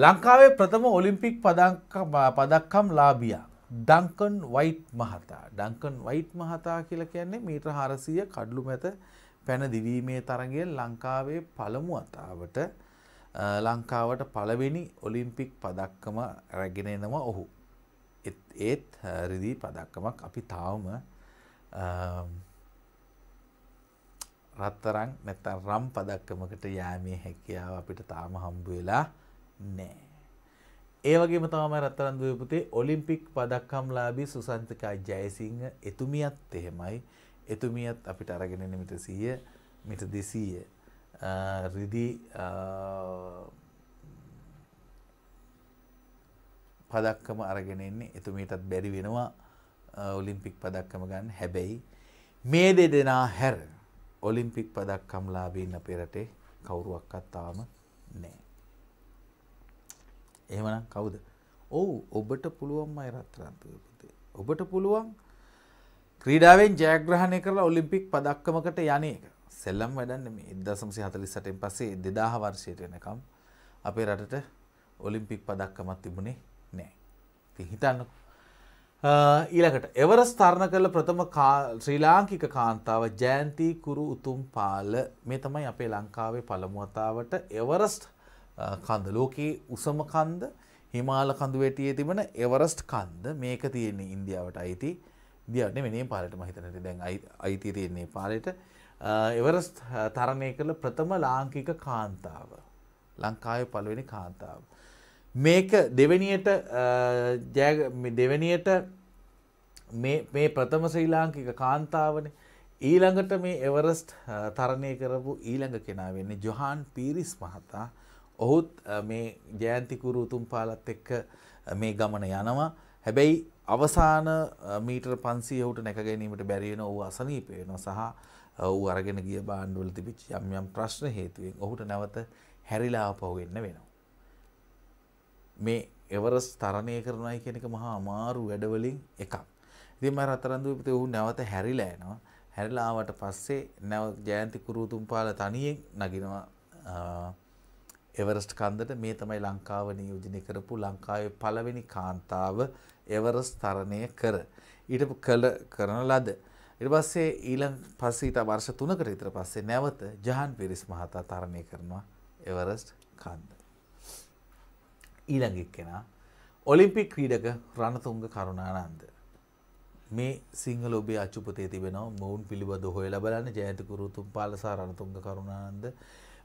ලංකාවේ ප්‍රථම ඔලිම්පික් පදක්කම් ලාබියා. ඩංකන් වයිට් මහතා. ඩංකන් වයිට් මහතා කියලා කියන්නේ මීට්‍ර හාරසීය කඩලු මැත පැන දිවීමේ තරගෙන් ලංකාවේ පළමු අතාවට ලංකාවට පළවෙනි ඔලිම්පික් පදක්කම රැගෙන එනවා ඔහු. ඒත් රිදී පදක්කමක් අපි තාවම රත්තරං නැත්තම් රම් පදක්කමකට යෑමේ හැකියාව අපිට තාම හම්බ වෙලා නෑ. ඒවගේම තම රත්තරන්දුව පුතේ ඔලිම්පික් පදක්කම් ලාබී සුසන්තකා ජයසිංහ එතුමියත් එහෙමයි එතුමියත් අපිට අරගෙන නිමිට සීය මිට දෙසීය රිදිී පදක්කම අරගෙනෙන්නේ එතුමීටත් බැරි වෙනවා ඔලිම්පික් පදක්කම ගන්න හැබැයි මේ දෙදෙනා හැර ඔලිම්පික් පදක්කම්ලාබීන්න පෙරටේ කවුරුවක්කත්තාම නෑ. එහෙමනම් කවුද? ඔව් ඔබට පුළුවන් මයි රත්තරන්තුගේ පුතේ. ඔබට පුළුවන් ක්‍රීඩාවෙන් ජයග්‍රහණය කරලා ඔලිම්පික් පදක්කමකට යන එක. සෙල්ලම් වැඩන්නේ මේ 1948න් පස්සේ 2000 වර්ෂයට එනකම් අපේ රටට ඔලිම්පික් පදක්කමක් තිබුණේ නැහැ. ඉතින් හිතන්නකෝ ඊළකට එවරස් තරණ කළ ප්‍රථම ශ්‍රී ලාංකික කාන්තාව ජයන්තී කුරු උතුම් පාල මේ තමයි අපේ ලංකාවේ පළමුවතාවට එවරස්ට කඳ ලෝකයේ උසම කන්ද හිමාල කඳු වැටියේ තිබෙන එවරස්ට් කන්ද මේක තියෙන්නේ ඉන්දියාවට අයිති දියට මෙනේ පාලට මහිතනට දැන් අයිති තියෙන්නේ පාලට එවරස් තරණය කළ ප්‍රථම ලාංකික කාන්තාව ලංකාවේ පළවෙනි කාන්තාව. මේක දෙවැනියට දෙවැනියට මේ ප්‍රථම ශ්‍රී ලාංකික කාන්තාවන ඊළඟට මේ එවරස්ට් තරණය කරපු ඊළඟ කෙනා වෙන්නේ ජොහාන් පීරිස් මහතා ඔහුත් මේ ජයන්තිකුරු උතුම් පාලත් එක්ක මේ ගමන යනවා හැබැයි අවසාන මීටර් පන්සියහුට නැකගැනීමට බැරියෙන ඔහු අසනීපයෙන සහ ඔහු අරගෙන ගිය බාණ්ඩුවල තිබිච් යම් යම් ප්‍රශ්න හේතුවෙන් ඔහුට නැවත හැරිලා පවවෙන්න වෙනවා. මේ එවරස් තරණය කරනයි කෙනෙක මහා අමාරු වැඩවලින් එකක්. ඉතින් මම රතරන්දුවිපත ඔහු නැවත හැරිලා එනවා. හැරිලා ආවට පස්සේ නැව ජයන්ති කුරුතුම්පාල තනියෙන් නගිනවා එවරස්ට් කන්දට මේ තමයි ලංකාව නියෝජනය කරපු ලංකාවේ පළවෙනි කාන්තාව එවරස් තරණය කර. ඊට කළ කරන ලද. ඊට පස්සේ ඊළඟ පස්සේ ඊට වර්ෂ 3කට විතර පස්සේ නැවත ජහන් පිරිස් මහතා තරණය කරනවා එවරස්ට් කන්ද. ඊළඟ එක්කෙනා ඔලිම්පික් ක්‍රීඩක රණතුංග කරුණානන්ද. මේ සිංහල ඔබේ අචුපතේ තිබෙනවා මොවුන් පිළිබඳ හොයලා බලන්න ජයන්ත කුරුතුම්පාල සහ රණතුංග කරුණානන්ද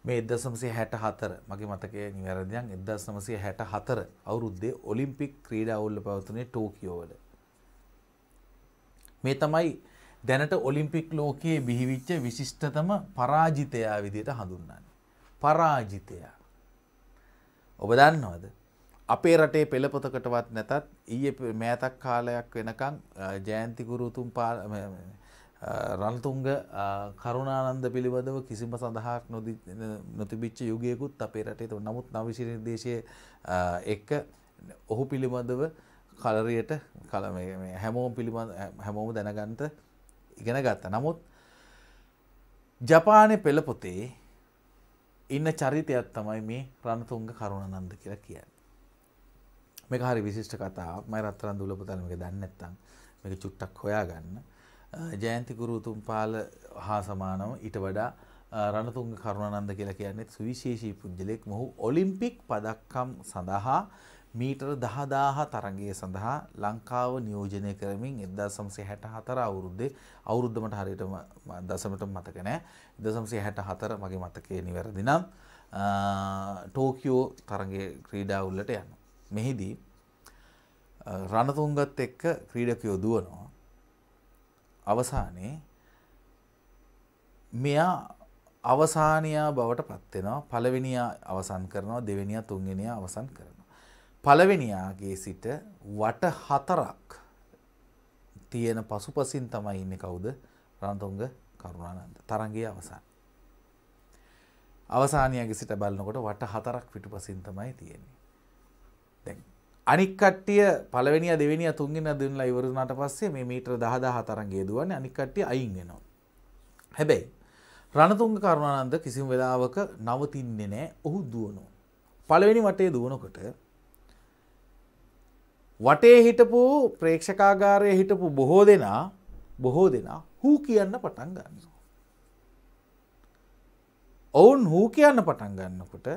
මේ එදසමසේ හැට හතර මගේ මතකය නිවැරදියන් එදස් නමසේ හැට හතර අවුරුද්දේ ඔලිම්පික් ක්‍රීඩාවුල්ල පැවතුනේ ටෝකියෝවල. මේ තමයි දැනට ඔලිම්පික් ලෝකයේ බිහිවිච්ච විශිෂ්ටතම පරාජිතයා විදියට හඳුන්නන්න. පරාජිතයා. ඔබ දන්නවද. අපේ රටේ පෙළපොතකටවත් නැතත් ඊය මෑතක් කාලයක් වෙනකං ජයන්තිගුරුතුම් පා රන්තුන්ග කරුණානන්ද පිළිබඳව කිසිම සඳහාක් නොතිබිච්ච යුගයකුත් අපේ රටේ තුව නමුත් නවිශිරි දේශය එක්ක ඔහු පිළිබඳව කලරයට කල හැමෝම් පිළිබඳ හැමෝම දැනගන්ත ඉගෙන ගත්ත නමුත් ජපානය පෙළපොතේ ඉන්න චරිතයක් තමයි මේ රණතුන්ග කරුණනන්ද කියලා කියන්න. මේක හරි විශිෂ්ට කතාවක් මයි රත්තරන් දුලපතනක දන්නත්තං මේක චුට්ටක් හොයා ගන්න ජයන්තිකුරුතුම් පාල හා සමානව ඉට වඩා රණතුන් කරුණනන්ද කියලා කියන්නෙත් සුවිශේෂී පුද්ගලෙක් මොහු ඔලිම්පික් පදක්කම් සඳහා මීටර දහදාහ තරගේ සඳහා ලංකාව නියෝජනය කරමින් එදදා සම්සේ හැට හතර අවුරුද්දේ අවුරුද්ධමට හරියටම දසමට මතකනෑ දසම්සේ හැට හතර මගේ මතකය නිවැරදිනම් ටෝකියෝ තරගේ ක්‍රීඩාවුල්ලට යන්න. මෙහිදී රණතුන්ගත් එක්ක ක්‍රීඩකයෝ දුවනවා අවසානයේ මෙයා අවසානයා බවට පත්වෙනවා පළවෙනියා අවසන් කරනවා දෙවෙනියා තුන්ගෙනයා අවසන් කරනවා. පළවෙනියාගේ සිට වට හතරක් තියෙන පසුපසින් තමයි ඉන්න කවුද රණතුංග කරුණානන්ද තරන්ගේ අවසන්. අවසානයගේ සිට බලන්නකොට වට හතරක් පිටු පසින් තමයි තියෙන්නේ. අනික්කට්ටිය පලවෙනි දෙවනි තුන්ගෙන දුන්නලා ඉවරුණට පස්සේ මේ මීට්‍ර දහදාහ තරන්ගේ දුවන අනිකට්ටිය අයින් වෙනවා. හැබැයි රණතුංග කරුණානන්ද කිසිම වෙලාවක නවතින්නේ නෑ ඔහු දුවනෝ. පලවෙනි වටේ දුවනකොට වටේ හිටපු ප්‍රේක්ෂකාගාරය හිටපු බොහෝ දෙනා බොහෝ දෙනා හූ කියන්න පටන් ගන්නවා. ඔවුන් හූ කියන්න පටන් ගන්නකොට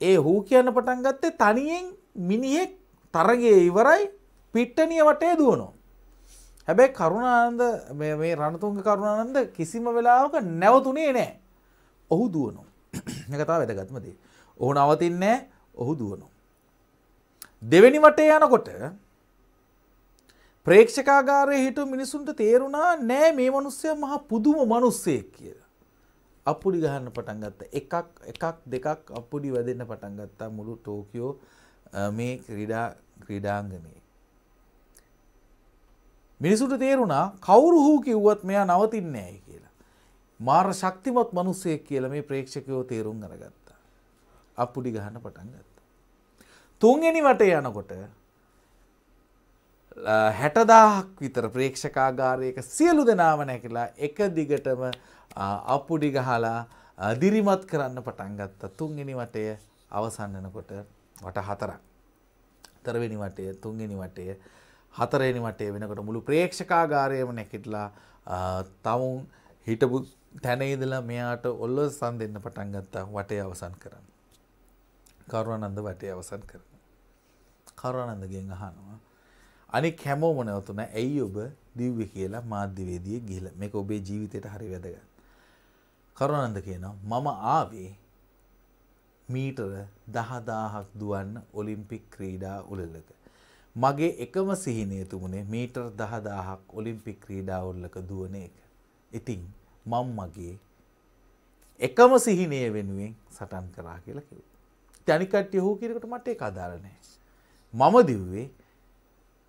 ඒ හූ කියන්න පටන් ගත්තේ තනියෙන් මිනිහෙක් තරගේ ඉවරයි පිට්ටනිය වටේ දුවනෝ. හැබැයි කරුණාන්ද මේ රණතුන්ග කරුණානන්ද කිසිම වෙලාවක නැවතුනේ නෑ. ඔහු දුවනු. එකතා වැදගත්මදී. ඔහු නවතින්නෑ ඔහු දුවනු. දෙවැනි වටේ යනකොට ප්‍රේක්ෂකාගාරය හිටු මිනිසුන්ට තේරුණා නෑ මේ මනුස්සය මහ පුදුම මනුස්සයෙක් කියලා. අපපුඩි ගහන්න පටන් ගත්ත එකක් එකක් දෙකක් අපපුඩි වැදන්න පටන් ගත්තා මුළු ටෝකයෝ මේ ක්‍රඩා ක්‍රඩාංගනයේ. මිනිසුට තේරුණා කවුරු හූ කිව්වත් මෙයා නවතින්නේයි කියලා. මාර ශක්තිමත් මනුස්සේ කියල මේ ප්‍රේක්ෂකයෝ තේරුම් අරගත්තා. අපපුඩි ගහන්න පටන් ගත්තා. තුන්ගනි වට යනකොට හැටදාහක් විතර ප්‍රේක්ෂකාගාරයක සියලු දෙනාව නැකිලා එක දිගටම අපපුඩි ගහලා දිරිමත් කරන්න පටන්ගත්ත තුන්ගනි වටය අවසන්නනකොට වට හතරක්. තරවෙනි වටය තුන්ගනි වටය හතරෙනි වටේ වෙනකොට මුළු ප්‍රේක්ෂකාගාරයම නැකිටලා තවුන් හිටපු තැනේදලා මෙයාට ඔල්ල සන් දෙන්න පටන්ගත්තා වටේ අවසන් කරන්න. කරුවනන්ද වටේ අවසන් කරන. කරුවනන්දගෙන් අහනවා. අනික් හැමෝම නැවතුන ඇයි ඔබ දිව්වේ කියලා මාධ්‍යවේදියෙක් ගිහිල්ලා. මේක ඔබේ ජීවිතයට හරි වැදගත්. කරුණානන්ද කියනවා මම ආවේ මීටර 10000ක් දුවන්න ඔලිම්පික් ක්‍රීඩා උළෙලක. මගේ එකම සිහිනය තිබුණේ මීටර 10000ක් ඔලිම්පික් ක්‍රීඩා උළෙලක දුවන එක. ඉතින් මම මගේ එකම සිහිනය වෙනුවෙන් සටන් කරා කියලා කිව්වා. ඉතින් අනික් කට්ටිය හූ කියනකොට මට ඒක අදාළ නැහැ. මම දිව්වේ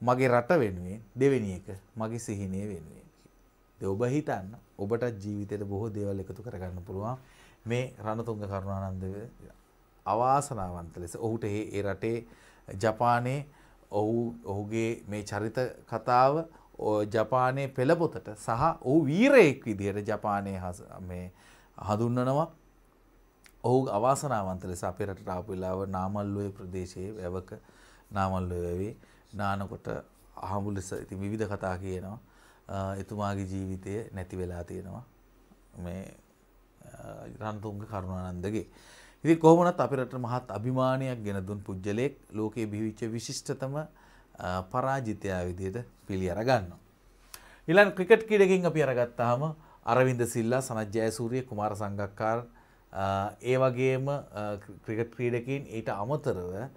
මගේ රට වෙනුවෙන් දෙවෙනි එක මගේ සිහිනය වෙනුවෙන්. ද ඔබ හිතන්න ඔබට ජීවිතයට බොහෝ දේවල් එකතු කරගන්න පුළුවන් මේ රණතුංග කරුණානන්දව අවාසනාවන්ත ලෙස ඔහුට ඒ රටේ ජපානයේ ඔහු ඔහුගේ මේ චරිත කතාව ජපානයේ පෙළපොතට සහ ඔහු වීරයෙක් විදිහට ජපානය හඳුන්නනවා ඔහු අවාසනාවන්ත ලෙස අපේ රටට ආපු වෙලාව නාමල්ලුවේ ප්‍රදේශයේ වැවක නාමල්ලුවේ වැවේ ස්නානකොට අහමුලෙස ඉති විධ කතා කියනවා එතුමාගේ ජීවිතය නැති වෙලා තියෙනවා මේ රන්තුන්ග කරුණානන්දගේ ඉති කොහමනත් අපිරට මහත් අභිමානයක් ගෙන දුන් පුද්ගලයෙක් ලෝකයේ බිවිච්ච විශිෂ්ටතම පරාජිතයා විදියට පිළි අරගන්න. ඉලන් ක්‍රිකට් කිඩකින් අපි අරගත්තාම අරවින්ද සිල්ලා සනජ්‍යයසූරිය කුමාර සංගක්කාර ඒ වගේම ක්‍රිකට් ක්‍රීඩකින් ඊට අමතරව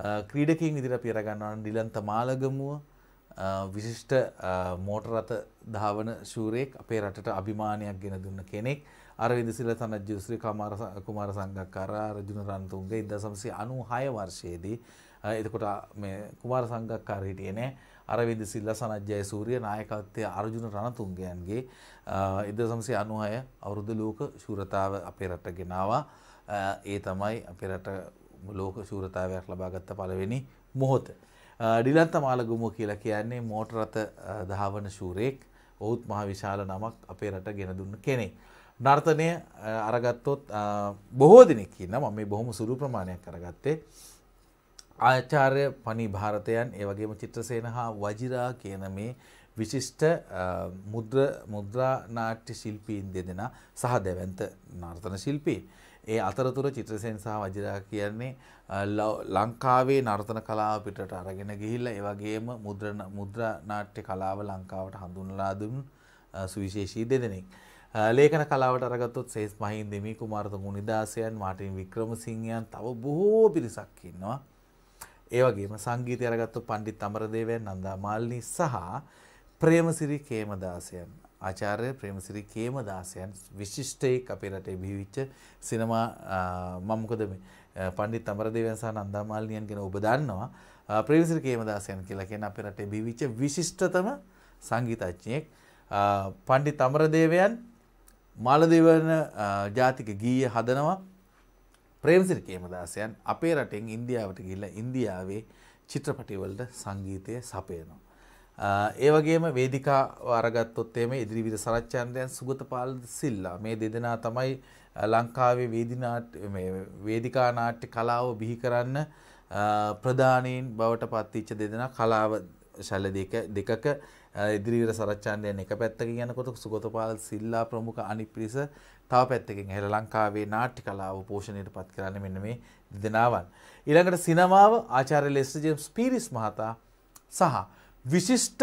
ක්‍රීඩකින් ඉදිර පිරගන්නවන් ඩිලන්ත මාලගමුව විශිෂ්ට මෝටරත ධාවන ශූරයෙක් අපේ රටට අභිමානයක් ගෙන දුන්න කෙනෙක් අර විදිසිල තනත් ජුස්ත්‍රී කමාර කුමාර සංගක්කාර රජුන රන්තුන්ගේ ඉද සම්සේ අනු හය වර්ෂයේදී එතකොට කුමාර සංගක්කාර හිටිය නෑ අරවිද සිල්ල සනජ්‍යය සූරිය නායකත්වය අරජුන රණතුන්ගයන්ගේ ඉද සම්සේ අනුහය අවුරුද්ධ ලෝක ශූරතාව අපේ රට ගෙනවා ඒ තමයි අපේ රට ලෝක ශූරතාවයක් ලබාගත්ත පළවෙනි මොහොත. ඩිලන්ත මාලගුම කියලා කියන්නේ මෝටරත දහවන ශූරයෙක් ඔහුත් මහ විශාල නමක් අපේ රට ගෙන දුන්න කෙනෙක්. නර්තනය අරගත්තොත් බොහෝ දෙනෙක් කියන්න මම මේ බොහොම සුළු ප්‍රමාණයක් කරගත්තේ. ආචාර්ය පනි භාරතයන් ඒවගේම චිත්‍රසේන හා වජිරා කියන මේ විශිෂ්ට මුද්‍රා නාට්‍ය ශිල්පීන් දෙදෙන සහ දැවන්ත නර්තන ශිල්පී. ඒ අතරතුර චිත්‍රසෙන් සහ වජිරා කියන්නේ ලංකාවේ නර්තන කලාව පිටට අරගෙන ගිහිල්ලා ඒ වගේම මුද්‍රණ මුද්‍රා නාට්‍ය කලාව ලංකාවට හඳුන්වලා දුන් සුවිශේෂී දෙදෙනෙක්. ලේඛන කලාවට අරගත්තොත් සේස් මහින් දෙමී කුමාරත ගුණිදාසයන් මාටින් වික්‍රමසිංහයන් තව බොහෝ පිරිසක් ඉන්නවා. ඒ වගේම සංගීතය අරගත්තොත් පණ්ඩිත් අමරදේවයන් නන්දා මාලිනී සහ ප්‍රේමසිරි කේමදාසයන් ආචාර්ය ප්‍රේමසිරි කේමදාසයන් විශිෂ්ටයෙක් අපේ රටේ බිහිවිච්ච සිනමා මම මොකද මේ පණ්ඩිත අමරදේවයන් සහ නන්දාමාලිනියන් ගැන ඔබ දන්නවා ප්‍රේමසිරි කේමදාසයන් කියලා කියන අපේ රටේ බිහිවිච්ච විශිෂ්ටතම සංගීතඥයෙක් පණ්ඩිත අමරදේවයන් මාලදේවන ජාතික ගීය හදනවා ප්‍රේමසිරි කේමදාසයන් අපේ රටෙන් ඉන්දියාවට ගිහිල්ලා ඉන්දියාවේ චිත්‍රපටිවලට සංගීතය සපයනවා ඒවගේම වේදිකා වරගත්තොත්තේම ඉදිරිවිද සරච්චන්දයන් සුගතපාල සිල්ලා මේ දෙදෙනා තමයි ලංකාවේ වේදිකා නාට්‍ය කලාව බිහි කරන්න ප්‍රධානීන් බවට පත්තිච්ච දෙදෙන කලාව ශල දෙකක ඉදිරිවිර සරච්චන්දයන් එක පැත්තක යනකොට සුගතපාල සිල්ලා ප්‍රමුඛ අනි පිරිස තව පැත්තකින් හෙළ ලංකාවේ නාට්‍ය කලාව පෝෂණයට පත් කරන්න මෙන්න මේ දෙදෙනාවන්. ඊළඟට සිනමාව ආචාර්ය ලෙස්ට ජෙම්ස් පීරිස් මහතා සහ විශිෂ්ට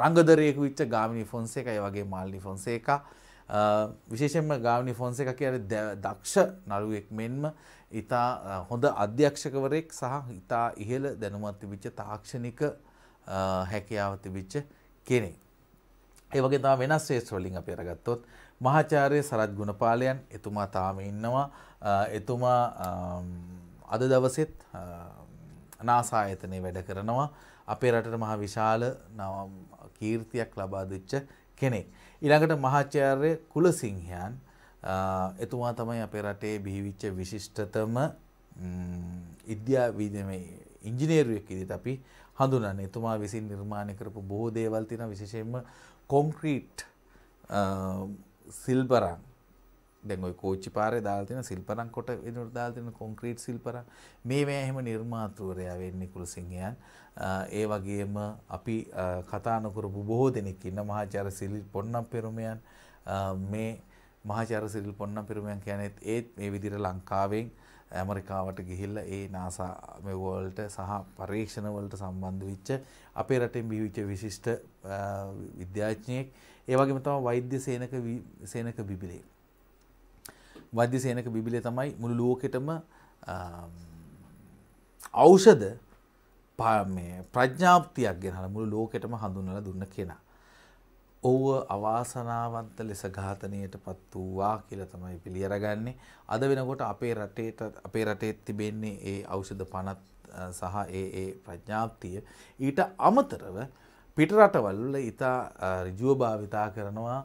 රංගදරයෙකු විච්ච ගාමිණි ෆොන්සේක ඒ වගේ මාල්ලි ෆොන්සේක විශේෂෙන්ම ගාමිණි ෆොන්සේක කියන දක්ෂ නළුවෙක් මෙන්ම ඉතා හොඳ අධ්‍යක්ෂකවරයෙක් සහ ඉතා ඉහළ දැනුමත් තිබිච්ච තාක්ෂණික හැකියාව තිබිච්ච කෙනෙක්. ඒ වගේ තම වෙනස් ශේෂ්‍රවලින් අපි අරගත්තොත් මහාචාර්ය සරත් ගුණපාලයන් එතුමා තාම ඉන්නවා එතුමා අද දවසෙත් නාසායතනය වැඩ කරනවා අපේ රටට මහා විශාල කීර්තියක් ලබා දෙච්ච කෙනෙක්. ඊළඟට මහාචාර්ය කුලසිංහයන් එතුමා තමයි අපේ රටේ බිහිවිච්ච විශිෂ්ටතම විද්‍යාවිද්‍ය මේ ඉංජිනේරුවෙක් විදිහට අපි හඳුනන්නේ. එතුමා විසින් නිර්මාණය කරපු බොහෝ දේවල් තියෙනවා විශේෂයෙන්ම කොන්ක්‍රීට් සිල්බරන් දැන් ওই කෝච්චි පාරේ දාලා තියෙන සිල්පරම් කොට වෙනුවට දාලා තියෙන කොන්ක්‍රීට් සිල්පරම් මේවා එහෙම නිර්මාතෘවරයා වෙන්නේ කුලසිංහයන් ඒ වගේම අපි කතා නොකරපු බොහෝ දෙනෙක් ඉන්න මහාචාර්ය සිල් පොන්නම් පෙරුමයන් මේ මහාචාර්ය සිල් පොන්නම් පෙරුමයන් කියන්නේ ඒත් මේ විදිහට ලංකාවෙන් ඇමරිකාවට ගිහිල්ල ඒ නාසා මෙවෝල්ට සහ පරීක්ෂණවලට සම්බන්ධ විච්ච අපේ රටෙන් බිහිවිච්ච විශිෂ්ට විද්‍යාඥයෙක් ඒ වගේම තමයි වෛද්‍ය සේනක සේනක බිබිලේ වද්‍ය සේනක බිබිලය තමයි මුළු ලෝකෙටම අවෂද ප්‍රඥාප්තියක් ගෙනහල මුළු ලෝකෙටම හඳුන්නල දුන්න කෙනා. ඔව්ව අවාසනාවන්ත ලෙස ඝාතනයට පත් වූවා කියලා තමයි පිළියරගන්නේ. අද වෙනකොට අපේ රටේට අපේ රටේත් තිබෙන්නේ ඒ ඖෂධ පනත් සහ ඒ ඒ ප්‍රඥාප්තිය. ඊට අමතරව පිටරටවල් ඉතා ඍජුව භාවිතා කරනවා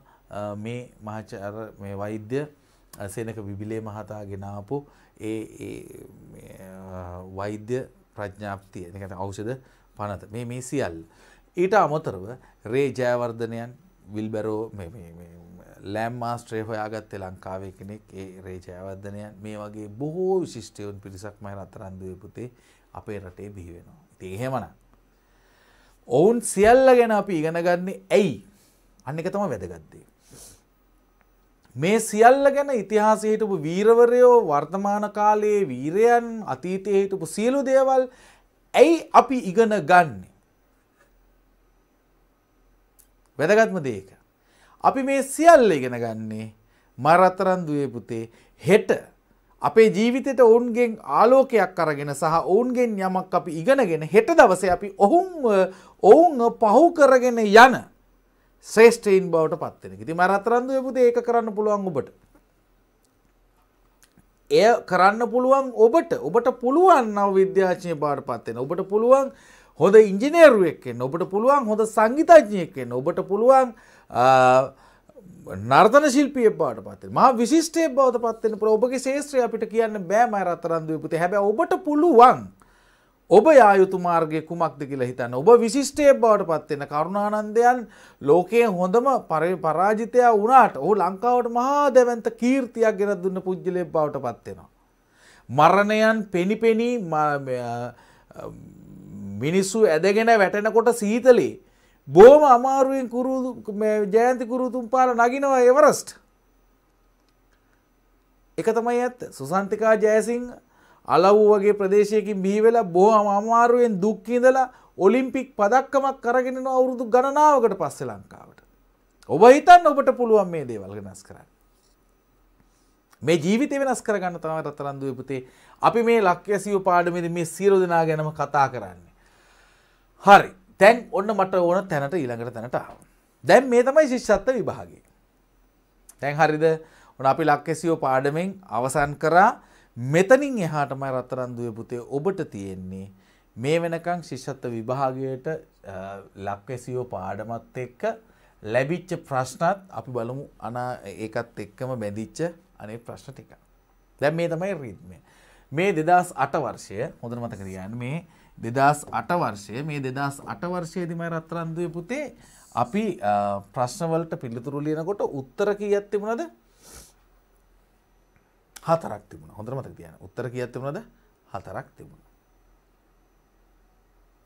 මේ මහාචාර්ය මේ වෛද්‍ය සේනක විබිලේ මහතා ගෙනාපු ඒ වෛද්‍ය ප්‍රඥාප්තිය එකට අවෂද පනත මේ මේ සියල්. ඊට අමොතරව රේ ජයවර්ධනයන් විල්බැරෝ ලෑම් මාස්ට්‍රේ හොයාගත්තේ ලංකාවේ කෙනෙක් ඒ රේ ජයවර්ධනයන් මේ වගේ බොහෝ විශිෂ්ටයවන් පිරිසක් මයි අතරන්දුව පුතේ අපේ රටේ බිහිවෙනවා. ඉති එහෙමන. ඔවුන් සියල්ල ගැන අපි ඉගෙනගන්නේ ඇයි අන්න එක තම වැදගත්දේ. මේ සියල්ල ගැන ඉතිහාසය හිටපු වීරවරයෝ වර්තමාන කාලයේ වීරයන් අතීතයේ හිටපු සියලු දේවල් ඇයි අපි ඉගෙන ගන්නේ. වැදගත්ම දේක. අපි මේ සියල්ල ඉගෙන ගන්නේ මරතරන් දුවේ පුතේ හෙට අපේ ජීවිතයට ඔවුන්ගෙන් ආලෝකයක් අරගෙන සහ ඔවුන්ගෙන් යමක් අපි ඉගෙනගෙන හෙට දවස අපි ඔහුන් ඔවුන් පහු කරගෙන යන ශ්‍රේෂ්ඨයින් බවට පත්වෙන ඉති මරත්තරන්දු පුද ඒ කරන්න පුළුවන් ඔබට එය කරන්න පුළුවන් ඔබට ඔබට පුළුවන් නව විද්‍යාචනය බාට පත්වෙන ඔබට පුළුවන් හොඳ ඉංජිනේරුවෙක්ෙන් ඔබට පුළුවන් හොඳ සංගිතඥයකෙන් ඔබට පුළුවන් නර්තන ශිල්පිය බාට පත් ම විශිෂ්ටේ බවත පත්වෙන ප්‍රෝපගේ ශේත්‍රය අපිට කියන්න බෑමයි අතරන්දුව පුති හැබැ ඔබට පුළුවන් ඔබ යායුතු මාර්ගය කුමක්ද කියලා හිතන්න ඔබ විශිෂ්ටය බවට පත්වෙන කරුණානන්දයන් ලෝකයේ හොඳම පරාජිතයා වුණාට ඔහු ලංකාවට මහා දැවන්ත කීර්තියක් ගෙන දුන්න පුද්ගලය බවට පත්වෙනවා. මරණයන් පෙනිපෙනී මිනිස්සු ඇදගෙන වැටෙනකොට සීතලේ. බෝම අමාරුවෙන් ජයන්තිකුරුතුම් පාල නගිනවා එවරස්ට්. එක තමයි ඇත්ත සුසන්තිකා ජයසිංහ අලව් වගේ ප්‍රදේශයකින් බිහිවෙලා බොහොම අමාරුවෙන් දුක් ඉඳලා ඔලිම්පික් පදක්කමක් කරගෙන යන අවුරුදු ගණනාවකට පස්සේ ලංකාවට. ඔබ හිතන්න ඔබට පුළුවන් මේ දේවල් වෙනස් කරන්න. මේ ජීවිතය වෙනස් කරගන්න තමයි රත්තරන්දු පුතේ අපි මේ ලක්යසියෝ පාඩමේදී මේ සියලු දෙනා ගැනම කතා කරන්නේ. හරි. දැන් ඔන්න මට ඕන තැනට ඊළඟට තැනට ආවා. දැන් මේ තමයි ශිෂ්‍යත්ව විභාගය. දැන් හරිද? ඔන්න අපි ලක්යසියෝ පාඩමෙන් අවසන් කරා. මෙතනින් එහාටමයි රත්තරන්දුවේ පුතේ ඔබට තියෙන්නේ මේ වෙනකං ශිෂත්ව විභාගයට ලක්වැසියෝ පාඩමත් එක්ක ලැබිච්ච ප්‍රශ්නත් අපි බලමු අනා ඒකත් එක්කම බැඳිච්ච අනේ ප්‍රශ්න ටික. දැන් මේ තමයි රිද්මය. මේ දෙදස් අට වර්ෂය හොඳන මතක තියන්න මේ දෙදස් අට වර්ෂය මේ දෙදස් අට වර්ෂයේදිමයි රත්තරන්දුවේ පුතේ අපි ප්‍රශ්නවලට පිළිතුරු ලියනකොට උත්තර කීයක් තිබුණද හතරක් තිබුණ හොඳ මතක තියන උත්තර කියත් තිබුණද හතරක් තිබුණ.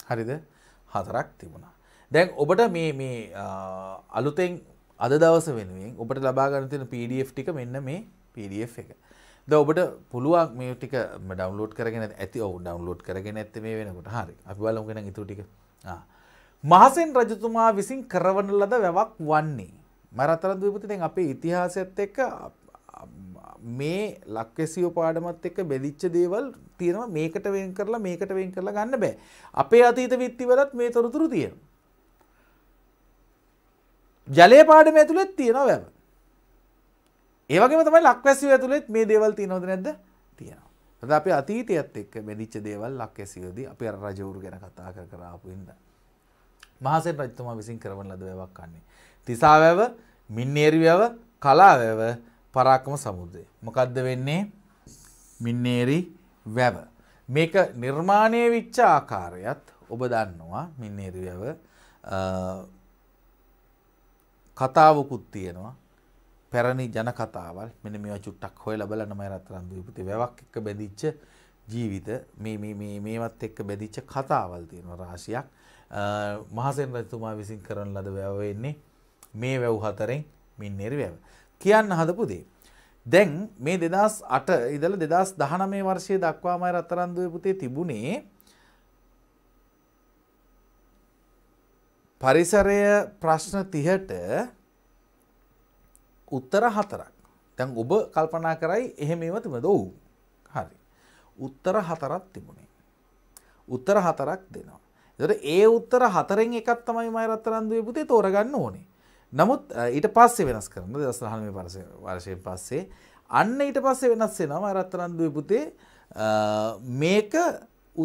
හරිද හතරක් තිබුණා. දැන් ඔබට මේ මේ අලුතෙන් අද දවස වෙනුවෙන් ඔබට ලබාගන්න තියෙන PDF ටික මෙන්න මේ PDF එක. ද ඔබට පුළුවන් මේ ටික ඩවුන්ලෝඩ් කරගෙන ඇති ඔව් ඩවුන්ලෝඩ් කරගෙන ඇත්තේ මේ වෙනකොට හරි. අපි බලමු කෙනා ඊටු ටික. ආ. මහසෙන් රජතුමා විසින් කරවන ලද වැවක් වන්නේ. මරතරන් දූපති දැන් අපේ ඉතිහාසයත් එක්ක මේ ලක්වැසියෝ පාඩමත් එක්ක බෙදිච්ච දේවල් තියෙනවා මේකට වෙන් කරලා මේකට වෙන් කරලා ගන්න බෑ. අපේ අතීත විත්තිවලත් මේ තොරතුරු තියෙනවා. ජලය පාඩම ඇතුළෙත් තියෙනවා වැව. ඒ වගේම තමයි ලක්වැසියෝ ඇතුළෙත් මේ දේවල් තියෙනවද නැද්ද? තියෙනවා. අද අපේ අතීතයත් එක්ක බෙදිච්ච දේවල් ලක්වැසියෝදී අපි අර රජවරු ගැන කතා කර කර ආපු ඉඳන්. මහසෙන් රජතුමා විසින් කරවන ලද වැවක් කන්නේ. තිසා වැව, මින්නේරි වැව, කලා වැව පරාක්‍රම සමුද්‍රය. මොකද්ද වෙන්නේ? මින්නේරි වැව. මේක නිර්මාණය වෙච්ච ආකාරයත් ඔබ දන්නවා මින්නේරි වැව කතාවකුත් තියෙනවා. පැරණි ජන කතාවල් මෙන්න මේවා චුට්ටක් හොයලා බලන්න මම රත්තරන් දීපුතේ වැවක් එක්ක බැඳිච්ච ජීවිත මේ මේ මේ මේවත් එක්ක බැඳිච්ච කතාවල් තියෙනවා රාශියක්. මහසෙන් රජතුමා විසින් කරන ලද වැව වෙන්නේ මේ වැව් හතරෙන් මින්නේරි වැව. කියන්න හදපු දේ. දැන් මේ දෙදස් අට ඉදල දෙදස් දහන මේ වර්ෂය දක්වාමයි රත්තරන්දුව පුතේ තිබුණේ පරිසරය ප්‍රශ්න තිහට උත්තර හතරක් තැන් ඔබ කල්පනා කරයි එහෙම ඒවතිම දොව් හරි උත්තර හතරක් තිබුණේ උත්තර හතරක් දෙනවා එතට ඒ උත්තර හතරෙන් එකත් තමයි මයි රත්තරන්දුවේ පුතේ තෝරගන්න ඕනේ නමුත් ඊට පස්සේ වෙනස් කරන දස්නහම පරස වර්ශය පස්සේ අන්න ඊට පස්සේ වෙනස්සේ නම අරත්තරන්දුව පුතේ මේක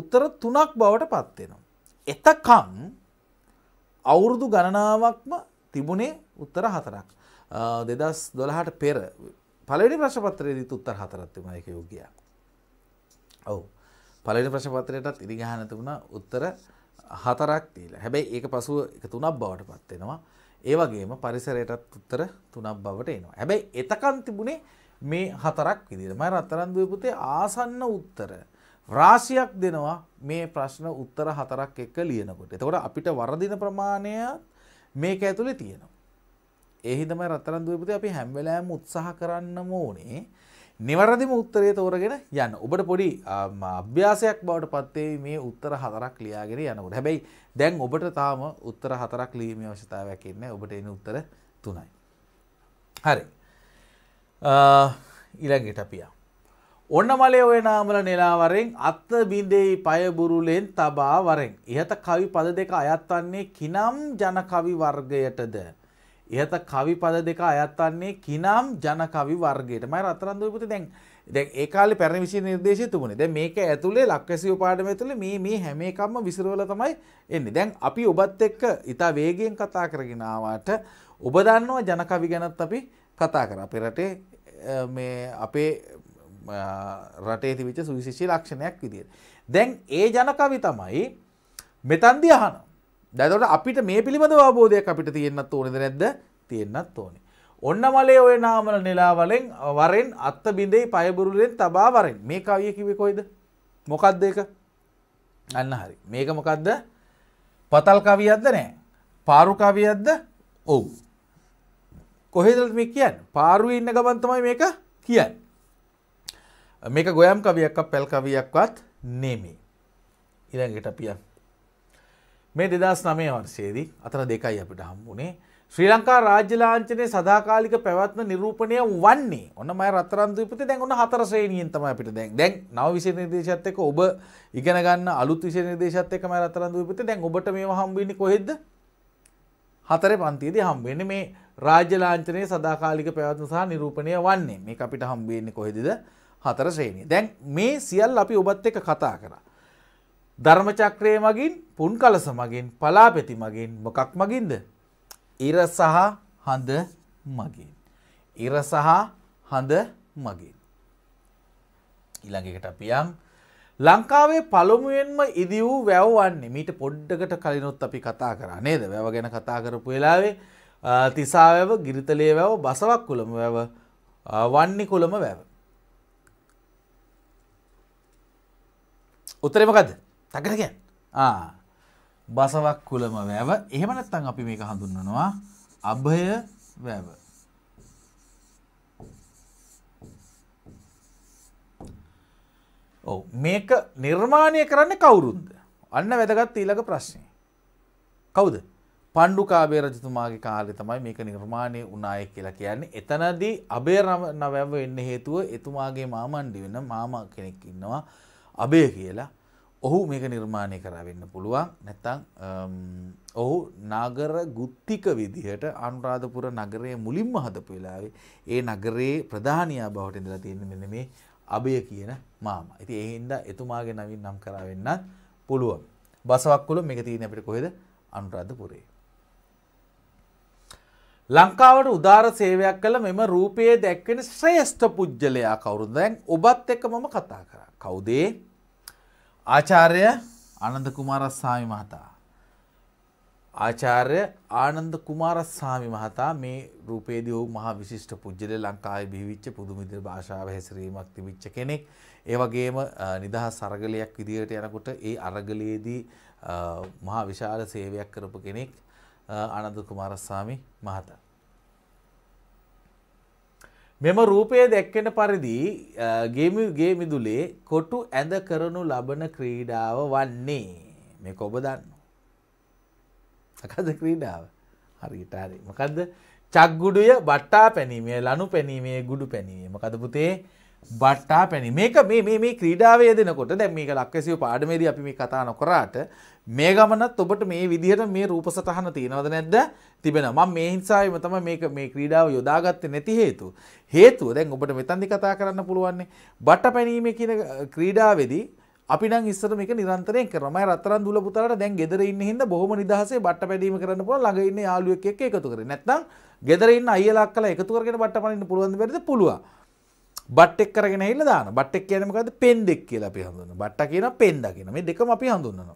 උත්තර තුනක් බවට පත්වෙනවා. එතකං අවුරුදු ගණනාවක්ම තිබුණේ උත්තර හතරක්. දෙදස් දොළහට පෙර පලනි ප්‍රශපත්‍රයේදී උත්තර හතරත්තිම එක යෝගිය. ඔවු පලනි ප්‍රශපත්‍රයටත් ඉරිගහනති වුණ උත්තර හතරක් තිීල හැබැයි ඒක පසුව එක තුනක් බවට පත්වෙනවා. ඒවගේම පරිසරයටත් උත්තර තුනක් බවට එනවා. හැබැයි එතකන් තිබුණේ මේ හතරක් විදිර මයි රත්තරන්දුව පුතේ ආසන්න උත්තර. රාශියක් දෙනවා මේ ප්‍රශ්න උත්තර හතරක් එක්ක ලියනකොට. එතකොට අපිට වරදින ප්‍රමාණය මේක ඇතුළේ තියෙනවා. එහිදම රත්තරන්දුවපති අපි හැම්වෙලෑම උත්සාහ කරන්නම ඕනේ නිවරදිම උත්තරය තෝරගෙන යන්න ඔබට පොඩි අභ්‍යාසයක් බවට පත්වේ මේ උත්තර හතරක් ලියාගෙන යනකට හැබැයි දැන් ඔබට තාම උත්තර හතරක් ලීම අවශ්‍යතාවයක් එන්න ඔබට එන උත්තර තුනයි. හරි ඉළඟට පියා. ඔන්න මලේ ඔය නාමල නෙලාවරෙන් අත්ත බිඳෙයි පයබුරුලෙන් තබා වරෙන්. ඉහත කවි පද දෙක අයත් වන්නේ කිනම් ජනකවි වර්ගයටද. ඉහත කවි පද දෙක අයත් වන්නේ කිනම් ජන කවි වර්ගයට. මම රත්තරන්දුවේ පුතේ දැන් දැන් ඒ කාලේ පැරණි විෂය නිර්දේශය තිබුණේ. දැන් මේක ඇතුලේ ලක්වැසියෝ පාඩම ඇතුලේ මේ මේ හැම එකක්ම විසිරවලා තමයි එන්නේ. දැන් අපි ඔබත් එක්ක ඉතා වේගයෙන් කතා කරගෙන ආවට ඔබ දන්නවා ජන කවි ගැනත් අපි කතා කරා. අපේ රටේ මේ අපේ රටේ තිබිච්ච සුවිශේෂී ලක්ෂණයක් විදියට. දැන් ඒ ජන කවි තමයි මෙතනදී අහනවා. දැතොට අපිට මේ පිළිබඳ අවබෝධයක් අපිට තියෙන්න්නත් ඕනෙද නැද්ද තියෙන්න්නත් ඕනේ. ඔන්න මලේ ඔය නාමල නිලාවලෙන් වරෙන් අත්ත බිඳෙයි පයබුරුලෙන් තබා වරෙන් මේ කවිය කිවකොයිද මොකක්ද එක අන්න හරි මේක මොකක්ද පතල් කවියක්ද නෑ පාරු කවියක්ද ඔව් කොහෙදල් මේ කියන් පාරු ඉන්න ගමන්තමයි මේක කියන් මේක ගොයම් කවියක් පැල් කවියක්වත් නෙමේ ඉරඟට පියන් මේ දෙදස් නමේ වර්ෂයේදී අතර දෙකයි අපිට හම්බුණේ ශ්‍රී ලංකා රාජ්‍ය ලාංචනයේ සදාකාලික පැවැත්ම නිරූපණය වන්නේ ඔන්න මම රත්තරන් දූපතේ දැන් ඔන්න හතර ශ්‍රේණියෙන් තමයි අපිට දැන් දැන් නව විශේෂ නිර්දේශයත් එක්ක ඔබ ඉගෙන ගන්න අලුත් විශේෂ නිර්දේශයත් එක්ක මම රත්තරන් දූපතේ දැන් ඔබට මේවා හම්බ වෙන්නේ කොහෙද හතරේ පන්තියේදී හම්බ වෙන්නේ මේ රාජ්‍ය ලාංඡනයේ සදාකාලික පැවැත්ම සහ නිරූපණය වන්නේ මේක අපිට හම්බ වෙන්නේ කොහෙදද හතර ශ්‍රේණිය. දැන් මේ සියල්ල අපි ඔබත් එක්ක කතා කරා. ධර්මචක්‍රය මගින් පුන්කලස මගින් පලාපෙති මගින් මොකක් මගින්ද. ඉර සහ හඳ මගින්. ඉර සහ හඳ මගින්. ඉළඟකට අපියම් ලංකාවේ පළමුුවෙන්ම ඉදි වූ වැැව්වන්නේ මීට පොඩ්ඩකට කලිනොත් අපි කතා කර නේද වැව ගැන කතා කරපු වෙලාවේ තිසාවැව ගිරිතලේ වැව බසවක් කුළම වැව වන්නේ කුළම වැව. උත්තරමකද තකරක බසවක් කුලම වැව එහෙමනත්තන් අපි මේක හඳුන්වනවා අභය වැව ඔව මේක නිර්මාණය කරන්න කවුරුන්ද අන්න වැදගත් ඊළඟ ප්‍රශ්නය කවුද පණ්ඩු කාබේ රජතුමාගේ කාලෙ තමයි මේක නිර්මාණය උනාය කියලා කියන්නේ එතනදී අබේ නවැව එන්න හේතුව එතුමාගේ මාමණ්ඩි වෙන මාම කෙනෙක් ඉන්නවා අබේ කියලා ඔහු මේක නිර්මාණය කරවෙන්න පුළුවන් නැත්තං ඔහු නගර ගුත්තික විදිහට අනුරාධපුර නගරය මුලින්ම හදපු වෙලාවේ ඒ නගරයේ ප්‍රධානයා බවට ඉඳලා තියෙන මෙන්න මේ අභය කියන මාම. ඉතින් ඒ හින්දා එතුමාගේ නවින් නම් කරවෙන්නත් පුළුවන්. බසවක්කුල මේක තියෙන අපිට කොහෙද? අනුරාධපුරේ. ලංකාවට උදාර සේවයක් කළ මෙම රූපයේ දැක්වෙන ශ්‍රේෂ්ඨ පුජ්‍යලයා කවුරුද? දැන් ඔබත් එක්ක මම කතා කරා. කවුද ඒ? ආචාර්ය ආනන්ද කුමාරස්වාමි මහතා. ආචාර්ය ආනන්ද කුමාරස්වාමි මහතා මේ රූපේදී ඔහු මහා විශිෂ්ට පුජ්‍යලේ ලංකාවේ බිහිවිච්ච පුදුම විදිහට භාෂාව හැසිරීමක් තිබිච්ච කෙනෙක්. ඒ වගේම නිදහස් අරගලයක් විදිහට යනකොට ඒ අරගලයේදී මහා විශාල සේවයක් කරපු කෙනෙක් ආනන්ද කුමාරස්වාමි මහතා. මෙම රූපය දැක්වෙන පරිදි ගේමගේ මිදුලේ කොටු ඇඳ කරනු ලබන ක්‍රීඩාව වන්නේ මේ කොබ දන්න. සකද ක්‍රීඩාව හරිටාරි මකදද චක්ගුඩුය බට්ටා පැනීමේ ලනු පැනීමේ ගුඩු පැනීම කද පුතේ බට්ටා පැණි මේක මේ මේ ක්‍රීඩාවේ දෙනකොට දැ මේක ලක්කසිව පාඩමේද අපි මේ කතා නොකරාට මේ ගමනත් ඔබට මේ විදිහට මේ රූප සටහන තියෙනවද නැද්ද තිබෙන ම මේ හිංසාාවම තම මේක මේ ක්‍රීඩාව යොදාගත්ත නැති හේතු හේතුව දැන් ඔබට මෙතන්දි කතා කරන්න පුළුවන්නේ බට්ට පැනීම කියන ක්‍රීඩාවෙදී අපි නම් ඉස්සර මේක නිරන්තරයෙන් කරමයි රත්තරන් දුල පුතාලට දැන් ගෙදර ඉන්න හින්දා බොහොම නිදහසේ බට්ට පැදීම කරන්න පුළුවන් ළඟ ඉන්න යාළුවෙක් එක්ක එකතු කරේ. නැත්නම් ගෙදර ඉන්න අයියලා අක්කලා එකතු කරගෙන බට්ට පනින්න පුළුවන් දෙයක් පුළුවන්. බට්ටෙක් කරගෙන හිල දාන බට්ටෙක් කියනමකද පෙන්ඩෙක් කියලා අපි හඳුන්න බට්ට කියන පෙන්ඩ කියන මේ දෙකම අපි හඳුන්නන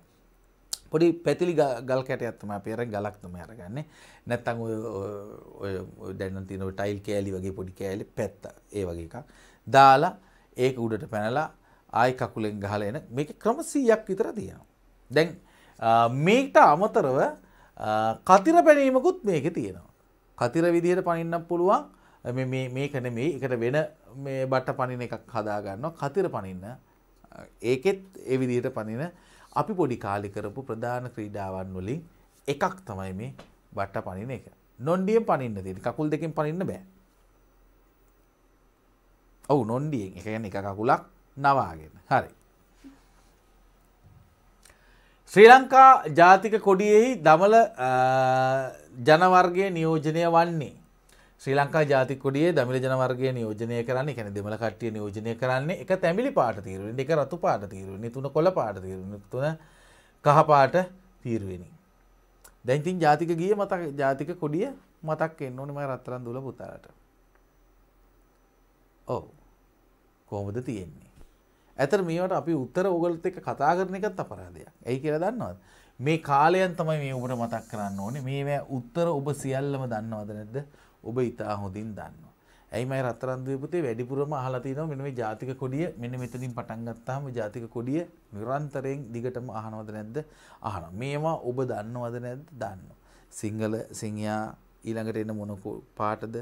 පොඩි පැතිලි ගල් කැට ඇත්තම පේර ගලක්තම අරගන්නේ නැත්තං දැන තින ටයිල් කෑලි වගේ පොඩි කෑලි පැත්ත ඒ වගේ එකක් දාලා ඒක උඩට පැනලා ආය කකුලෙන් ගහල එන මේක ක්‍රමසීයක් විතර තියෙනවා දැන් මේට අමතරව කතිර පැනීමකුත් මේක තියෙනවා කතිර විදිහට පනින්නම් පුළුවන් මේක නෙමෙයි එකට වෙන මේ බට්ට පනින එකක් හදාගන්නවා කතිර පනින්න ඒකෙත් ඒ විදිහට පනින අපි පොඩි කාලි කරපු ප්‍රධාන ක්‍රීඩාවන් වලින් එකක් තමයි මේ බට්ට පනින එක. නොන්ඩියෙන් පනින්න තියෙන. කකුල් දෙකෙන් පනින්න බෑ. ඔව් නොන්ඩියෙන්. ඒ කියන්නේ එක කකුලක් නවාගෙන. හරි. ශ්‍රී ලංකා ජාතික කොඩියෙහි දමල ජනවර්ගයේ නියෝජනය වන්නේ ශ්‍රී ලංකා ජාතිකොඩියේ දමිල ජනවර්ගය නියෝජනය කරන්නේ කැන දෙමළ කට්ටිය නියෝජනය කරන්නේ එක තැමිලි පාට තීරුවෙන් එක රතු පාට තීරුවනි තුන කොළ පාට තීරුණ තුන කහපාට තීරුවෙනි. දැන්තින් ජාතික ගිය මතක් ජාතික කොඩිය මතක් එන්න ඕනම රත්තරන් දුල පුතාට. ඔව කෝමද තියෙන්නේ. ඇතර මේවට අපි උත්තර ඔගලත් එක කතා කරන එකත් අපරාධයක් ඇයි කියලා දන්නවත් මේ කාලයන් තමයි මේ ඔබට මතක් කරන්න ඕනේ මේ උත්තර ඔබ සියල්ලම දන්නවද නැද්ද ඔබ ඉතා හොඳින් දන්න. ඇයිම රත්තරන්දුව පුතේ වැඩිපුරම අහලතිනව මෙම ජාතික කොඩිය මෙන්න මෙතනින් පටන්ගත්තාම ජාතික කොඩිය නිරන්තරයෙන් දිගටම අහනවද නැද්ද අහන මේවා ඔබ දන්නවද නැද්ද දන්න. සිංහල සිංහයා ඊළඟට එන්න මොනකු පාටද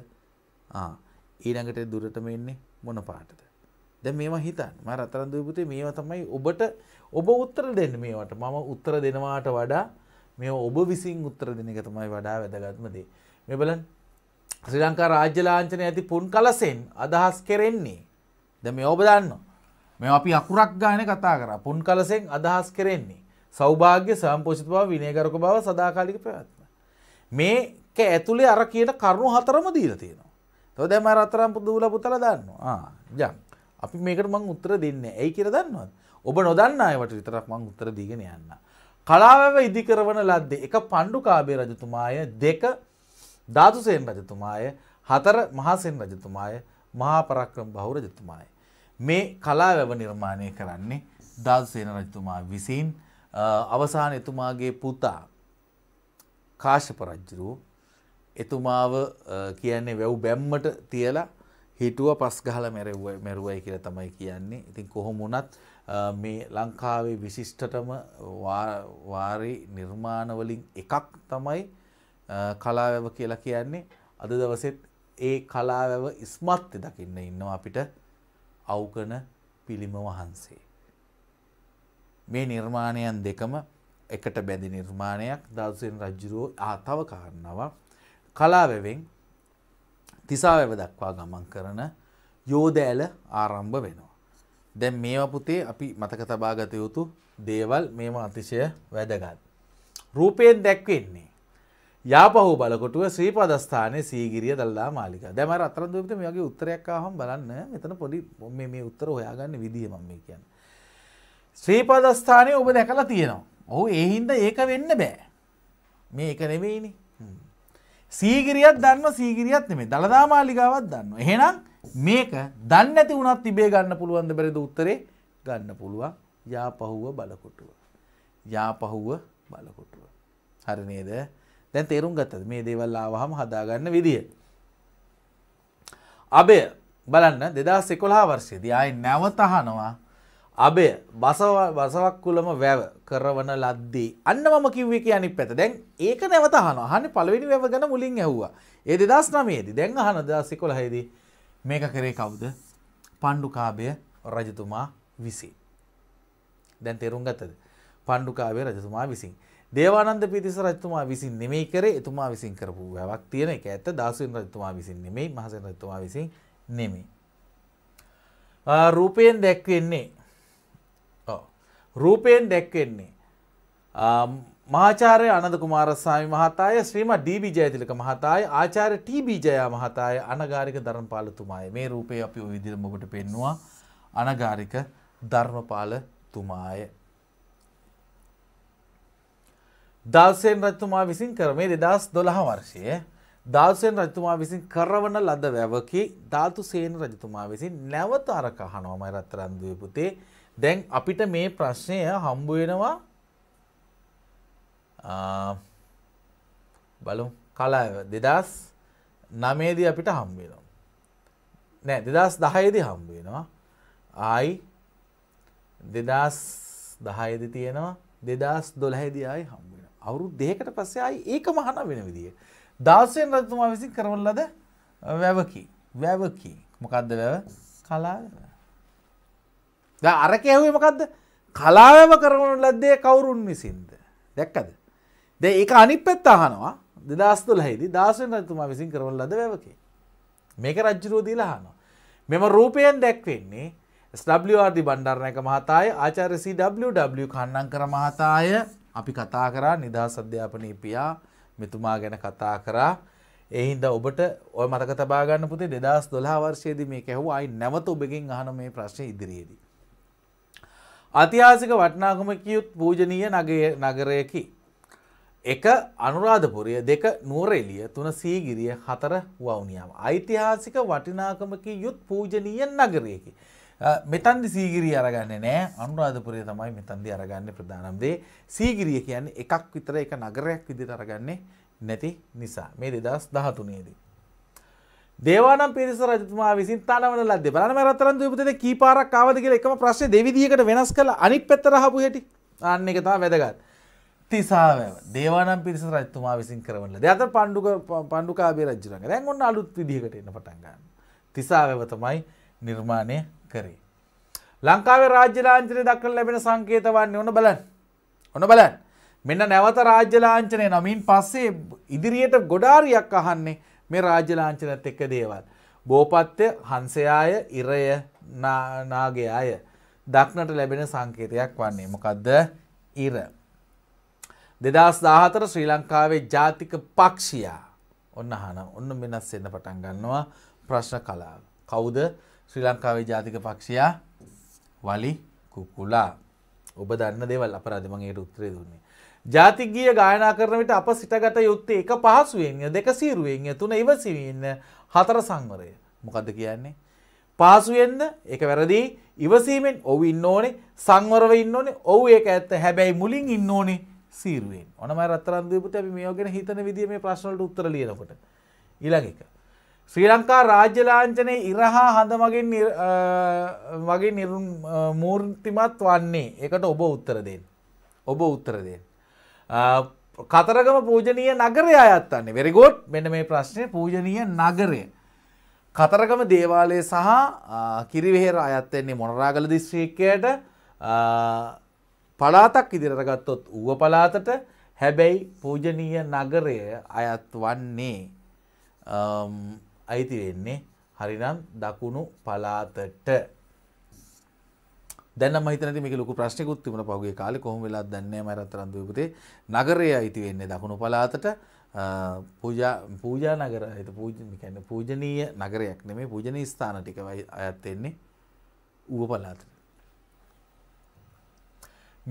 ඊළඟට දුරටම එන්නේ මොන පාටද. දැ මේවා හිතන් ම රතරන්දුව පුතේ මේවා තමයි ඔබට ඔබ උත්තර දෙන්න මේවට මම උත්තර දෙනවාට වඩා මේ ඔබ විසින් උත්තර දෙන එක තමයි වඩා වැදගත්මදේ මෙබලන් ශ්‍රී ලංකා රාජ්‍ය ලාංචනය ඇති පුන් කලසෙන් අදහස් කෙරෙන්නේ ද මේ ඔබ දන්න මේ අපි අකුරක් ගාන කතා කර පුන් කලසෙන් අදහස් කෙරෙන්නේ සෞභාග්‍ය සම්පෝෂිත බව විනයගරක බව සදාකාලික පැවැත්ම. මේක ඇතුළේ අර කියන කරුණු හතරම දීලා තියෙනවා. තව දැන් මම රත්තරන් පුදුල පුතලා දන්නවා. ආ ජම් අපි මේකට මං උත්තර දෙන්නේ. ඇයි කියලා දන්නවද? ඔබ නොදන්න අයට විතරක් මං උත්තර දීගෙන යන්න. කලාවැව ඉදිකරවන ලද්දේ එක පණ්ඩුකාභය රජතුමාය දෙක ධාතුසේන රජතුමාය හතර මහසෙන් රජතුමාය මහාපරක්‍රම බහු රජතුමාය. මේ කලා වැව නිර්මාණය කරන්නේ ධාතුසේන රජතුමා විසින් අවසාන එතුමාගේ පුතා කාශප රජ්ජුරුව එතුමාව කියන්නේ වැව් බැම්මට තියලා හිටුව පස් ගහල මැරුවයි කියල තමයි කියන්නේ ඉතින් කොහොමුණත් මේ ලංකාවේ විශිෂ්ටටම වාරි නිර්මාණවලින් එකක් තමයි කලාවැව කියලා කියන්නේ අද දවසෙත් ඒ කලාවැව ඉස්මත්්‍ය දකින්න ඉන්නවා අපිට අවකන පිළිම වහන්සේ. මේ නිර්මාණයන් දෙකම එකට බැඳි නිර්මාණයක් දවසෙන් රජ්ජුරුවෝ ආතව කාරණවා කලාවැවෙන් තිසාවැව දක්වා ගමන් කරන යෝදෑල ආරම්භ වෙනවා. දැන් මේ වපුතේ අපි මතක තබාගත යුතු දේවල් මේම අතිශය වැදගත්. රූපයෙන් දැක්වෙන්නේ යාපහු බලකොටුව ශ්‍රීපදස්ථානය සීගිරිය දල්ලා මාලික දැම අතරදුවත මේගේ උත්තරයක්කාහම් බලන්න මෙතන පොඩි මේ මේ උත්තර හොයාගන්න විදිහමම මේ කියන්න. ශ්‍රීපදස්ථානය ඔබ දැකලා තියෙනවා. ඔහු එහින්ද ඒක වෙන්න බෑ. මේ එක නෙවෙයිනි. සීගිරියත් දන්න සීගිරියත් නෙමේ දළදා මාලිකාවත් දන්න. එහෙනම් මේක දන්න ඇති වුණත් තිබේ ගන්න පුළුවන්ද බැරිද උත්තරේ ගන්න පුළුවන් යාපහුව බලකොටුව. යාපහුව බලකොටුව. හරි නේද? දැන් තේරුම් ගත්තද මේ දේවල් ආවහම හදාගන්න විදිය. අබය බලන්න 2011 වර්ෂයේදී ආයේ නැවත අහනවා අබය බසවක් කුලම වැව කරවන ලද්දී අන්න මම කිව්වේ කිය අනිත් පැත. දැන් ඒක නැවත අහනවා. අහන්නේ පළවෙනි වැව ගැන මුලින් ඇහුවා. ඒ 2009 දී දැන් අහන 2011 දී මේක කරේ කවුද? පණ්ඩුකාභය රජතුමා විසින්. දැන් තේරුම් ගත්තද? පණ්ඩුකාභය රජතුමා විසින්. දේවානන්ද පිතිස රජතුමා විසින් නෙමෙයි කරේ එතුමා විසින් කරපු වැවක් තියෙන එක ඇත්ත දාසුවෙන් රජතුමා විසින් නෙමෙයි මහසෙන් රජතුමා විසින් නෙමෙයි. රූපයෙන් දැක්වෙන්නේ රූපයෙන් දැක්වෙන්නේ මහාචාර්ය අනද කුමාරස්වාමි මහතාය ශ්‍රීමත් ඩීබී ජයතිලක මහතාය ආචාර්ය ටීබී ජයා මහතාය අනගාരിക ධර්මපාලතුමාය මේ රූපේ අපි ওই විදිහට ඔබට පෙන්නවා අනගාരിക ධර්මපාලතුමාය දාල්සයෙන් රජතුමා විසින් කර මේ දෙදස් දොළහ වර්ෂය දාල්සයෙන් රජතුමා විසින් කරවන ලද වැවකි ධාතුසේන රජතුමා විසින් නැවත අරක අහනවාමයි රත්තරන්දුවේ පුතේ දැන් අපිට මේ ප්‍රශ්නය හම්බ වෙනවා බලමු කලාව දෙදස් නමේදී අපිට හම්බ වෙනවා නෑ දෙදස් දහයේදී හම්බ වෙනවා ආයි දෙදස් දහයේදී තියෙනවා දෙදස් දොළහේදී ආයි හම්බ අවුරුදු දෙකකට පස්සේ ආයි ඒකම අහන වෙන විදිය. 16 වෙනි රජතුමා විසින් කරවන ලද වැවකි. වැවකි. මොකද්ද වැව? කලාව. දැන් අර කියුවේ මොකද්ද? කලාවම කරවන ලද්දේ කවුරුන් විසින්ද? දැක්කද? දැන් ඒක අනිත් පැත්ත අහනවා 2012 දී 16 වෙනි රජතුමා විසින් කරවන ලද වැවකි. මේක රජ්ජුරුව දීලා අහනවා. මෙම රූපයෙන් දැක්වෙන්නේ ස්ඩබ්ලියආර් බණ්ඩාරනායක මහතාය ආචාර්ය සී ඩබ්ලිව් කන්නංකර මහතාය අපි කතා කරා නිදහස් අධ්‍යාපනයේ පියා මෙතුමා ගැන කතා කරා. ඒ හින්දා ඔබට ඔය මතක තබා ගන්න පුතේ 2012 වර්ෂයේදී මේක ඇහුවා. අයි නැවත ඔබගෙන් අහන මේ ප්‍රශ්නේ ඉදිරියේදී. අතිහාසික වටිනාකමකියුත් පූජනීය නගරයකි. එක අනුරාධපුරය දෙක නුවරෙලිය තුන සීගිරිය හතර වවුනියාව. ඓතිහාසික වටිනාකමකි යුත් පූජනීය නගරයකි. මෙතන්දි සීගිරිය අරගන්න නෑ අනුරාධපුරය තමයි මෙතන්දි අරගන්න ප්‍රධානම්දේ සීගිරිය කියන්නේ එකක් විතර එක නගරයක් විදිට අරගන්නේ නැති නිසා මේ දෙදස් දහතුනේදී. දේවානම් පිරිස රජතුමා විසින් තනවන ලද්දේ බලන මරතරන් දූපතේ කීපාරක් ආවද කියලා එකම ප්‍රශ්නේ දෙවිදියකට වෙනස් කරලා අනිත් පැත්ත රහපු හැටි අන්න එක තමයි වැදගත්. තිසාවැව දේවානම් පිරිස රජතුමා විසින් කරවන ලද්දේ. අතර පණ්ඩුක පණ්ඩුකාභය රජුරංග. දැන් ඔන්න අලුත් විදිහකට එන්න පටන් ගන්නවා. තිසාවැව තමයි නිර්මාණය කරේ. ලංකාවේ රාජ්‍යලාංචනය දක්කන ලැබෙන සංකේතවන්නේ ඕන බලන් ඕන බලන් මෙන්න නැවත රාජ්‍යලාංචනය නමින් පස්සේ ඉදිරියට ගොඩාරියක් අහන්නේ මේ රාජ්‍යලාංචනත් එක්ක දේවල්. බෝපත්්‍ය හන්සයාය ඉරය නාගේ අය දක්නට ලැබෙන සංකේතයක් වන්නේ මොකක්ද ඉර. දෙදස් දාහතර ශ්‍රී ලංකාවේ ජාතික පක්ෂයා ඔන්න හනම් ඔන්න වෙනස් එන්න පටන් ගන්නවා ප්‍රශ්න කලාව. කවුද ශ්‍රී ලංකාවේ ජාතික පක්ෂයා වලි කුකුලා ඔබ දන්න දෙවල් අපරාධමගේයට උත්තරේ දුන්නේ. ජාතිගිය ගායනා කරන විට අප සිටගත යුත්තේ එක පහසුවෙන්ය දෙක සීරුවෙන්ය තුන ඉවසිවෙන්න හතර සංවරය මොකද කියන්නේ. පාසුවෙන්ද එක වැරදි ඉවසීමෙන් ඔව ඉන්න ඕනේ සංවරව ඉන්න ඕනේ ඔව් ඒක ඇත්ත හැබැයි මුලින් ඉන්න ඕනේ සීරුවෙන් ඔනම රත්තරන්දීපුට අපි මේවා ගැන හිතන විදිය මේ ප්‍රශ්න වලට උත්තර ලියනකොට ඊළඟ එක ශ්‍රී ලංකා රාජ්‍ය ලාංචනය ඉරහා හඳ මගින් මගේ මූර්තිමත් වන්නේ එකට ඔබ උත්තරදෙන්. ඔබ උත්තරදෙන්. කතරගම පූජනීය නගරය අයත්තන්නේ වෙරිගෝට් මෙන මේ ප්‍රශ්නය පූජනීය නගරය. කතරගම දේවාලය සහ කිරිවෙහෙර අයත්වෙන්නේ මොනරාගල දිශ්‍රීකයට පලාතක් ඉදිරගත්තොත් ඌව පලාතට හැබැයි පූජනීය නගරය අයත් වන්නේ අයිති වෙන්නේ හරිනම් දකුණු පලාතට දැන් මහිතනට මේක ලොකු ප්‍රශ්නකුත් තිබුණ පහුගේ කාලේ කොහොම වෙලාද දන්නේ මම රත්තරන් දූපතේ නගරය අයිති වෙන්නේ දකුණු පලාතට පූජා පූජා නගර හිත පූජන කියන්නේ පූජනීය නගරයක් නෙමෙයි පූජනීය ස්ථාන ටික අයත් වෙන්නේ ඌව පලාතට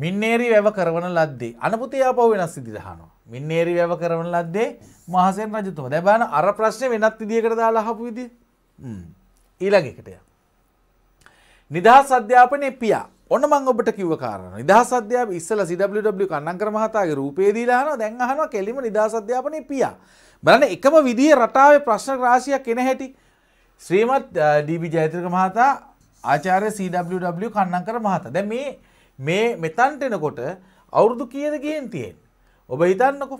මින්නේරි වැව කරවන ලද්දේ අනපුතේ ආපහු වෙනස් විදිහට අහනවා. මින්නේරි වැව කරවන ලද්දේ මහසෙන් රජතුමා. දැන් බලන්න අර ප්‍රශ්නේ වෙනත් විදිහකට දාලා අහපු විදිහ. හ්ම්. ඊළඟ එකට යන්න. නිදහස් අධ්‍යාපනයේ පියා ඔන්න මං ඔබට කිව්ව කාරණ නිදහස් අධ්‍යාප ඉස්සල CWW කන්නංකර මහතාගේ රූපේ දීලා අහනවා දැන් අහනවා කෙලිම නිදහස් අධ්‍යාපනයේ පියා බලන්න එකම විදිහේ රටාවේ ප්‍රශ්න රාශියක් එන හැටි ශ්‍රීමත් ඩීබී ජයතිලක මහතා ආචාර්ය CWW කන්නංකර මහතා දැන් මේ මේ මෙතන්ටෙනකොට අවුරුදු කියද ගෙන් තියෙන්. ඔබ හිතන්නකො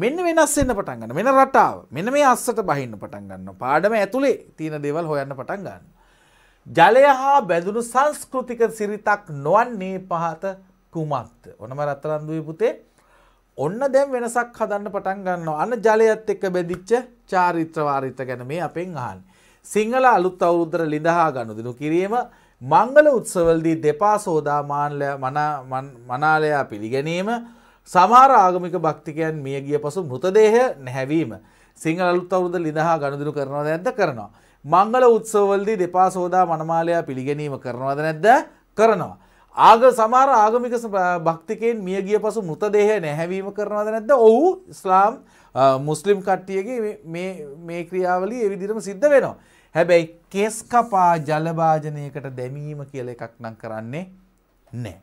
මෙන්න වෙනස්සෙන්න්න පටන්ගන්න මෙන රටාව මෙන මේ අස්සට බහින්න පටන්ගන්න පාඩම ඇතුළේ තියෙන දෙවල් හොයන්න පටන්ගන්න. ජලය හා බැඳුණු සංස්කෘතික සිරිතක් නොවන්නේ පහත කුමක්ත. ඕනම රත්තරන්දුවයි පුතේ ඔන්න දැම් වෙනසක් හදන්න පටන් ගන්න අන්න ජලයත් එක්ක බැදිච්ච චාරිත්‍රවාරිත ගැන මේ අපෙන් අහන්. සිංහල අලුත් අවුරුද්දර ලිඳහා ගණුදිනු කිරීම මංගල උත්සවල්දී දෙපා සෝදා මනාලයා පිළිගැනීම සමාර ආගමික භක්තිකයන් මිය ගිය පසු මෘතදේහය නැහැවීම. සිංහල අලුත් අවුරුද ලිඳහා ගණදුරු කරනවා නැද්ද කරනවා. මංගල උත්සවල්දී දෙපා සෝදා මනමාලයා පිළිගැනීම කරනවද නැද්ද කරනවා. ආග සමාර ආගමික භක්තිකයෙන් මිය ගිය පසු මෘතදේහය නැහැවීම කරනවද නැද්ද ඔහු ස්ලාම් මුස්ලිම් කට්ටියගේ මේ ක්‍රියාවලි එවිදිරම සිද්ධ වෙනවා. හැබැයි කෙස් කපා ජලභාජනයකට දැමීම කියලා එකක් නම් කරන්නේ නැහැ.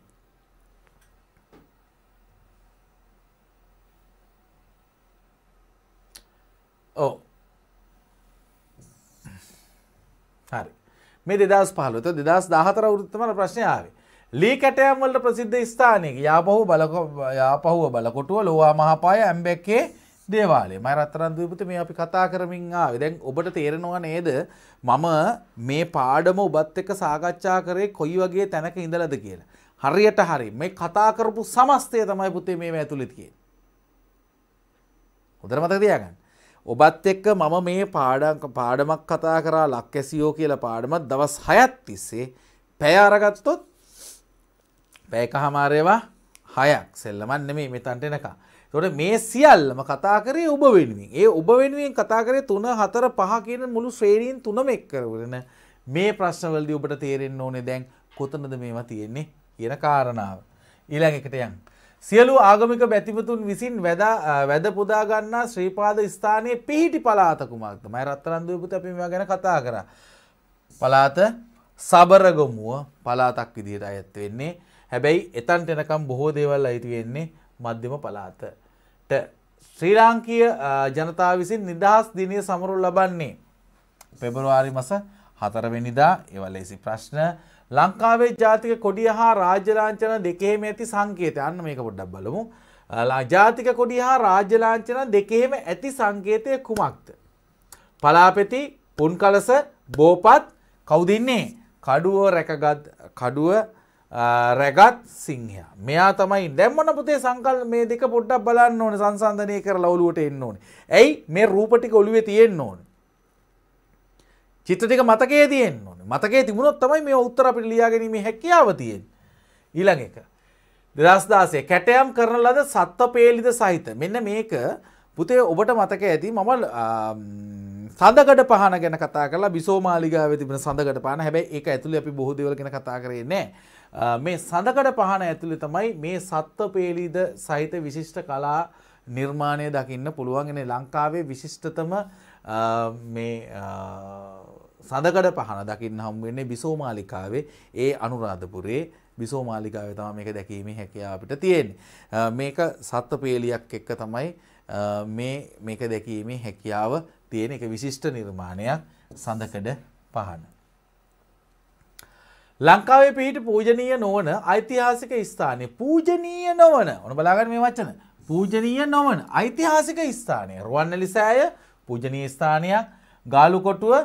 ඔව්. හරි. මේ 2015 2014 වෘත්ත තමයි ප්‍රශ්නේ ආවේ. ලී කැටයම් වලට ප්‍රසිද්ධ ස්ථානයක යාපහුව බලකො යාපහුව බලකොටුව ලෝවා මහපාය ඇම්බැක්කේ දේවාලේ මයි රත්තරන් දූපත මේ අපි කතා කරමින් ආවේ. දැන් ඔබට තේරෙනවා නේද මම මේ පාඩම ඔබත් එක්ක සාකච්ඡා කරේ කොයි වගේ තැනක ඉඳලාද කියලා. හරියට හරි මේ කතා කරපු සමස්තය තමයි පුතේ මේව ඇතුළේ තියෙන්නේ. හොඳට මතක තියාගන්න. ඔබත් එක්ක මම මේ පාඩම් පාඩමක් කතා කරා ලක් ඇසියෝ කියලා පාඩමක් දවස් 6ක් තිස්සේ පැය අරගත්තොත් පැයකමාරේවා හයක් සෙල්ලමන් නෙමෙයි මෙතනට එනකම්. තොට මේ සියල්ලම කතා කරේ ඔබ වෙනුවෙන් ඒ ඔබ වෙනුවෙන් කතා කරේ තුන හතර පහ කියන මුළු ශ්‍රේණීන් තුනම එක් කරවරන මේ ප්‍රශ්නවලදි ඔබට තේරෙන් ඕනේ දැන් කොතනද මේවා තියෙන්නේ කියන කාරණාව. ඊළඟ එකට යන්. සියලු ආගමික බැතිමතුන් විසින් වැද පුදාගන්නා ශ්‍රීපාද ස්ථානයේ පිහිටි පලාතකුමක්ද මයි රත්තරන්දුවපුත අපිම ගැන කතා කර. පලාත සබරගොමුව පලාතක් විදියට අයත් වෙන්නේ හැබැයි එතන්ට එනකම් බොහෝ දේවල් අයිති වෙන්නේ මධ්‍යම පලාත. ශ්‍රී ලාංකීය ජනතාව විසින් නිදහස් දිනය සමරු ලබන්නේ. පෙබරවාරි මස හතරවෙනිදා එවලෙසි ප්‍රශ්න ලංකාවේ ජාතික කොඩිය හා රාජ්‍යලාංචන දෙකෙම ඇති සංකේතය අන්න මේක පොඩ්ඩක් බලමු. ජාතික කොඩිය හා රාජ්‍යලාංචන දෙකෙම ඇති සංකේතය කුමක්ද. පලාපෙති පුන්කලස බෝපත් කවුදින්නේ කඩුව රැකගත් කඩුව රැගත් සිංහයා මෙයා තමයි දැම්මන පුතේ සංකල් මේ දෙක පොඩ්ඩක් බලන්න ඕන සංසන්ධනය කර ලවලුවට එන්න ඕන ඇයි මේ රූපටික ඔලුවේ තියෙන්න්න ඕන චිත්‍රටික මතකේ තියෙන් ඕන මතකේ තිබුණොත් තමයි මේ උත්තර අපිට ලියාගැනීමේ හැකියාව තියෙන් ඊළඟ එක දෙදස්දාසේ කැටයම් කරන ලද සත්ව පේලිද සහිත මෙන්න මේක පුතේ ඔබට මතක ඇති මම සඳගට පහන ගැන කතා කලා බිසෝමාලිගාව තිබෙන සඳගට පාන හැබැයි ඒ ඇතුළ අපි බොහෝදවලගෙන කතා කරේ නෑ මේ සඳකඩ පහන ඇතුළේ තමයි මේ සත්ව පේලීද සහිත විශිෂ්ට කලා නිර්මාණය දකින්න පුළුවන්ගෙන ලංකාවේ විශිෂ්ටතම මේ සඳකඩ පහන දකින්න හම්බවෙන්නේ බිසෝමාලිකාවේ ඒ අනුරාධපුරේ බිසෝමාලිකාව තම මේක දැකීමේ හැකියා අපිට තියෙන්. මේක සත්ව පේලියක් එක්ක තමයි මේක දැකීමේ හැකියාව තියෙන එක විශිෂ්ට නිර්මාණයක් සඳකඩ පහන. ලංකාවේ පිහිට පූජනීය නොවන ඓතිහාසික ස්ථානය පූජනීය නොවන ඕන බලාගන්න මේ වචන පූජනීය නොවන ඓතිහාසික ස්ථානය රුවන්නලි සෑය පූජනීය ස්ථානයක් ගාලුකොටුව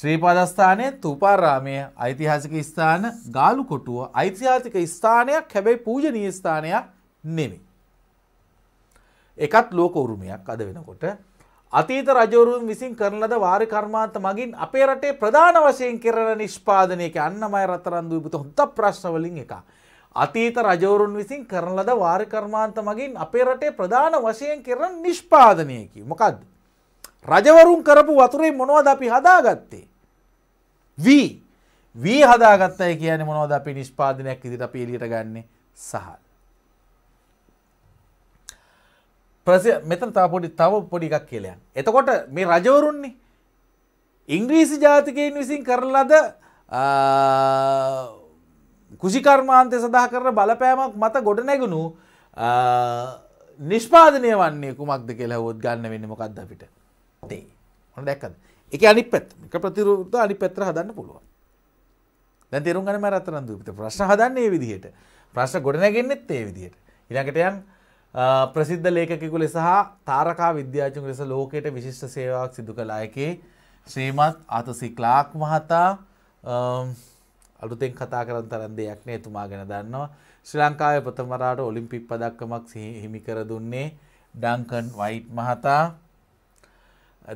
ශ්‍රීපදස්ථානය තුපාරාමය ඓතිහාසික ස්ථාන ගාලුකොටුව ඓතිහාසික ස්ථානයක් හැබැයි පූජනීය ස්ථානයක් නෙමි. එකත් ලෝක උරුමයක් අද වෙනකොට අතීත රජවරුන් විසින් කරන ලද වාරි කර්මාන්ත මගින් අපේ රටේ ප්‍රධාන වශයෙන් කෙරෙන නිෂ්පාදනයක අන්නමය රත්තරන් දූපිත හොඳ ප්‍රශ්න වලින් එකක්. අතීත රජවරුන් විසින් කරන ලද වාරි කර්මාන්ත මගින් අපේ රටේ ප්‍රධාන වශයෙන් කෙරෙන නිෂ්පාදනයකි. මොකද්ද? රජවරුන් කරපු වතුරේ මොනවද අපි හදාගත්තේ? V V හදාගත්තයි කියන්නේ මොනවද අපි නිෂ්පාදනයක් විදිහට අපි එළියට ගන්නෙ? සහල්. ප්‍රසය මෙතන තා පොඩි තව පොඩි එකක් කියලයන්. එතකොට මේ රජවරුන්නේ. ඉංග්‍රීසි ජාතිකයෙන් විසින් කරලද කුසිකර්මාන්තය සඳහා කරන බලපෑමක් මත ගොඩ නැගුණු නිෂ්පාදනය වන්නේ කුමක්ද කියලා හොත් ගන්න වෙන්න මොකක්ද අපිට තේ හොන දැක්කද එක අනි පැත් එක ප්‍රතිරුද්ධ අනි පැත්‍ර හදන්න පුළුවන් දැන් තේරුම් ගන්න මරතරන් දූපිත ප්‍රශ්න හදන්නේ ඒ විදිහට ප්‍රශ්න ගොඩ නැගෙන්නෙත් ඒ විදිහට ඊළඟට යන් ප්‍රසිද්ධ ලේකෙකු ලෙස හා තාරකා විද්‍යාචකු ලෙස ලෝකයට විශිෂ්ට සේවාවක් සිදු කළ අයකේ ශ්‍රීමත් අතසි ක්ලාක් මහතා අලුතෙන් කතා කරන තරන් දෙයක් නේ එතුමා ගැන දන්නවා ශ්‍රී ලංකාවේ ප්‍රථමරාට ඔලිම්පික් පදක්කමක් හිමි කර දුන්නේ ඩංකන් වයිට් මහතා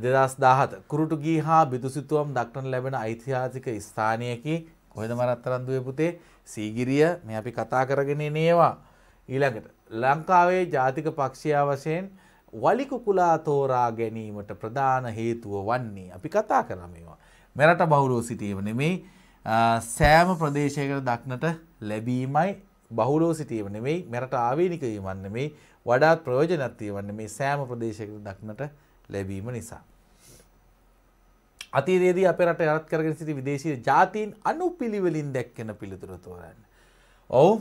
දෙදස් දාහත කුරුටු ගී හා බිදුසිතුවම් දක්නට ලැබෙන ඓතිහාසික ස්ථානයකි කොහෙද මරත්තරන්දුවපුතේ සීගිරිය මෙ අපි කතා කරගෙන නේවා ඊළඟට ලංකාවේ ජාතික පක්ෂයා වශයෙන් වලිකුකුලා තෝරා ගැනීමට ප්‍රධාන හේතුව වන්නේ අපි කතා කරමේවා. මෙරට බහුලෝ සිටීම නෙමෙයි සෑම ප්‍රදේශයකට දක්නට ලැබීමයි බහුලෝ සිටීම නෙමෙයි මෙරට ආවේනිකවීමන් නෙමෙයි වඩාත් ප්‍රයෝජනත්වය වන්නේ මේ සෑම ප්‍රදේශයකට දක්නට ලැබීම නිසා. අතිරේදී අප රට අරත් කරගෙන සිටි විදේශීය ජාතීන් අනුපිළිවෙලින් දැක්කෙන පිළිතුර තෝරන්න. ඔවු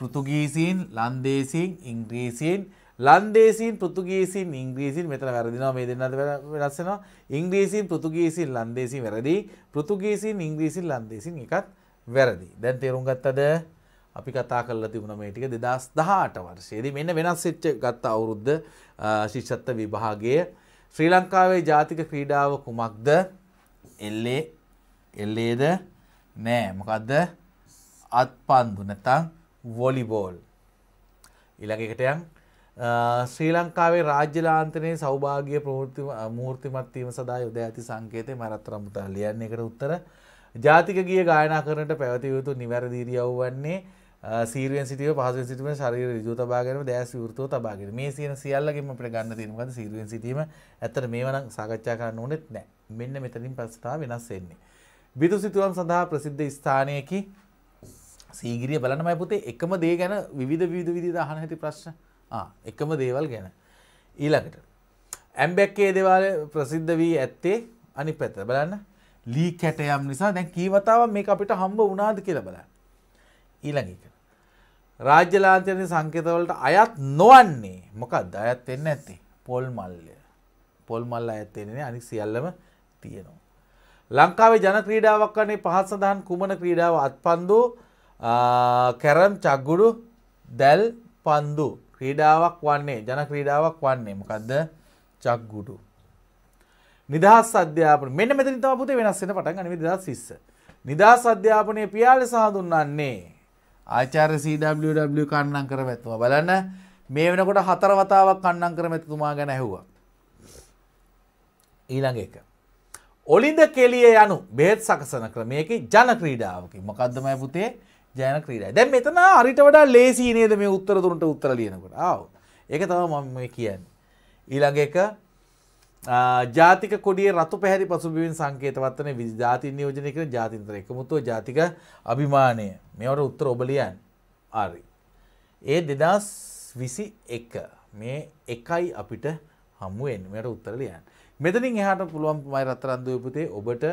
පෘතුගීසින් ලන්දේසින් ඉංග්‍රීසින් ලන්දේසින් පෘතුගීසින් ඉංග්‍රීසින් මෙතන වැරදිනවා මේ දෙන්නද වෙනස්සෙනවා ඉංග්‍රීසින් පෘතුගීසින් ලන්දේසින් වැරදි පෘතුගීසින් ඉංග්‍රීසින් ලන්දේසින් එකත් වැරදි. දැන් තේරුම් ගත්තද අපි කතා කරලා තිබුණ මේ ටික 2018 වර්ෂයේදී මෙන්න වෙනස් වෙච්ච ගත්ත අවුරුද්ද ශිෂ්‍යත්ව විභාගයේ ශ්‍රී ලංකාවේ ජාතික ක්‍රීඩාව කුමක්ද? එල්ලේ එල්ලේද නෑ මොකද්ද? අත්පන්දු නැත්නම් වොලිබෝල්. ඉළඟකටයන් ශ්‍රී ලංකාවේ රාජ්‍යලාන්තනයේ සෞභාග්‍ය ප්‍රෘති මූර්තිමත්වීම සදා යුද ඇති සංකේතය මරත්තර මුතා ලියන්න එකට උත්තර ජාතික ගිය ගායනා කරනට පැවති යුතු නිවැරදිීරියව් වන්නේ සීරුවෙන් සිටිය පහසුවෙන් සිටීම ශරීර ඍජුව තබා ගැනීම දැස් විවෘතව තබා ගැනීම මේ සියන සියල්ලකින්ම අපිට ගන්න තියෙන මොකද සීරුවෙන් සිටීම ඇත්තට මේව නම් සාකච්ඡා කරන්න ඕනෙත් නැහැ මෙන්න මෙතනින් පස්සට වෙනස් වෙන්නේ බිතු සිතුවම් සඳහා ප්‍රසිද්ධ ස්ථානයකි සීගිරිය බලනමයි පුතේ එකම දේ ගැන විධ විධ විදි දහන ඇති ප්‍රශ්න එකම දේවල් ගැන. ඊළඟට. ඇම්බැක්කේ දෙවාල ප්‍රසිද්ධ වී ඇත්තේ අනි පැත බලන්න ලී කැටයම් නිසා දැන් කීවතාව මේ අපිට හම්බ වනාද කියල බල. ඊළඟක. රාජ්‍යලාන්තයන සංකතවලට අයත් නොවන්නේ මොකක්ද අයත් එන්න ඇත්තේ පොල් මල්ලය පොල් මල්ල ඇත්තෙන්නේ අනි සියල්ලම තියෙනවා. ලංකාවේ ජන ක්‍රීඩාවක් වන්නේ පහත් සඳහන් කුමන ක්‍රීඩාව අත් පන්දෝ කැරම් චක්ගුඩු දැල් පන්දු ක්‍රීඩාවක් වන්නේ ජන ක්‍රීඩාවක් වන්නේ මොකක්ද චක්ගුඩු. නිදහස් අධ්‍යාපන මෙන්න මෙතන තාපුතේ වෙනස්සෙන පටන් ගනි නිදහස් සිස්ස. නිදහස් අධ්‍යාපනය පියාලි සහඳුන්වන්නේ ආචාර්ය CWW කන්නම් කර මැතුමා බලන්න මේ වෙනකොට හතර වතාවක් කන්නම් කර මැතිතුමා ගැන ඇහුවා. ඊළඟ එක. ඔලිඳ කෙලිය යනු බෙහෙත් සකසන ක්‍රමයකි ජන ක්‍රීඩාවකි මොකක්දමයි පුතේ ජයන ක්‍රීඩයි දැන් මෙතන අරිට වඩා ලේසි නේද මේ උත්තර දුන්නට උත්තර ලියනකොට ආව ඒක තමයි මම මේ කියන්නේ ඊළඟ එක ජාතික කොඩිය රතු පැහැරි පසුබිවින් සංකේතවත්තන විදි ජාතින් නියෝජනය කරන ජාතින්තර එකමුතුව ජාතික අභිමානය මෙවට උත්තර ඔබලියන් ආරි. ඒ දෙදස් විසි එක මේ එකයි අපිට හමුවෙන් මෙට උත්තරලියන්. මෙතනින් එහට පුළුවන් මයි රත්තරන්දුවපුතේ ඔබට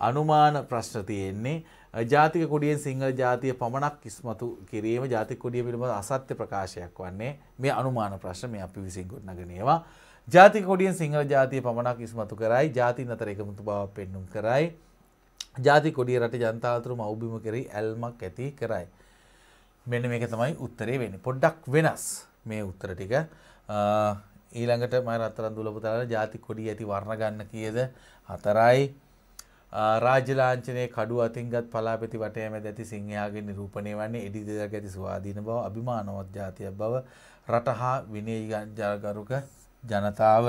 අනුමාන ප්‍රශ්න තියෙන්නේ ජාතික කොඩියෙන් සිංහල ජාතිය පමණක් ඉස්මතු කිරීම ජාතික කොඩිය පිළිබඳ අසත්‍ය ප්‍රකාශයක් වන්නේ මේ අනුමාන ප්‍රශ්න මේ අපි විසින් ගොඩනගනේවා. ජාතික කොඩියෙන් සිංහල ජාතිය පමණක් ඉස්මතු කරයි ජාතින් අතර එකමුතු බව පෙන්නුම් කරයි. ජාති කොඩිය රට ජනතාවතුරු මවබිම කරී ඇල්මක් ඇති කරයි. මෙන මේක තමයි උත්තරේ වෙනි. පොඩ්ඩක් වෙනස් මේ උත්තර ටික ඊළඟට මය රත්තරන් දුලපුතාල ජාති කොඩිය ඇති වර්ණගන්න කියද හතරයි රාජලාංචනය කඩු අතින්ගත් පලාපෙති වටයම ඇති සිංහයාගේ නිරූපණය වන්නේ එඩි දෙදක් ඇති ස්වාධීන බව අභිමානවත් ජාතිය බව රටහා විනේජාගරුක ජනතාව.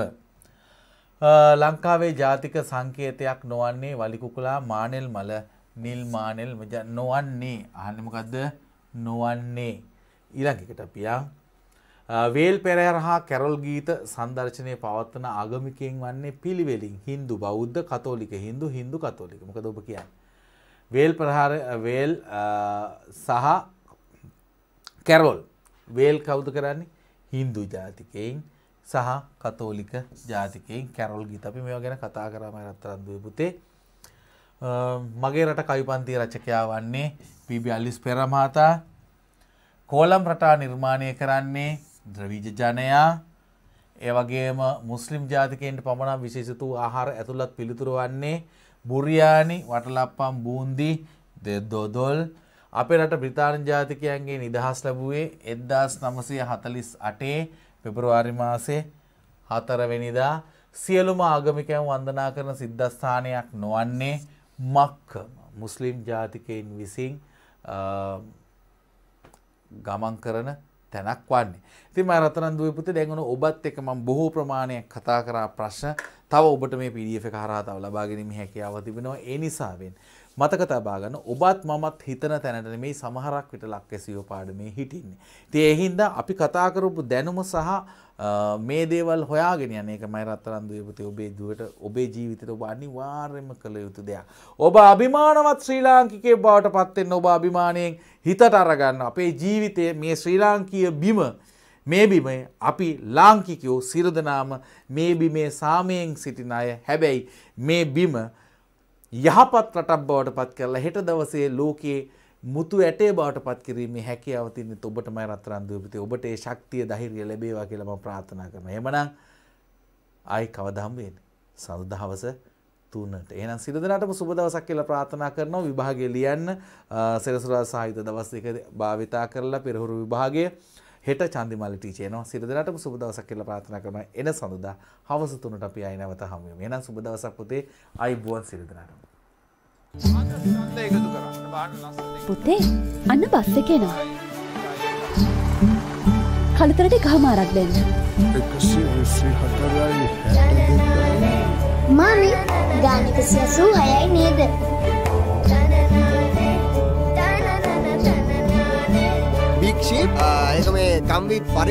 ලංකාවේ ජාතික සංකේතයක් නොවන්නේ වලිකුකුලා මානෙල් මල නිල්මානෙල් නොවන්නේ අහනමකක්ද නොවන්නේ. ඉලංකිකට පියා වේල් පෙරහැර හා කැරොල් ගීත සංදර්ශනය පවත්වන ආගමිකයෙන් වන්නේ පිළිවෙලින් හින්දු බෞද්ධ කතෝලික හින්දු හින්දු කතෝලික මොකද ඔබ කියන්න. වේල් ප්‍රහාර වේල් සහ කැරොල් වේල් කවුද කරන්නේ හින්දු ජාතිකයෙන් සහ කතෝලික ජාතිකයෙන් කැරොල් ගීත අපි මෙ ගැන කතා කරම රත්තරන්දුව පුතේ මගේ රට කවිපන්ති රචකයා වන්නේ පිබි අල්ලිස් පෙරමහතා කෝලම් රටා නිර්මාණය කරන්නේ ද්‍රවීජ ජනයා ඒවගේම මුස්ලිම් ජාතිකයන්ට පමණක් විශේෂතු ආහාර ඇතුළත් පිළිතුර වන්නේ බුරියානි වටලප්පම් බූන්දි දෙදොදොල් අපේ රට බ්‍රිතාන්‍ය ජාතිකයන්ගේ නිදහස් ලැබුවේ එද්දාස් නමසය හතලිස් අටේ පෙබරවාරි මාසේ හතරවෙනිදා සියලුම ආගමිකයන් වන්දනා කරන සිද්ධස්ථානයක් නොවන්නේ මක්ක මුස්ලිම් ජාතිකයින් විසින් ගමන් කරන තැනක් වන්නේ. ඉතින් මම රත්නන්දුවේ පුතේ දැන් ඔන ඔබත් එක්ක මම බොහෝ ප්‍රමාණයක් කතා කරා ප්‍රශ්න තව ඔබට මේ PDF එක හරහා තව ලබා ගැනීම හැකියාව තිබෙනවා ඒ නිසාවෙන් මතක තබා ගන්න ඔබත් මමත් හිතන තැනට නෙමෙයි සමහරක් විට ලක්කැසියෝ පාඩමේ හිටින්නේ. ඉතින් ඒ හින්දා අපි කතා කරපු දැනුම සහ මේ දේවල් හොයාගෙන යන එක මයි රත්තරන් දූපති ඔබේ දුවට ඔබේ ජීවිතයට ඔබ අනිවාර්යයෙන්ම කළ යුතු දෙයක්. ඔබ අභිමානවත් ශ්‍රී ලාංකිකයෙක් බවට පත් වෙන්න ඔබ අභිමාණයෙන් හිතට අරගන්න අපේ ජීවිතයේ මේ ශ්‍රී ලාංකීය බිම මේ බිමේ අපි ලාංකිකයෝ සිරදනාම මේ බිමේ සාමයෙන් සිටින අය හැබැයි මේ බිම යහපත් රටක් බවට පත් කරලා හෙට දවසේ ලෝකයේ මුතු ඇටේ බවට පත් කිරීමේ හැකියාව තින්නේ ඔබටමයි රත්තරන් දූපතේ ඔබට ඒ ශක්තිය ධෛර්යය ලැබේවා කියලා මම ප්‍රාර්ථනා කරනවා. එhmenan ආයි කවදාම් වෙන්නේ? සඳ දවස තුනට එහෙනම් සිර දෙනාටම සුබ දවසක් කියලා ප්‍රාර්ථනා කරනවා විභාගය ලියන්න සෙනසුරාදා සාහිත්‍ය දවස් දෙක භාවිතා කරලා පෙරහුරු විභාගය හෙට චන්දිමල් ටීචර් එනවා සිර දෙනාටම සුබ දවසක් කියලා ප්‍රාර්ථනා කරනවා එන සඳුදා හවස තුනට අපි ආයෙ නැවත හමු වෙමු එහෙනම් සුබ දවසක් පුතේ ආයිබෝන් සිර දෙනාටම පුතේ අන්න බස්ස කෙනවා කළුතරට කහමාරක් දෙන්න මාමි ගානකසිය සූ හයයි නේද භික්ෂි ඒක මේ කම්වි පරි